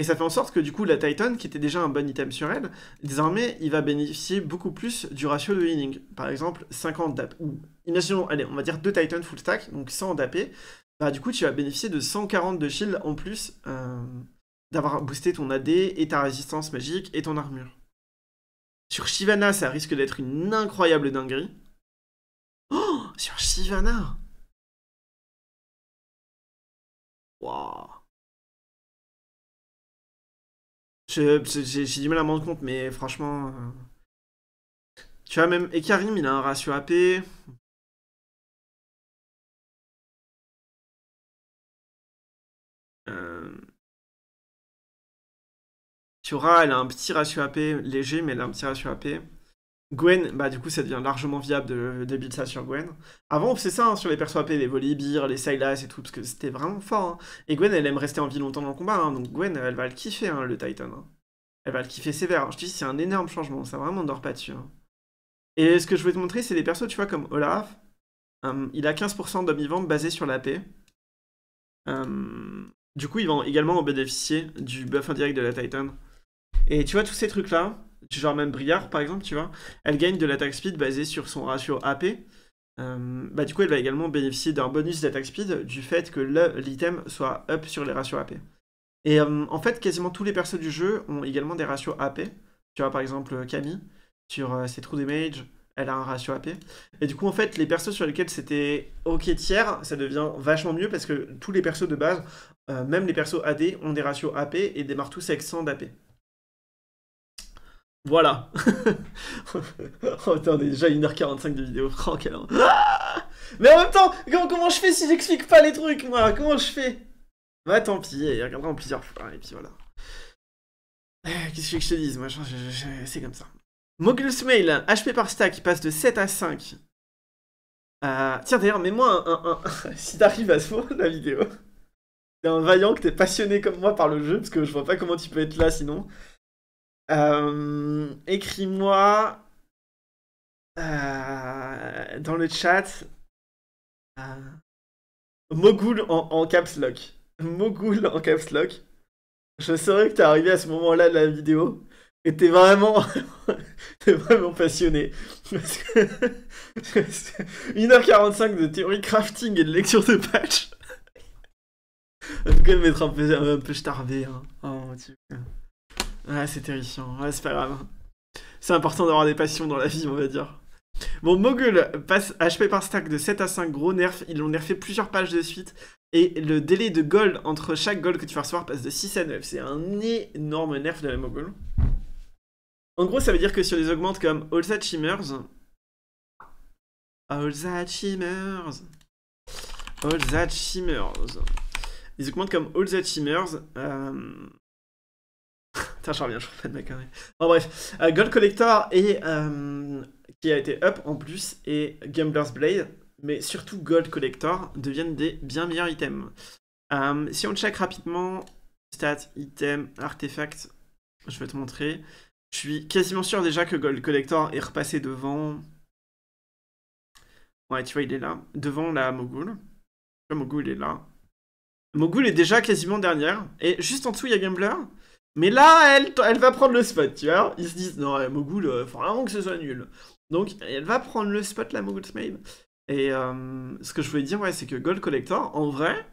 Et ça fait en sorte que du coup la Titan, qui était déjà un bon item sur elle, désormais il va bénéficier beaucoup plus du ratio de healing. Par exemple 50 d'AP, ou imaginons, allez, on va dire deux Titans full stack, donc 100 d'AP, bah du coup tu vas bénéficier de 140 de shield en plus euh, d'avoir boosté ton AD et ta résistance magique et ton armure. Sur Shivana, ça risque d'être une incroyable dinguerie. Oh Sur Shivana Waouh J'ai du mal à me rendre compte, mais franchement... Euh, tu vois, même... Ekarim, il a un ratio AP. elle a un petit ratio AP léger, mais elle a un petit ratio AP. Gwen, bah du coup, ça devient largement viable de, build ça sur Gwen. Avant, c'est ça hein, sur les persos AP, les Volibear, les Sylas et tout, parce que c'était vraiment fort. Hein. Et Gwen, elle aime rester en vie longtemps dans le combat, hein. donc Gwen, elle va le kiffer, le Titan. Elle va le kiffer sévère. Je te dis, c'est un énorme changement, ça vraiment ne dort pas dessus. Et ce que je voulais te montrer, c'est des persos, tu vois, comme Olaf. Hum, il a 15% vivants basé sur l'AP. paix hum, du coup, ils vont également en bénéficier du buff indirect de la Titan. Et tu vois, tous ces trucs-là, genre même Briard par exemple, tu vois, elle gagne de l'attaque speed basée sur son ratio AP. Euh, bah, du coup, elle va également bénéficier d'un bonus d'attaque speed du fait que l'item soit up sur les ratios AP. Et euh, en fait, quasiment tous les persos du jeu ont également des ratios AP. Tu vois, par exemple, Camille, sur ses euh, ses True Damage, elle a un ratio AP. Et du coup, en fait, les persos sur lesquels c'était OK tiers, ça devient vachement mieux parce que tous les persos de base, même les persos AD, ont des ratios AP et démarrent tous avec 100 d'AP. Voilà. oh putain, on est déjà 1h45 de vidéo, oh, Franck ah Mais en même temps, comment, je fais si j'explique pas les trucs, moi Comment je fais Bah tant pis, il regardera en plusieurs fois, et puis voilà. Eh, qu'est-ce que je te dis Moi, c'est comme ça. Mogul's Mail, HP par stack, il passe de 7 à 5. Euh, tiens, d'ailleurs, mets-moi un, 1, si t'arrives à ce moment la vidéo, t'es un vaillant que t'es passionné comme moi par le jeu, parce que je vois pas comment tu peux être là sinon. Euh, Écris-moi euh, dans le chat euh, Mogul en, caps lock. Mogul en caps lock. Je saurais que t'es arrivé à ce moment-là de la vidéo et t'es vraiment, es vraiment passionné. Parce que 1h45 de théorie crafting et de lecture de patch. En tout cas, mettre un peu, un peu starvé. Hein. Oh ah, c'est terrifiant. Ah, c'est pas grave. C'est important d'avoir des passions dans la vie, on va dire. Bon, Mogul passe HP par stack de 7 à 5, gros nerf. Ils l'ont nerfé plusieurs pages de suite. Et le délai de gold entre chaque gold que tu vas recevoir passe de 6 à 9. C'est un énorme nerf de la Mogul. En gros, ça veut dire que si on les augmente comme All That Shimmers. All That Shimmers. All That Shimmers. Ils augmentent comme All Shimmers. Euh, je reviens, je de ma Bon, bref, euh, Gold Collector et, euh, qui a été up en plus et Gambler's Blade, mais surtout Gold Collector, deviennent des bien meilleurs items. Euh, si on check rapidement, stats, item, artefacts, je vais te montrer. Je suis quasiment sûr déjà que Gold Collector est repassé devant. Ouais, tu vois, il est là. Devant la Mogul. Mogul est là. Mogul est déjà quasiment dernière. Et juste en dessous, il y a Gambler. Mais là, elle, elle va prendre le spot, tu vois. Ils se disent, non, Mogul, euh, faut vraiment que ce soit nul. Donc, elle va prendre le spot, la Mogul Maid. Et euh, ce que je voulais dire, c'est que Gold Collector, en vrai,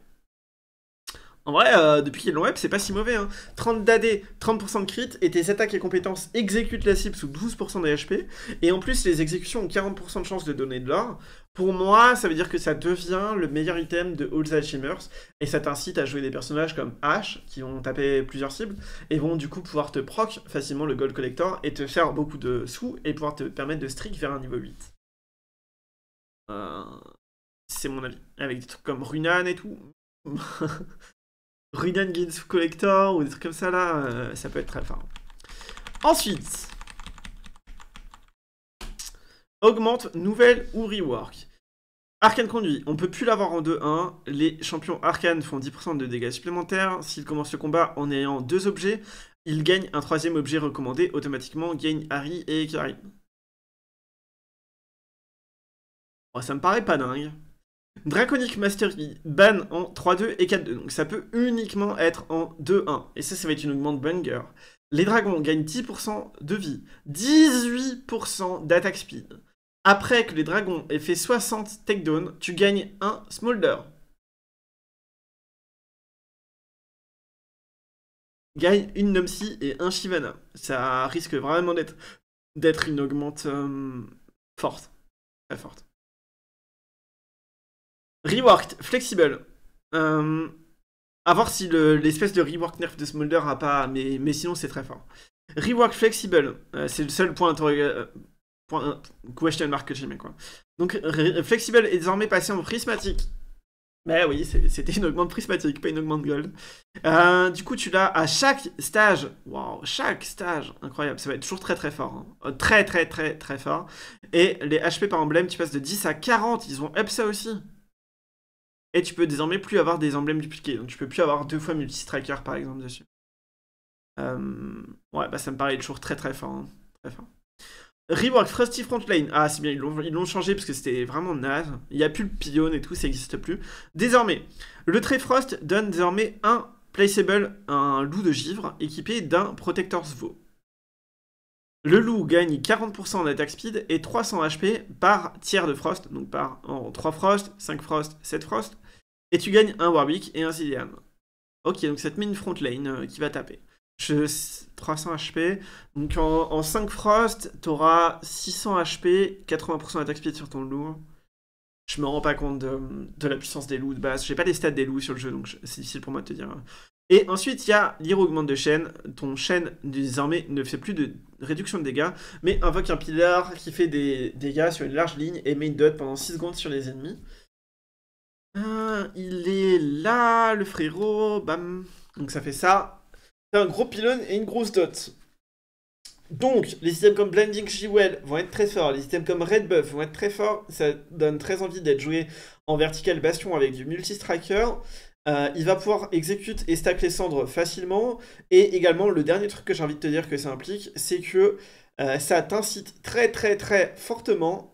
en vrai, euh, depuis depuis qu'ils l'ont web, c'est pas si mauvais. Hein. 30 d'AD, 30% de crit, et tes attaques et compétences exécutent la cible sous 12% de HP. Et en plus, les exécutions ont 40% de chance de donner de l'or. Pour moi, ça veut dire que ça devient le meilleur item de All Alchemers, et ça t'incite à jouer des personnages comme Ash, qui vont taper plusieurs cibles, et vont du coup pouvoir te proc facilement le Gold Collector, et te faire beaucoup de sous, et pouvoir te permettre de streak vers un niveau 8. Euh, c'est mon avis. Avec des trucs comme Runan et tout. Ruinen Games Collector ou des trucs comme ça là, euh, ça peut être très fort. Ensuite, augmente, nouvelle ou rework. Arcane conduit, on peut plus l'avoir en 2-1. Les champions arcane font 10% de dégâts supplémentaires. S'ils commencent le combat en ayant deux objets, ils gagnent un troisième objet recommandé automatiquement, gagne Harry et Karim. Oh, ça me paraît pas dingue. Draconic Mastery, ban en 3-2 et 4-2. Donc ça peut uniquement être en 2-1. Et ça, ça va être une augmente banger. Les dragons gagnent 10% de vie, 18% d'attaque speed. Après que les dragons aient fait 60 takedown, tu gagnes un smolder. Gagne une Nomsi et un Shivana. Ça risque vraiment d'être une augmente euh, forte. Très forte. Reworked, flexible. Euh, à voir si l'espèce de rework nerf de Smolder a pas. Mais, mais sinon, c'est très fort. Rework flexible, euh, c'est le seul point, euh, euh, question mark que j'aimais quoi. Donc flexible est désormais passé en prismatique. Mais oui, c'était une augmente prismatique, pas une augmente gold. du coup, tu l'as à chaque stage. Waouh, chaque stage, incroyable. Ça va être toujours très très fort. Hein. Très très très très fort. Et les HP par emblème, tu passes de 10 à 40. Ils vont up ça aussi. Et tu peux désormais plus avoir des emblèmes dupliqués. Donc tu peux plus avoir deux fois multi-striker par exemple dessus. Euh, ouais, bah ça me paraît toujours très très fort. Hein. Rework Frosty Frontline. Ah, c'est bien, ils l'ont changé parce que c'était vraiment naze. Il n'y a plus le pion et tout, ça n'existe plus. Désormais, le trait Frost donne désormais un placeable, un loup de givre, équipé d'un Protector's Vow. Le loup gagne 40% d'attaque speed et 300 HP par tiers de frost, donc par en 3 frost, 5 frost, 7 frost, et tu gagnes un warwick et un Zidane. Ok, donc ça te met une front lane euh, qui va taper. 300 HP, donc en, 5 frost, t'auras 600 HP, 80% d'attaque speed sur ton loup. Je me rends pas compte de, la puissance des loups de base, j'ai pas les stats des loups sur le jeu, donc c'est difficile pour moi de te dire hein. Et ensuite, il y a l'hero augmente de chaîne. Ton chaîne, désormais, ne fait plus de réduction de dégâts, mais invoque un pilar qui fait des dégâts sur une large ligne et met une dot pendant 6 secondes sur les ennemis. Euh, il est là, le frérot, bam. Donc ça fait ça. C'est un gros pylône et une grosse dot. Donc, les systèmes comme Blending Jewel vont être très forts, les systèmes comme Red Buff vont être très forts, ça donne très envie d'être joué en vertical bastion avec du multi-striker. Euh, il va pouvoir exécuter et stack les cendres facilement. Et également, le dernier truc que j'ai envie de te dire que ça implique, c'est que euh, ça t'incite très très très fortement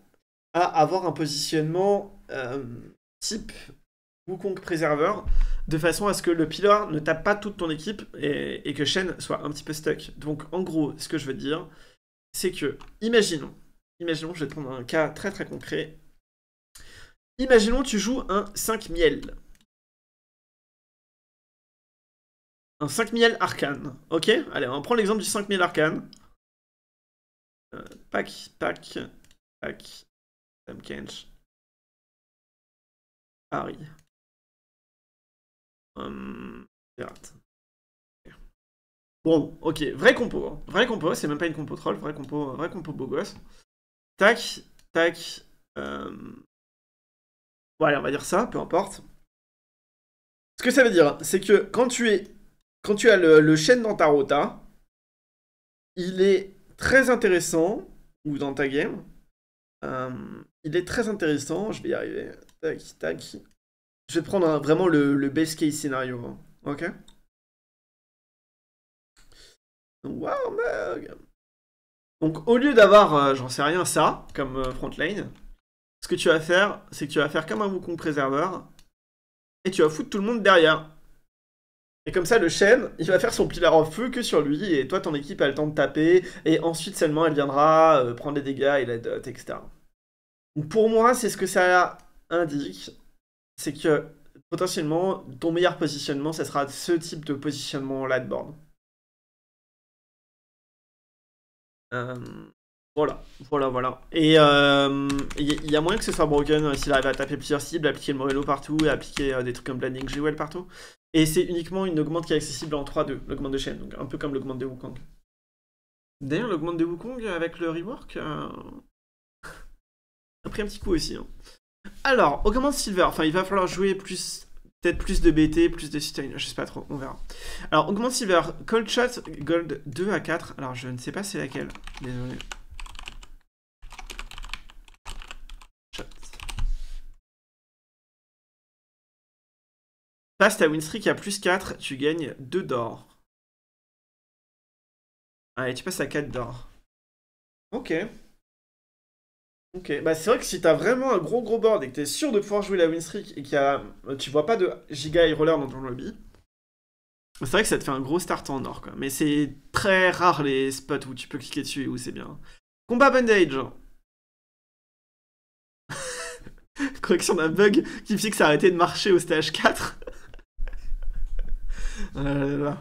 à avoir un positionnement euh, type Wukong préserveur de façon à ce que le pilar ne tape pas toute ton équipe et, que Shen soit un petit peu stuck. Donc en gros, ce que je veux dire, c'est que, imaginons, imaginons, je vais te prendre un cas très très concret. Imaginons tu joues un 5 miel. Un 5000 arcane. Ok, allez, on prend l'exemple du 5000 arcane. Pac, pack, pack, pack. Kench. Harry. Hum, Bon, ok, vrai compo. Hein. Vrai compo, c'est même pas une compo troll, vrai compo, vrai compo beau gosse. Tac, tac. Hum. Bon, on va dire ça, peu importe. Ce que ça veut dire, c'est que quand tu es quand tu as le, chêne dans ta rota, il est très intéressant, ou dans ta game, euh, il est très intéressant, je vais y arriver, tac, tac. Je vais prendre vraiment le, best case scénario, hein, ok Donc au lieu d'avoir, euh, j'en sais rien, ça, comme euh, front lane, ce que tu vas faire, c'est que tu vas faire comme un boucon préserveur, et tu vas foutre tout le monde derrière. Et comme ça, le chêne, il va faire son pilar of feu que sur lui, et toi, ton équipe a le temps de taper, et ensuite seulement elle viendra euh, prendre des dégâts et la dot, etc. Pour moi, c'est ce que ça indique, c'est que potentiellement, ton meilleur positionnement, ça sera ce type de positionnement là de board. Euh... Voilà, voilà, voilà. Et il euh, y, a moyen que ce soit broken euh, s'il arrive à taper plusieurs cibles, appliquer le Morello partout et appliquer euh, des trucs comme Blending Jewel partout. Et c'est uniquement une augmente qui est accessible en 3-2, l'augmente de chaîne, donc un peu comme l'augmente de Wukong. D'ailleurs, l'augmente de Wukong avec le rework a pris un petit coup aussi. Hein. Alors, augmente Silver, enfin il va falloir jouer plus peut-être plus de BT, plus de sustain, je sais pas trop, on verra. Alors, augmente Silver, Cold Shot, Gold 2 à 4, alors je ne sais pas c'est laquelle, désolé. Si ta streak à plus 4, tu gagnes 2 d'or. Allez, ah, tu passes à 4 d'or. Ok. Ok, bah c'est vrai que si t'as vraiment un gros gros board et que t'es sûr de pouvoir jouer la winstreak et que a... tu vois pas de giga high roller dans ton lobby, c'est vrai que ça te fait un gros start en or quoi. Mais c'est très rare les spots où tu peux cliquer dessus et où c'est bien. Combat bandage. Correction d'un bug qui fait que ça a arrêté de marcher au stage 4. Ah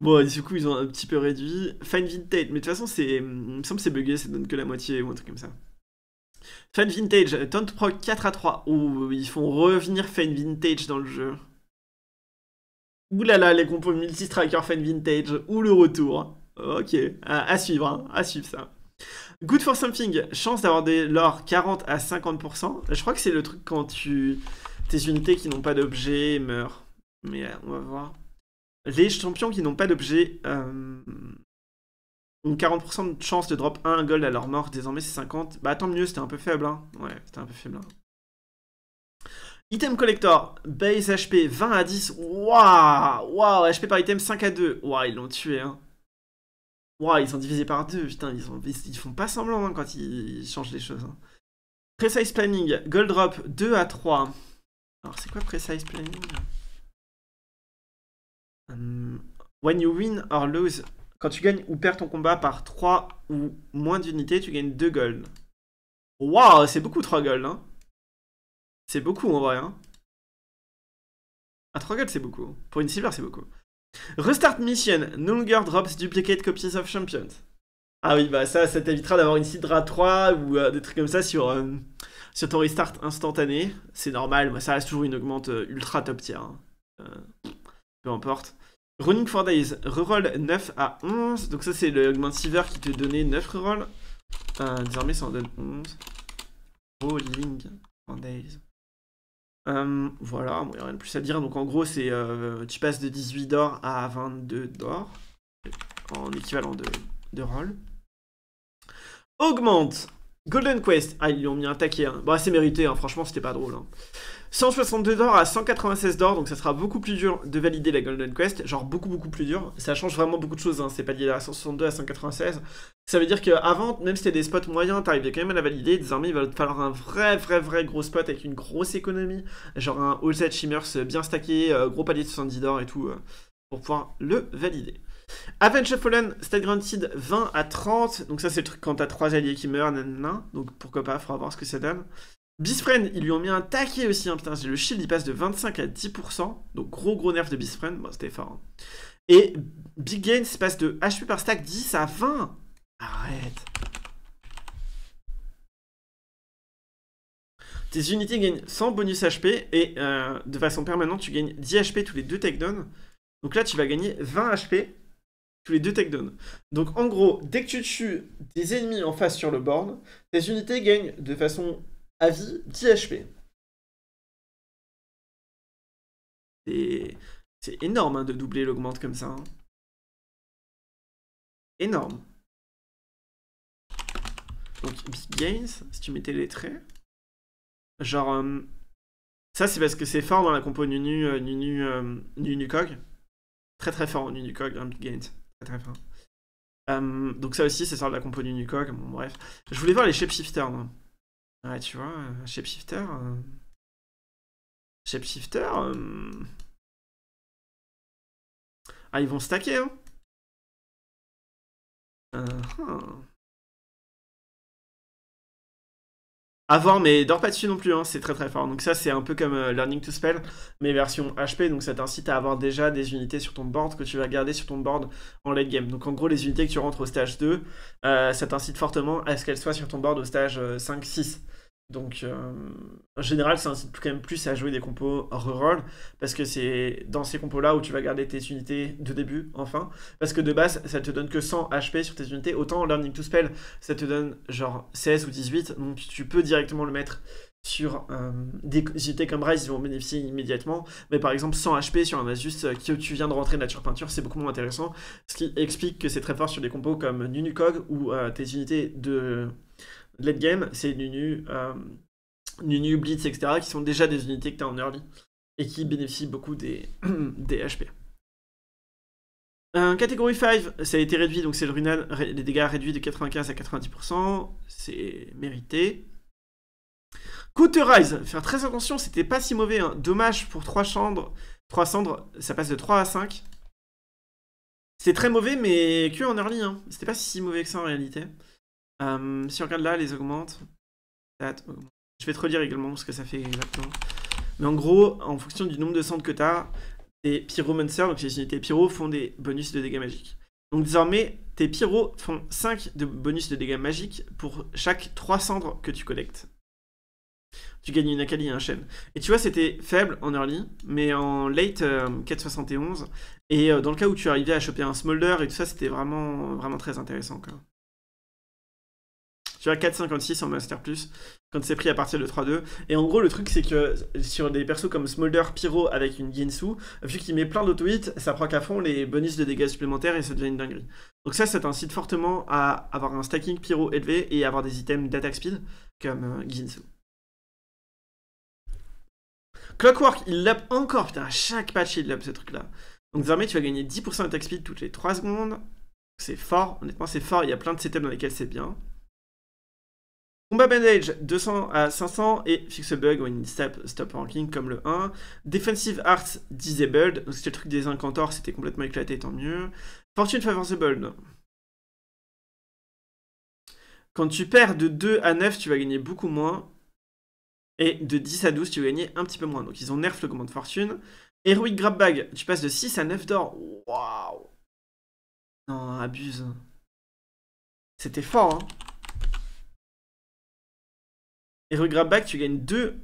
bon, du coup, ils ont un petit peu réduit. fine Vintage, mais de toute façon, c'est, il me semble que c'est bugué, ça donne que la moitié ou un truc comme ça. Fan Vintage, Taunt Pro 4 à 3. Ouh, euh, ils font revenir Fan Vintage dans le jeu. Oulala les compos multi-striker fine Vintage, ou le retour. Ok, à, suivre, hein, à suivre ça. Good for something, chance d'avoir des l'or 40 à 50%. Je crois que c'est le truc quand tu tes unités qui n'ont pas d'objet meurent. Mais euh, on va voir. Les champions qui n'ont pas d'objet euh, ont 40% de chance de drop 1 gold à leur mort. Désormais, c'est 50. Bah, tant mieux, c'était un peu faible. Hein. Ouais, c'était un peu faible. Hein. Item collector, base HP 20 à 10. Waouh! Waouh, HP par item 5 à 2. Waouh, ils l'ont tué. Hein. Waouh, ils sont divisés par 2. Putain, ils, ont... ils, font pas semblant hein, quand ils... changent les choses. Hein. Precise planning, gold drop 2 à 3. Alors, c'est quoi precise planning? Hum, when you win or lose, quand tu gagnes ou perds ton combat par 3 ou moins d'unités, tu gagnes 2 gold. Waouh, c'est beaucoup 3 gold, hein C'est beaucoup en vrai, hein Ah, 3 gold, c'est beaucoup. Pour une silver, c'est beaucoup. Restart mission, no longer drops duplicate copies of champions. Ah oui, bah ça, ça t'évitera d'avoir une Sidra 3 ou euh, des trucs comme ça sur, euh, sur ton restart instantané. C'est normal, moi ça reste toujours une augmente euh, ultra top tier. Hein peu importe. Running for Days, reroll 9 à 11. Donc ça c'est le silver qui te donnait 9 rerolls. Euh, désormais ça en donne 11. Rolling for Days. Euh, voilà, il n'y a rien de plus à dire. Donc en gros c'est euh, tu passes de 18 d'or à 22 d'or. En équivalent de, de roll. Augmente Golden Quest. Ah, ils ont mis un taquet. c'est hein. mérité, hein. franchement, c'était pas drôle. 162 hein. d'or à 196 d'or, donc ça sera beaucoup plus dur de valider la Golden Quest. Genre, beaucoup, beaucoup plus dur. Ça change vraiment beaucoup de choses. C'est pas lié à 162 à 196. Ça veut dire qu'avant, même si c'était des spots moyens, t'arrivais quand même à la valider. Désormais, il va te falloir un vrai, vrai, vrai gros spot avec une grosse économie. Genre un All Set Shimmers bien stacké, euh, gros palier de 70 d'or et tout, euh, pour pouvoir le valider. Avenger Fallen, stat granted 20 à 30. Donc ça, c'est le truc quand t'as 3 alliés qui meurent, Donc pourquoi pas, faudra voir ce que ça donne. Bisfriend, ils lui ont mis un taquet aussi. Hein. putain, le shield, il passe de 25 à 10%. Donc gros gros nerf de Bisfriend. Bon, c'était fort. Hein. Et Big Gain, passe de HP par stack 10 à 20. Arrête. Tes unités gagnent 100 bonus HP et euh, de façon permanente, tu gagnes 10 HP tous les deux takedowns. Donc là, tu vas gagner 20 HP tous les deux takedowns. Donc en gros, dès que tu tues des ennemis en face sur le board, tes unités gagnent de façon à vie 10 HP. C'est énorme hein, de doubler l'augmente comme ça. Hein. Énorme. Donc big gains, si tu mettais les traits. Genre, euh, ça c'est parce que c'est fort dans la compo Nunu, euh, Nunu, euh, Nunu Cog. Très très fort en Nunu Cog, un hein, big gains très euh, donc ça aussi, c'est ça de la compo coq, Bon, bref. Je voulais voir les shapeshifters. Moi. Ouais, tu vois, euh, shape shifter, euh. shape shifter. Ah, ils vont stacker, hein Avoir, mais dors pas dessus non plus, hein, c'est très très fort. Donc ça c'est un peu comme euh, Learning to Spell, mais version HP, donc ça t'incite à avoir déjà des unités sur ton board que tu vas garder sur ton board en late game. Donc en gros les unités que tu rentres au stage 2, euh, ça t'incite fortement à ce qu'elles soient sur ton board au stage 5-6. Euh, donc, euh, en général, ça incite quand même plus à jouer des compos reroll, parce que c'est dans ces compos-là où tu vas garder tes unités de début, enfin. Parce que de base, ça te donne que 100 HP sur tes unités. Autant Learning to Spell, ça te donne genre 16 ou 18, donc tu peux directement le mettre sur euh, des unités comme Rise, ils vont bénéficier immédiatement. Mais par exemple, 100 HP sur un Asus euh, que tu viens de rentrer Nature Peinture, c'est beaucoup moins intéressant. Ce qui explique que c'est très fort sur des compos comme NunuKog ou tes unités de late game, c'est Nunu, euh, Blitz, etc., qui sont déjà des unités que tu as en early et qui bénéficient beaucoup des, HP. Euh, catégorie 5, ça a été réduit, donc c'est le runal, les dégâts réduits de 95 à 90%, c'est mérité. Cauterize, faire très attention, c'était pas si mauvais, hein. dommage pour 3 cendres, 3 cendres, ça passe de 3 à 5. C'est très mauvais, mais que en early, hein. c'était pas si mauvais que ça en réalité. Euh, si on regarde là, les augmentes, Je vais te redire également ce que ça fait exactement. Mais en gros, en fonction du nombre de cendres que tu as, tes pyromancers, donc les unités pyro, font des bonus de dégâts magiques. Donc désormais, tes pyro font 5 de bonus de dégâts magiques pour chaque 3 cendres que tu collectes. Tu gagnes une Akali et un Shen. Et tu vois, c'était faible en early, mais en late 471. Euh, et euh, dans le cas où tu arrivais à choper un Smolder et tout ça, c'était vraiment, vraiment très intéressant. Tu 4,56 en Master Plus, quand c'est pris à partir de 3-2. Et en gros, le truc, c'est que sur des persos comme Smolder, Pyro avec une Ginsu, vu qu'il met plein d'auto-hit, ça prend qu'à fond les bonus de dégâts supplémentaires et ça devient une dinguerie. Donc ça, ça t'incite fortement à avoir un stacking Pyro élevé et avoir des items d'attaque speed comme euh, Ginsu. Clockwork, il l'up encore, putain, à chaque patch, il l'up, ce truc-là. Donc désormais, tu vas gagner 10% d'attaque speed toutes les 3 secondes. C'est fort, honnêtement, c'est fort. Il y a plein de systèmes dans lesquels c'est bien. Combat Bandage 200 à 500 et Fix a Bug when une stop, stop ranking comme le 1. Defensive Arts Disabled, donc c'était le truc des incantors, c'était complètement éclaté, tant mieux. Fortune Favorable. Quand tu perds de 2 à 9, tu vas gagner beaucoup moins. Et de 10 à 12, tu vas gagner un petit peu moins. Donc ils ont nerf le commande Fortune. Heroic Grab Bag, tu passes de 6 à 9 d'or. Waouh! Non, abuse. C'était fort, hein. Et Grab tu gagnes deux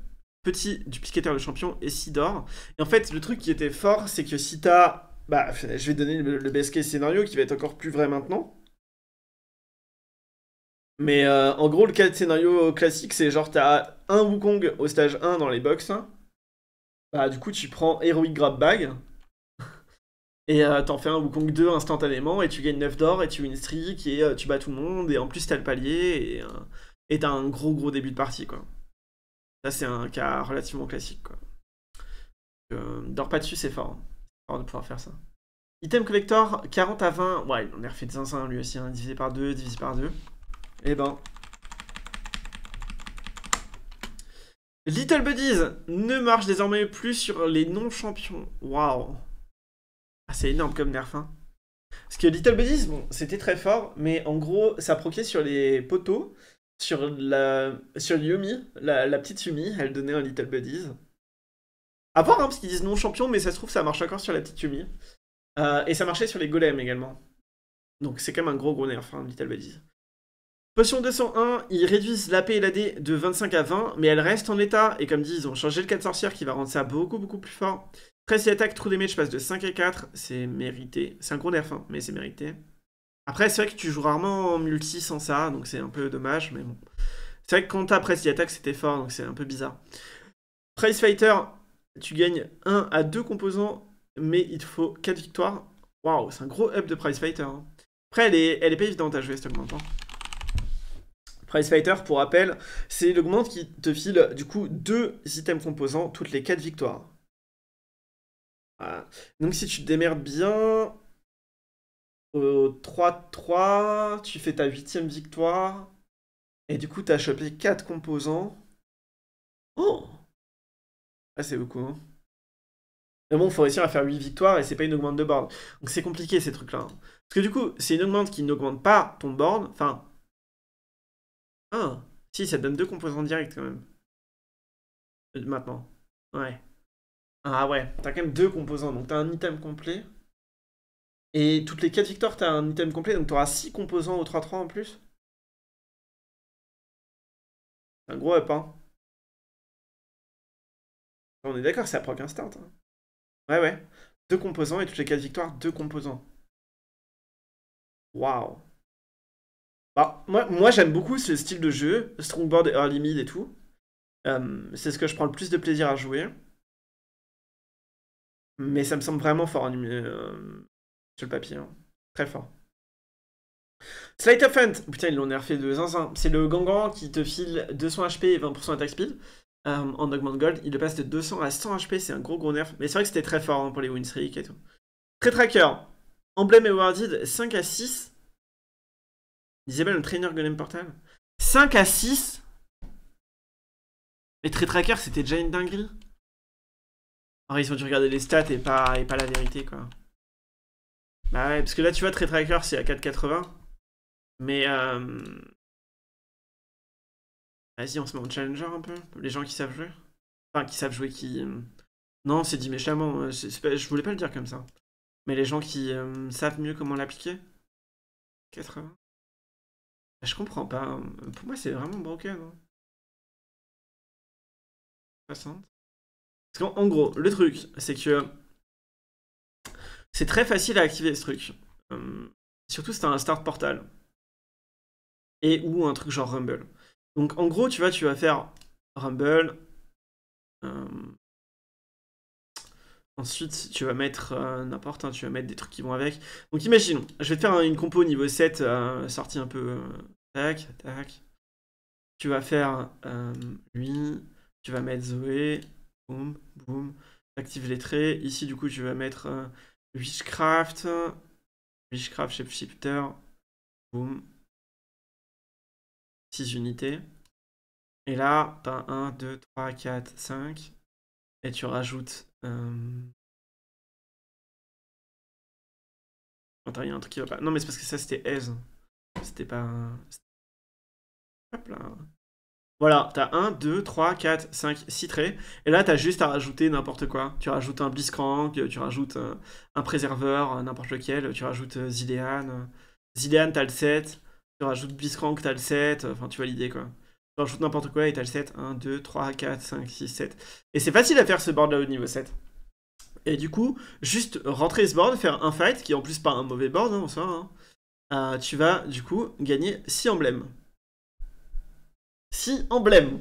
petits duplicateurs de champion et 6 d'or. Et en fait, le truc qui était fort, c'est que si t'as. Bah, je vais donner le, best case scénario qui va être encore plus vrai maintenant. Mais euh, en gros, le cas de scénario classique, c'est genre t'as un Wukong au stage 1 dans les box. Bah, du coup, tu prends Heroic Grab Bag. Et euh, t'en fais un Wukong 2 instantanément et tu gagnes 9 d'or et tu une streak et euh, tu bats tout le monde et en plus t'as le palier et et un gros gros début de partie quoi. Ça c'est un cas relativement classique quoi. Euh, dors pas dessus, c'est fort. Hein. C'est fort de pouvoir faire ça. Item collector, 40 à 20. Ouais, on a refait de zinzin lui aussi, hein, divisé par 2, divisé par 2. Et eh ben. Little Buddies ne marche désormais plus sur les non-champions. Waouh! Ah, c'est énorme comme nerf. Hein. Parce que Little Buddies, bon, c'était très fort, mais en gros, ça proquait sur les poteaux sur, la, sur Yumi, la, petite Yumi, elle donnait un Little Buddies. À voir, hein, parce qu'ils disent non champion, mais ça se trouve, ça marche encore sur la petite Yumi. Euh, et ça marchait sur les golems également. Donc c'est quand même un gros gros nerf, hein, Little Buddies. Potion 201, ils réduisent l'AP et la l'AD de 25 à 20, mais elle reste en état. Et comme dit, ils ont changé le de sorcière qui va rendre ça beaucoup beaucoup plus fort. Presse et attaque, trou damage passe de 5 à 4, c'est mérité. C'est un gros nerf, hein, mais c'est mérité. Après, c'est vrai que tu joues rarement en multi sans ça, donc c'est un peu dommage, mais bon. C'est vrai que quand t'as si attaque, c'était fort, donc c'est un peu bizarre. Price Fighter, tu gagnes 1 à 2 composants, mais il te faut 4 victoires. Waouh, c'est un gros up de Price Fighter. Hein. Après, elle est, elle est pas évidente à jouer cette augmente. Hein. Price Fighter, pour rappel, c'est l'augmente qui te file du coup 2 items composants toutes les 4 victoires. Voilà. Donc si tu te démerdes bien, au 3-3, tu fais ta huitième victoire. Et du coup, tu as chopé 4 composants. Oh Ah, c'est beaucoup, hein. Mais bon, faut réussir à faire 8 victoires et c'est pas une augmente de board. Donc c'est compliqué ces trucs-là. Hein. Parce que du coup, c'est une augmente qui n'augmente pas ton board. Enfin. Ah Si, ça te donne 2 composants directs quand même. Euh, maintenant. Ouais. Ah ouais, t'as quand même deux composants. Donc t'as un item complet. Et toutes les 4 victoires, tu as un item complet, donc tu auras 6 composants au 3-3 en plus. C'est un gros up, hein. On est d'accord, c'est à propre instant. Hein. Ouais, ouais. Deux composants et toutes les 4 victoires, deux composants. Waouh. Bah, moi, j'aime beaucoup ce style de jeu, Strongboard et Early Mid et tout. c'est ce que je prends le plus de plaisir à jouer. Mais ça me semble vraiment fort, animé. Euh, le papier. Hein. Très fort. Slight of Hunt, putain ils l'ont nerfé de zinzin, c'est le Gangan qui te file 200 HP et 20% attack speed euh, en augment gold, il le passe de 200 à 100 HP, c'est un gros gros nerf, mais c'est vrai que c'était très fort hein, pour les win et tout. Très tracker, Emblem Awarded 5 à 6, Isabelle le trainer Golem Portal, 5 à 6 Mais très tracker c'était déjà une dinguerie Alors ils ont dû regarder les stats et pas, et pas la vérité quoi. Bah ouais, parce que là, tu vois, très Tracker, c'est à 4,80. Mais. Euh... Vas-y, on se met en challenger un peu. Les gens qui savent jouer. Enfin, qui savent jouer, qui. Euh, non, c'est dit méchamment. Euh, je voulais pas le dire comme ça. Mais les gens qui euh, savent mieux comment l'appliquer. 80. Bah, je comprends pas. Hein. Pour moi, c'est vraiment broken. 60. Hein. Parce qu'en gros, le truc, c'est que c'est très facile à activer ce truc. Euh, surtout si un start portal. Et ou un truc genre Rumble. Donc en gros, tu vois, tu vas faire Rumble. Euh, ensuite, tu vas mettre euh, n'importe, hein, tu vas mettre des trucs qui vont avec. Donc imaginons, je vais te faire une compo niveau 7, sortie un peu. tac, tac. Tu vas faire lui, tu vas mettre Zoé, boum, boum, active les traits. Ici, du coup, tu vas mettre Witchcraft. Witchcraft Shapeshifter. Boom. 6 unités. Et là, t'as 1, 2, 3, 4, 5. Et tu rajoutes. Euh... Attends, il y a un qui va pas. Non, mais c'est parce que ça, c'était Aise. C'était pas. Hop hein. là. Voilà, t'as 1, 2, 3, 4, 5, 6 traits. Et là, t'as juste à rajouter n'importe quoi. Tu rajoutes un Blitzcrank, tu rajoutes euh, un, préserveur, euh, n'importe lequel. Tu rajoutes euh, Zilean. Zilean, t'as le 7. Tu rajoutes Blitzcrank, t'as le 7. Enfin, tu vois l'idée, quoi. Tu rajoutes n'importe quoi et t'as le 7. 1, 2, 3, 4, 5, 6, 7. Et c'est facile à faire ce board-là au niveau 7. Et du coup, juste rentrer ce board, faire un fight, qui en plus pas un mauvais board, hein, hein. tu vas, du coup, gagner 6 emblèmes. Si emblème.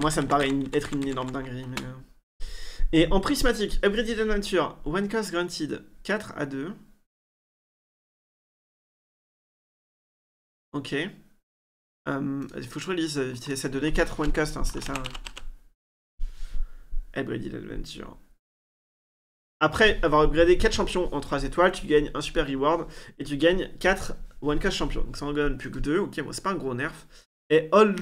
Moi, ça me paraît être une énorme dinguerie. Mais... Euh. Et en prismatique, upgraded de nature, one cost granted, 4 à 2. Ok. Hum, il faut que je relise ça donnait 4 one cost, hein, c'était ça. Hein. Upgraded Adventure. Après avoir upgradé 4 champions en 3 étoiles, tu gagnes un super reward et tu gagnes 4 One Cash Champion. Donc ça en gagne plus que deux. Ok, c'est pas un gros nerf. Et All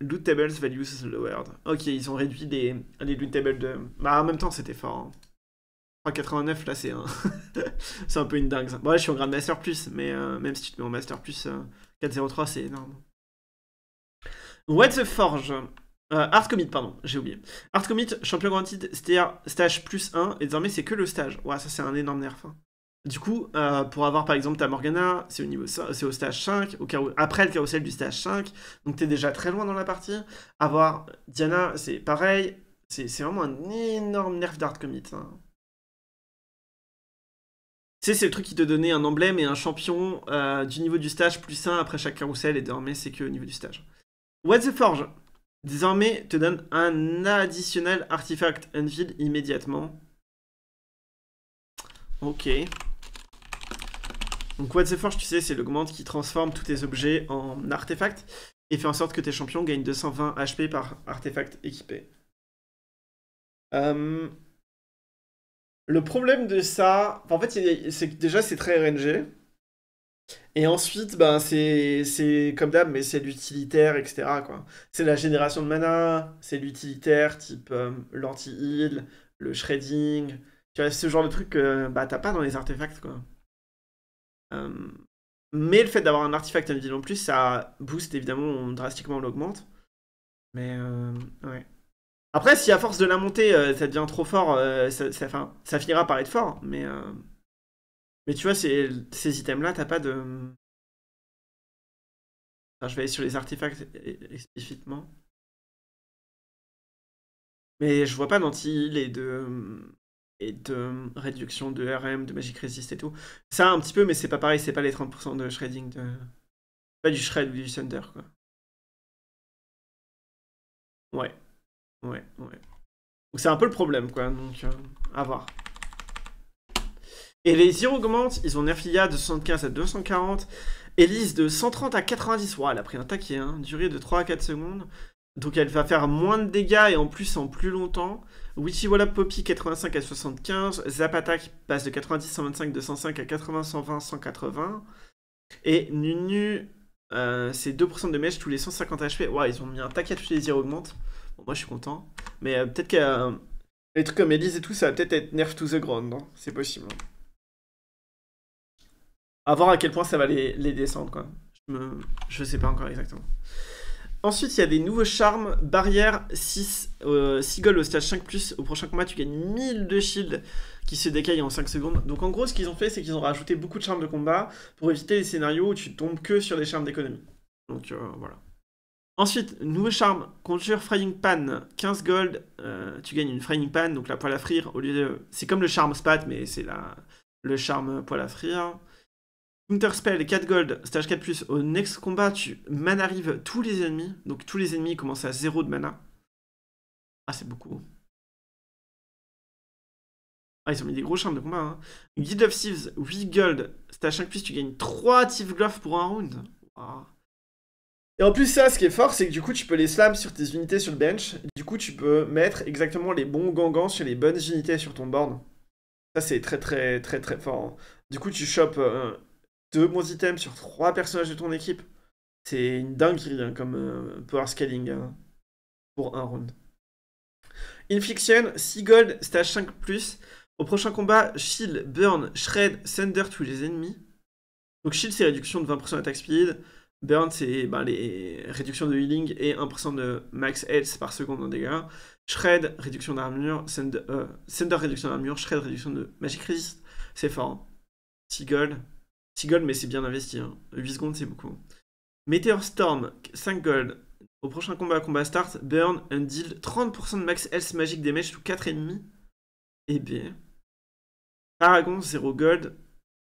Loot Tables Values Lowered. Ok, ils ont réduit les, Loot Tables de. Bah en même temps, c'était fort. 3,89 hein. là, c'est un... c'est un peu une dingue. Ça. Bon, là, je suis en grade Master Plus, mais euh, même si tu te mets en Master Plus 4,03, euh, c'est énorme. What's the Forge euh, Art Commit, pardon, j'ai oublié. Art Commit, champion c'est-à-dire stage plus 1, et désormais c'est que le stage. ouais, ça c'est un énorme nerf. Hein. Du coup, euh, pour avoir par exemple ta Morgana, c'est au, niveau, c'est au stage 5, après le carrousel du stage 5, donc t'es déjà très loin dans la partie. Avoir Diana, c'est pareil, c'est, c'est vraiment un énorme nerf d'art commit. Hein. Tu sais, c'est le truc qui te donnait un emblème et un champion euh, du niveau du stage plus 1 après chaque carrousel, et désormais c'est que au niveau du stage. What's the Forge, désormais te donne un additionnel Artifact Unville immédiatement. Ok. Donc What the Forge, tu sais, c'est l'augmente qui transforme tous tes objets en artefacts et fait en sorte que tes champions gagnent 220 HP par artefact équipé. Euh, le problème de ça, en fait, c'est que déjà c'est très RNG. Et ensuite, ben, c'est comme d'hab, mais c'est l'utilitaire, etc. C'est la génération de mana, c'est l'utilitaire type euh, l'anti-heal, le shredding, tu vois, ce genre de truc que bah, t'as pas dans les artefacts. quoi. Euh, mais le fait d'avoir un artefact invisible en plus, ça booste évidemment, on, drastiquement l'augmente. Mais euh, ouais. Après, si à force de la monter, euh, ça devient trop fort, ça, finira par être fort. Mais, mais tu vois, ces, items-là, t'as pas de. je vais aller sur les artefacts e-, e-, explicitement. Mais je vois pas d'anti-heal et de et de réduction de RM, de Magic Resist et tout. Ça, un petit peu, mais c'est pas pareil, c'est pas les 30% de shredding. De... Pas du shred ou du thunder, quoi. Ouais. Ouais, ouais. Donc c'est un peu le problème, quoi. Donc, euh, à voir. Et les Zero augmentent, ils ont Nerfia de 75 à 240, Elise de 130 à 90, waouh, elle a pris un taquet, hein. durée de 3 à 4 secondes, donc elle va faire moins de dégâts et en plus en plus longtemps, voilà Poppy 85 à 75, Zapata passe de 90 125 205 à 80 120 180 et Nunu euh, c'est 2% de mèche tous les 150 HP. Waouh, ils ont mis un taquet tous les désirs augmentent. Bon, moi je suis content. Mais euh, peut-être que euh, les trucs comme Elise et tout, ça va peut-être être nerf to the ground. Hein. c'est possible. A hein. voir à quel point ça va les, les descendre quoi. Je, je sais pas encore exactement. Ensuite, il y a des nouveaux charmes. Barrière 6, euh, au stage 5 Au prochain combat, tu gagnes 1000 de shield qui se décaillent en 5 secondes. Donc en gros, ce qu'ils ont fait, c'est qu'ils ont rajouté beaucoup de charmes de combat pour éviter les scénarios où tu tombes que sur des charmes d'économie. Donc euh, voilà. Ensuite, nouveau charme, conjure Frying Pan, 15 gold, euh, tu gagnes une Frying Pan, donc la poêle à frire, au lieu de... C'est comme le charme spat, mais c'est la... le charme poêle à frire. Counterspell, 4 gold, stage 4 plus. Au next combat, tu manarives tous les ennemis. Donc tous les ennemis commencent à 0 de mana. Ah, c'est beaucoup. Ah, ils ont mis des gros champs de combat. Hein. Guide of Thieves, 8 gold, stage 5 plus. Tu gagnes 3 Thief Glove pour un round. Et en plus, ça, ce qui est fort, c'est que du coup, tu peux les slam sur tes unités sur le bench. Du coup, tu peux mettre exactement les bons gangans sur les bonnes unités sur ton board. Ça, c'est très, très, très, très fort. Hein. Du coup, tu chopes. Euh, deux bons items sur trois personnages de ton équipe. C'est une dinguerie hein, comme euh, power scaling hein, pour un round. Infiction, 6 gold, stage 5 Au prochain combat, shield, burn, shred, sender tous les ennemis. Donc shield c'est réduction de 20% d'attaque speed. Burn c'est réduction ben, les réductions de healing et 1% de max health par seconde en dégâts. Shred, réduction d'armure, sender, euh, réduction d'armure, shred réduction de magic resist. C'est fort. Hein. Seagold gold, 6 gold, mais c'est bien investi. Hein. 8 secondes, c'est beaucoup. Meteor Storm, 5 gold. Au prochain combat, combat start, burn, and deal, 30% de max health magic damage sur 4 ennemis. Et bien. Paragon, 0 gold.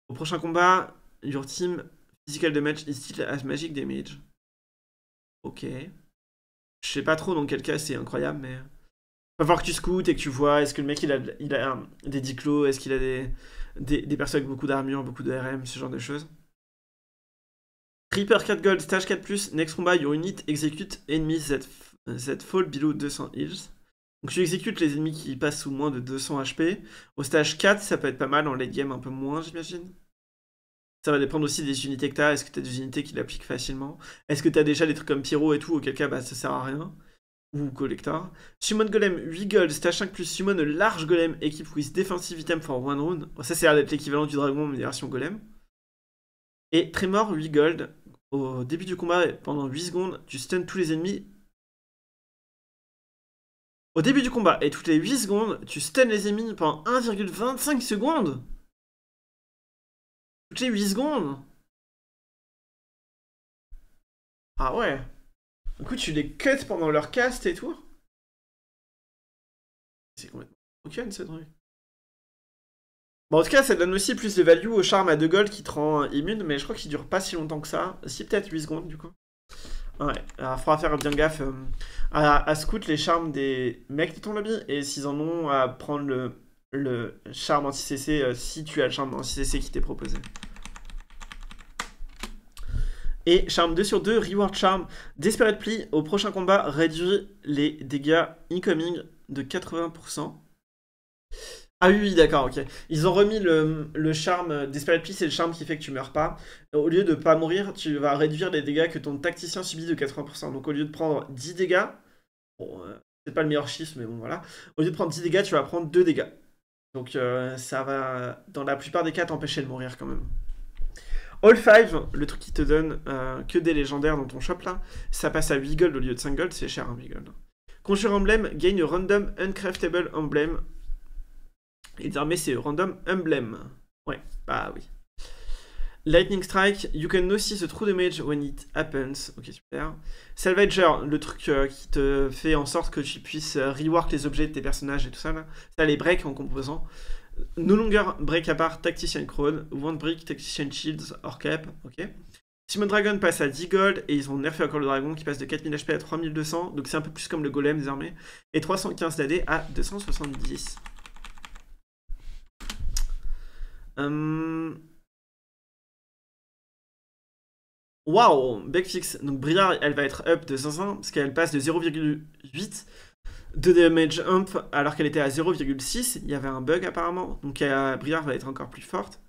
Au prochain combat, your team physical damage is still as magic damage. Ok. Je sais pas trop dans quel cas c'est incroyable, mais. Va euh, voir que tu scoutes et que tu vois, est-ce que le mec il a, il a des diclos, est-ce qu'il a des des, des personnes avec beaucoup d'armure, beaucoup de RM, ce genre de choses. Reaper 4 gold, stage 4+, next combat, your unit exécute enemy z euh, that fall below 200 heals. Donc tu exécutes les ennemis qui passent sous moins de 200 HP. Au stage 4, ça peut être pas mal, en late game un peu moins, j'imagine. Ça va dépendre aussi des unités que t'as, est-ce que t'as des unités qui l'appliquent facilement Est-ce que t'as déjà des trucs comme Pyro et tout, auquel cas bah ça sert à rien ou collector. Summon Golem 8 gold, stage 5 plus summon large golem équipe with defensive item for one round. Ça c'est l'équivalent du dragon mais version golem. Et Tremor 8 gold, au début du combat pendant 8 secondes, tu stun tous les ennemis. Au début du combat et toutes les 8 secondes, tu stun les ennemis pendant 1,25 secondes. Toutes les 8 secondes. Ah ouais. Du coup, tu les cuts pendant leur cast et tout C'est complètement aucun ce truc. Bon, en tout cas, ça donne aussi plus de value au charme à deux gold qui te rend immune, mais je crois qu'il dure pas si longtemps que ça. Si, peut-être 8 secondes, du coup. Ouais, alors faudra faire bien gaffe euh, à, à, scout les charmes des mecs de ton lobby, et s'ils en ont, à prendre le, le charme anti-CC euh, si tu as le charme anti-CC qui t'est proposé. Et charme 2 sur 2, reward charm. Desperate Pli, au prochain combat, réduit les dégâts incoming de 80%. Ah oui, oui d'accord, ok. Ils ont remis le, le charme. Desperate Pli, c'est le charme qui fait que tu meurs pas. Au lieu de pas mourir, tu vas réduire les dégâts que ton tacticien subit de 80%. Donc au lieu de prendre 10 dégâts, bon, euh, c'est pas le meilleur chiffre, mais bon, voilà. Au lieu de prendre 10 dégâts, tu vas prendre 2 dégâts. Donc euh, ça va, dans la plupart des cas, t'empêcher de mourir quand même. All 5, le truc qui te donne euh, que des légendaires dans ton shop là, ça passe à 8 gold au lieu de 5 gold, c'est cher un hein, 8 gold. Conjure Emblem gagne Random Uncraftable emblème. Et désormais ah, c'est Random emblème, Ouais, bah oui. Lightning Strike, you can see the true damage when it happens. Ok, super. Salvager, le truc euh, qui te fait en sorte que tu puisses euh, rework les objets de tes personnages et tout ça là. Ça les break en composant. No longer break apart Tactician Crown, One Brick, Tactician Shields, or cap, ok. Simon Dragon passe à 10 gold et ils ont nerfé encore le dragon qui passe de 4000 HP à 3200, donc c'est un peu plus comme le golem désormais, et 315 d'AD à 270. Hum. waouh Waouh, Backfix. Donc Briar elle va être up de 500 parce qu'elle passe de 0,8 de damage hump alors qu'elle était à 0,6. Il y avait un bug apparemment, donc euh, Briard va être encore plus forte.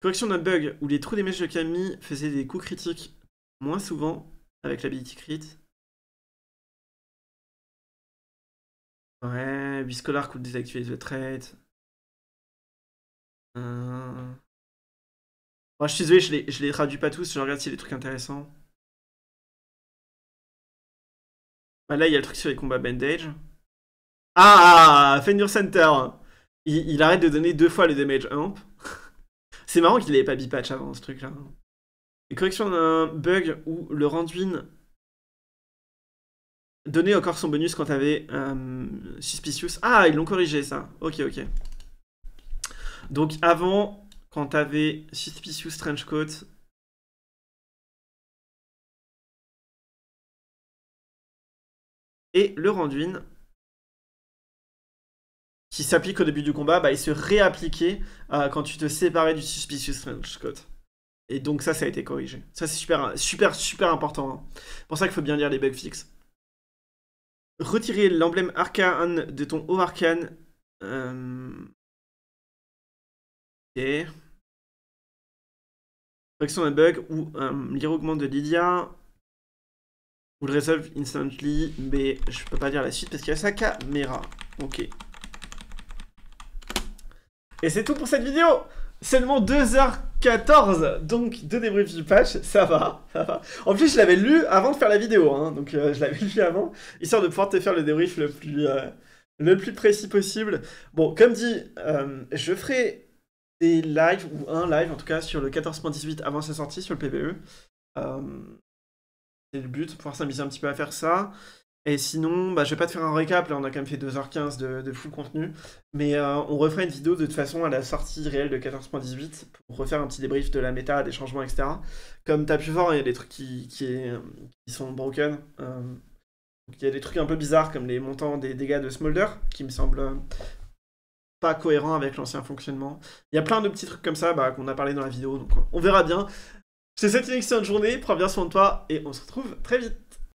Correction d'un bug où les trous des mèches de Camille faisaient des coups critiques moins souvent avec l'ability crit. Ouais, Biscolar coûte désactiver The Trait. Euh... je suis désolé, je les, les traduis pas tous, je regarde s'il y a des trucs intéressants. Bah, là, il y a le truc sur les combats bandage. Ah, ah Fenrir Center. Il, arrête de donner deux fois le damage amp. C'est marrant qu'il n'avait pas bipatch avant ce truc-là. correction d'un bug où le Randuin donnait encore son bonus quand t'avais euh, Suspicious. Ah, ils l'ont corrigé ça. Ok, ok. Donc avant, quand t'avais Suspicious Coat... Et le Randuin, qui s'applique au début du combat, bah, il se réappliquait euh, quand tu te séparais du Suspicious strange Code. Et donc ça, ça a été corrigé. Ça, c'est super, super, super important. Hein. pour ça qu'il faut bien lire les bugs fixes. Retirer l'emblème Arcane de ton haut Arcane. Euh, ok. Correction d'un bug ou euh, de Lydia le résolve instantly, mais je peux pas dire la suite parce qu'il y a sa caméra. Ok. Et c'est tout pour cette vidéo Seulement 2h14 Donc, de débriefs du patch, ça va, En plus, je l'avais lu avant de faire la vidéo, hein. donc euh, je l'avais lu avant, histoire de pouvoir te faire le débrief le plus, euh, le plus précis possible. Bon, comme dit, euh, je ferai des lives, ou un live en tout cas, sur le 14.18 avant sa sortie sur le PPE le but, pouvoir s'amuser un petit peu à faire ça. Et sinon, bah, je vais pas te faire un récap, là on a quand même fait 2h15 de, de full contenu, mais euh, on refera une vidéo de toute façon à la sortie réelle de 14.18 pour refaire un petit débrief de la méta, des changements, etc. Comme t'as pu voir, il y a des trucs qui, qui, sont broken. Euh, il y a des trucs un peu bizarres comme les montants des dégâts de Smolder qui me semblent euh, pas cohérent avec l'ancien fonctionnement. Il y a plein de petits trucs comme ça bah, qu'on a parlé dans la vidéo, donc on verra bien. C'est cette une excellente journée, prends bien soin de toi et on se retrouve très vite.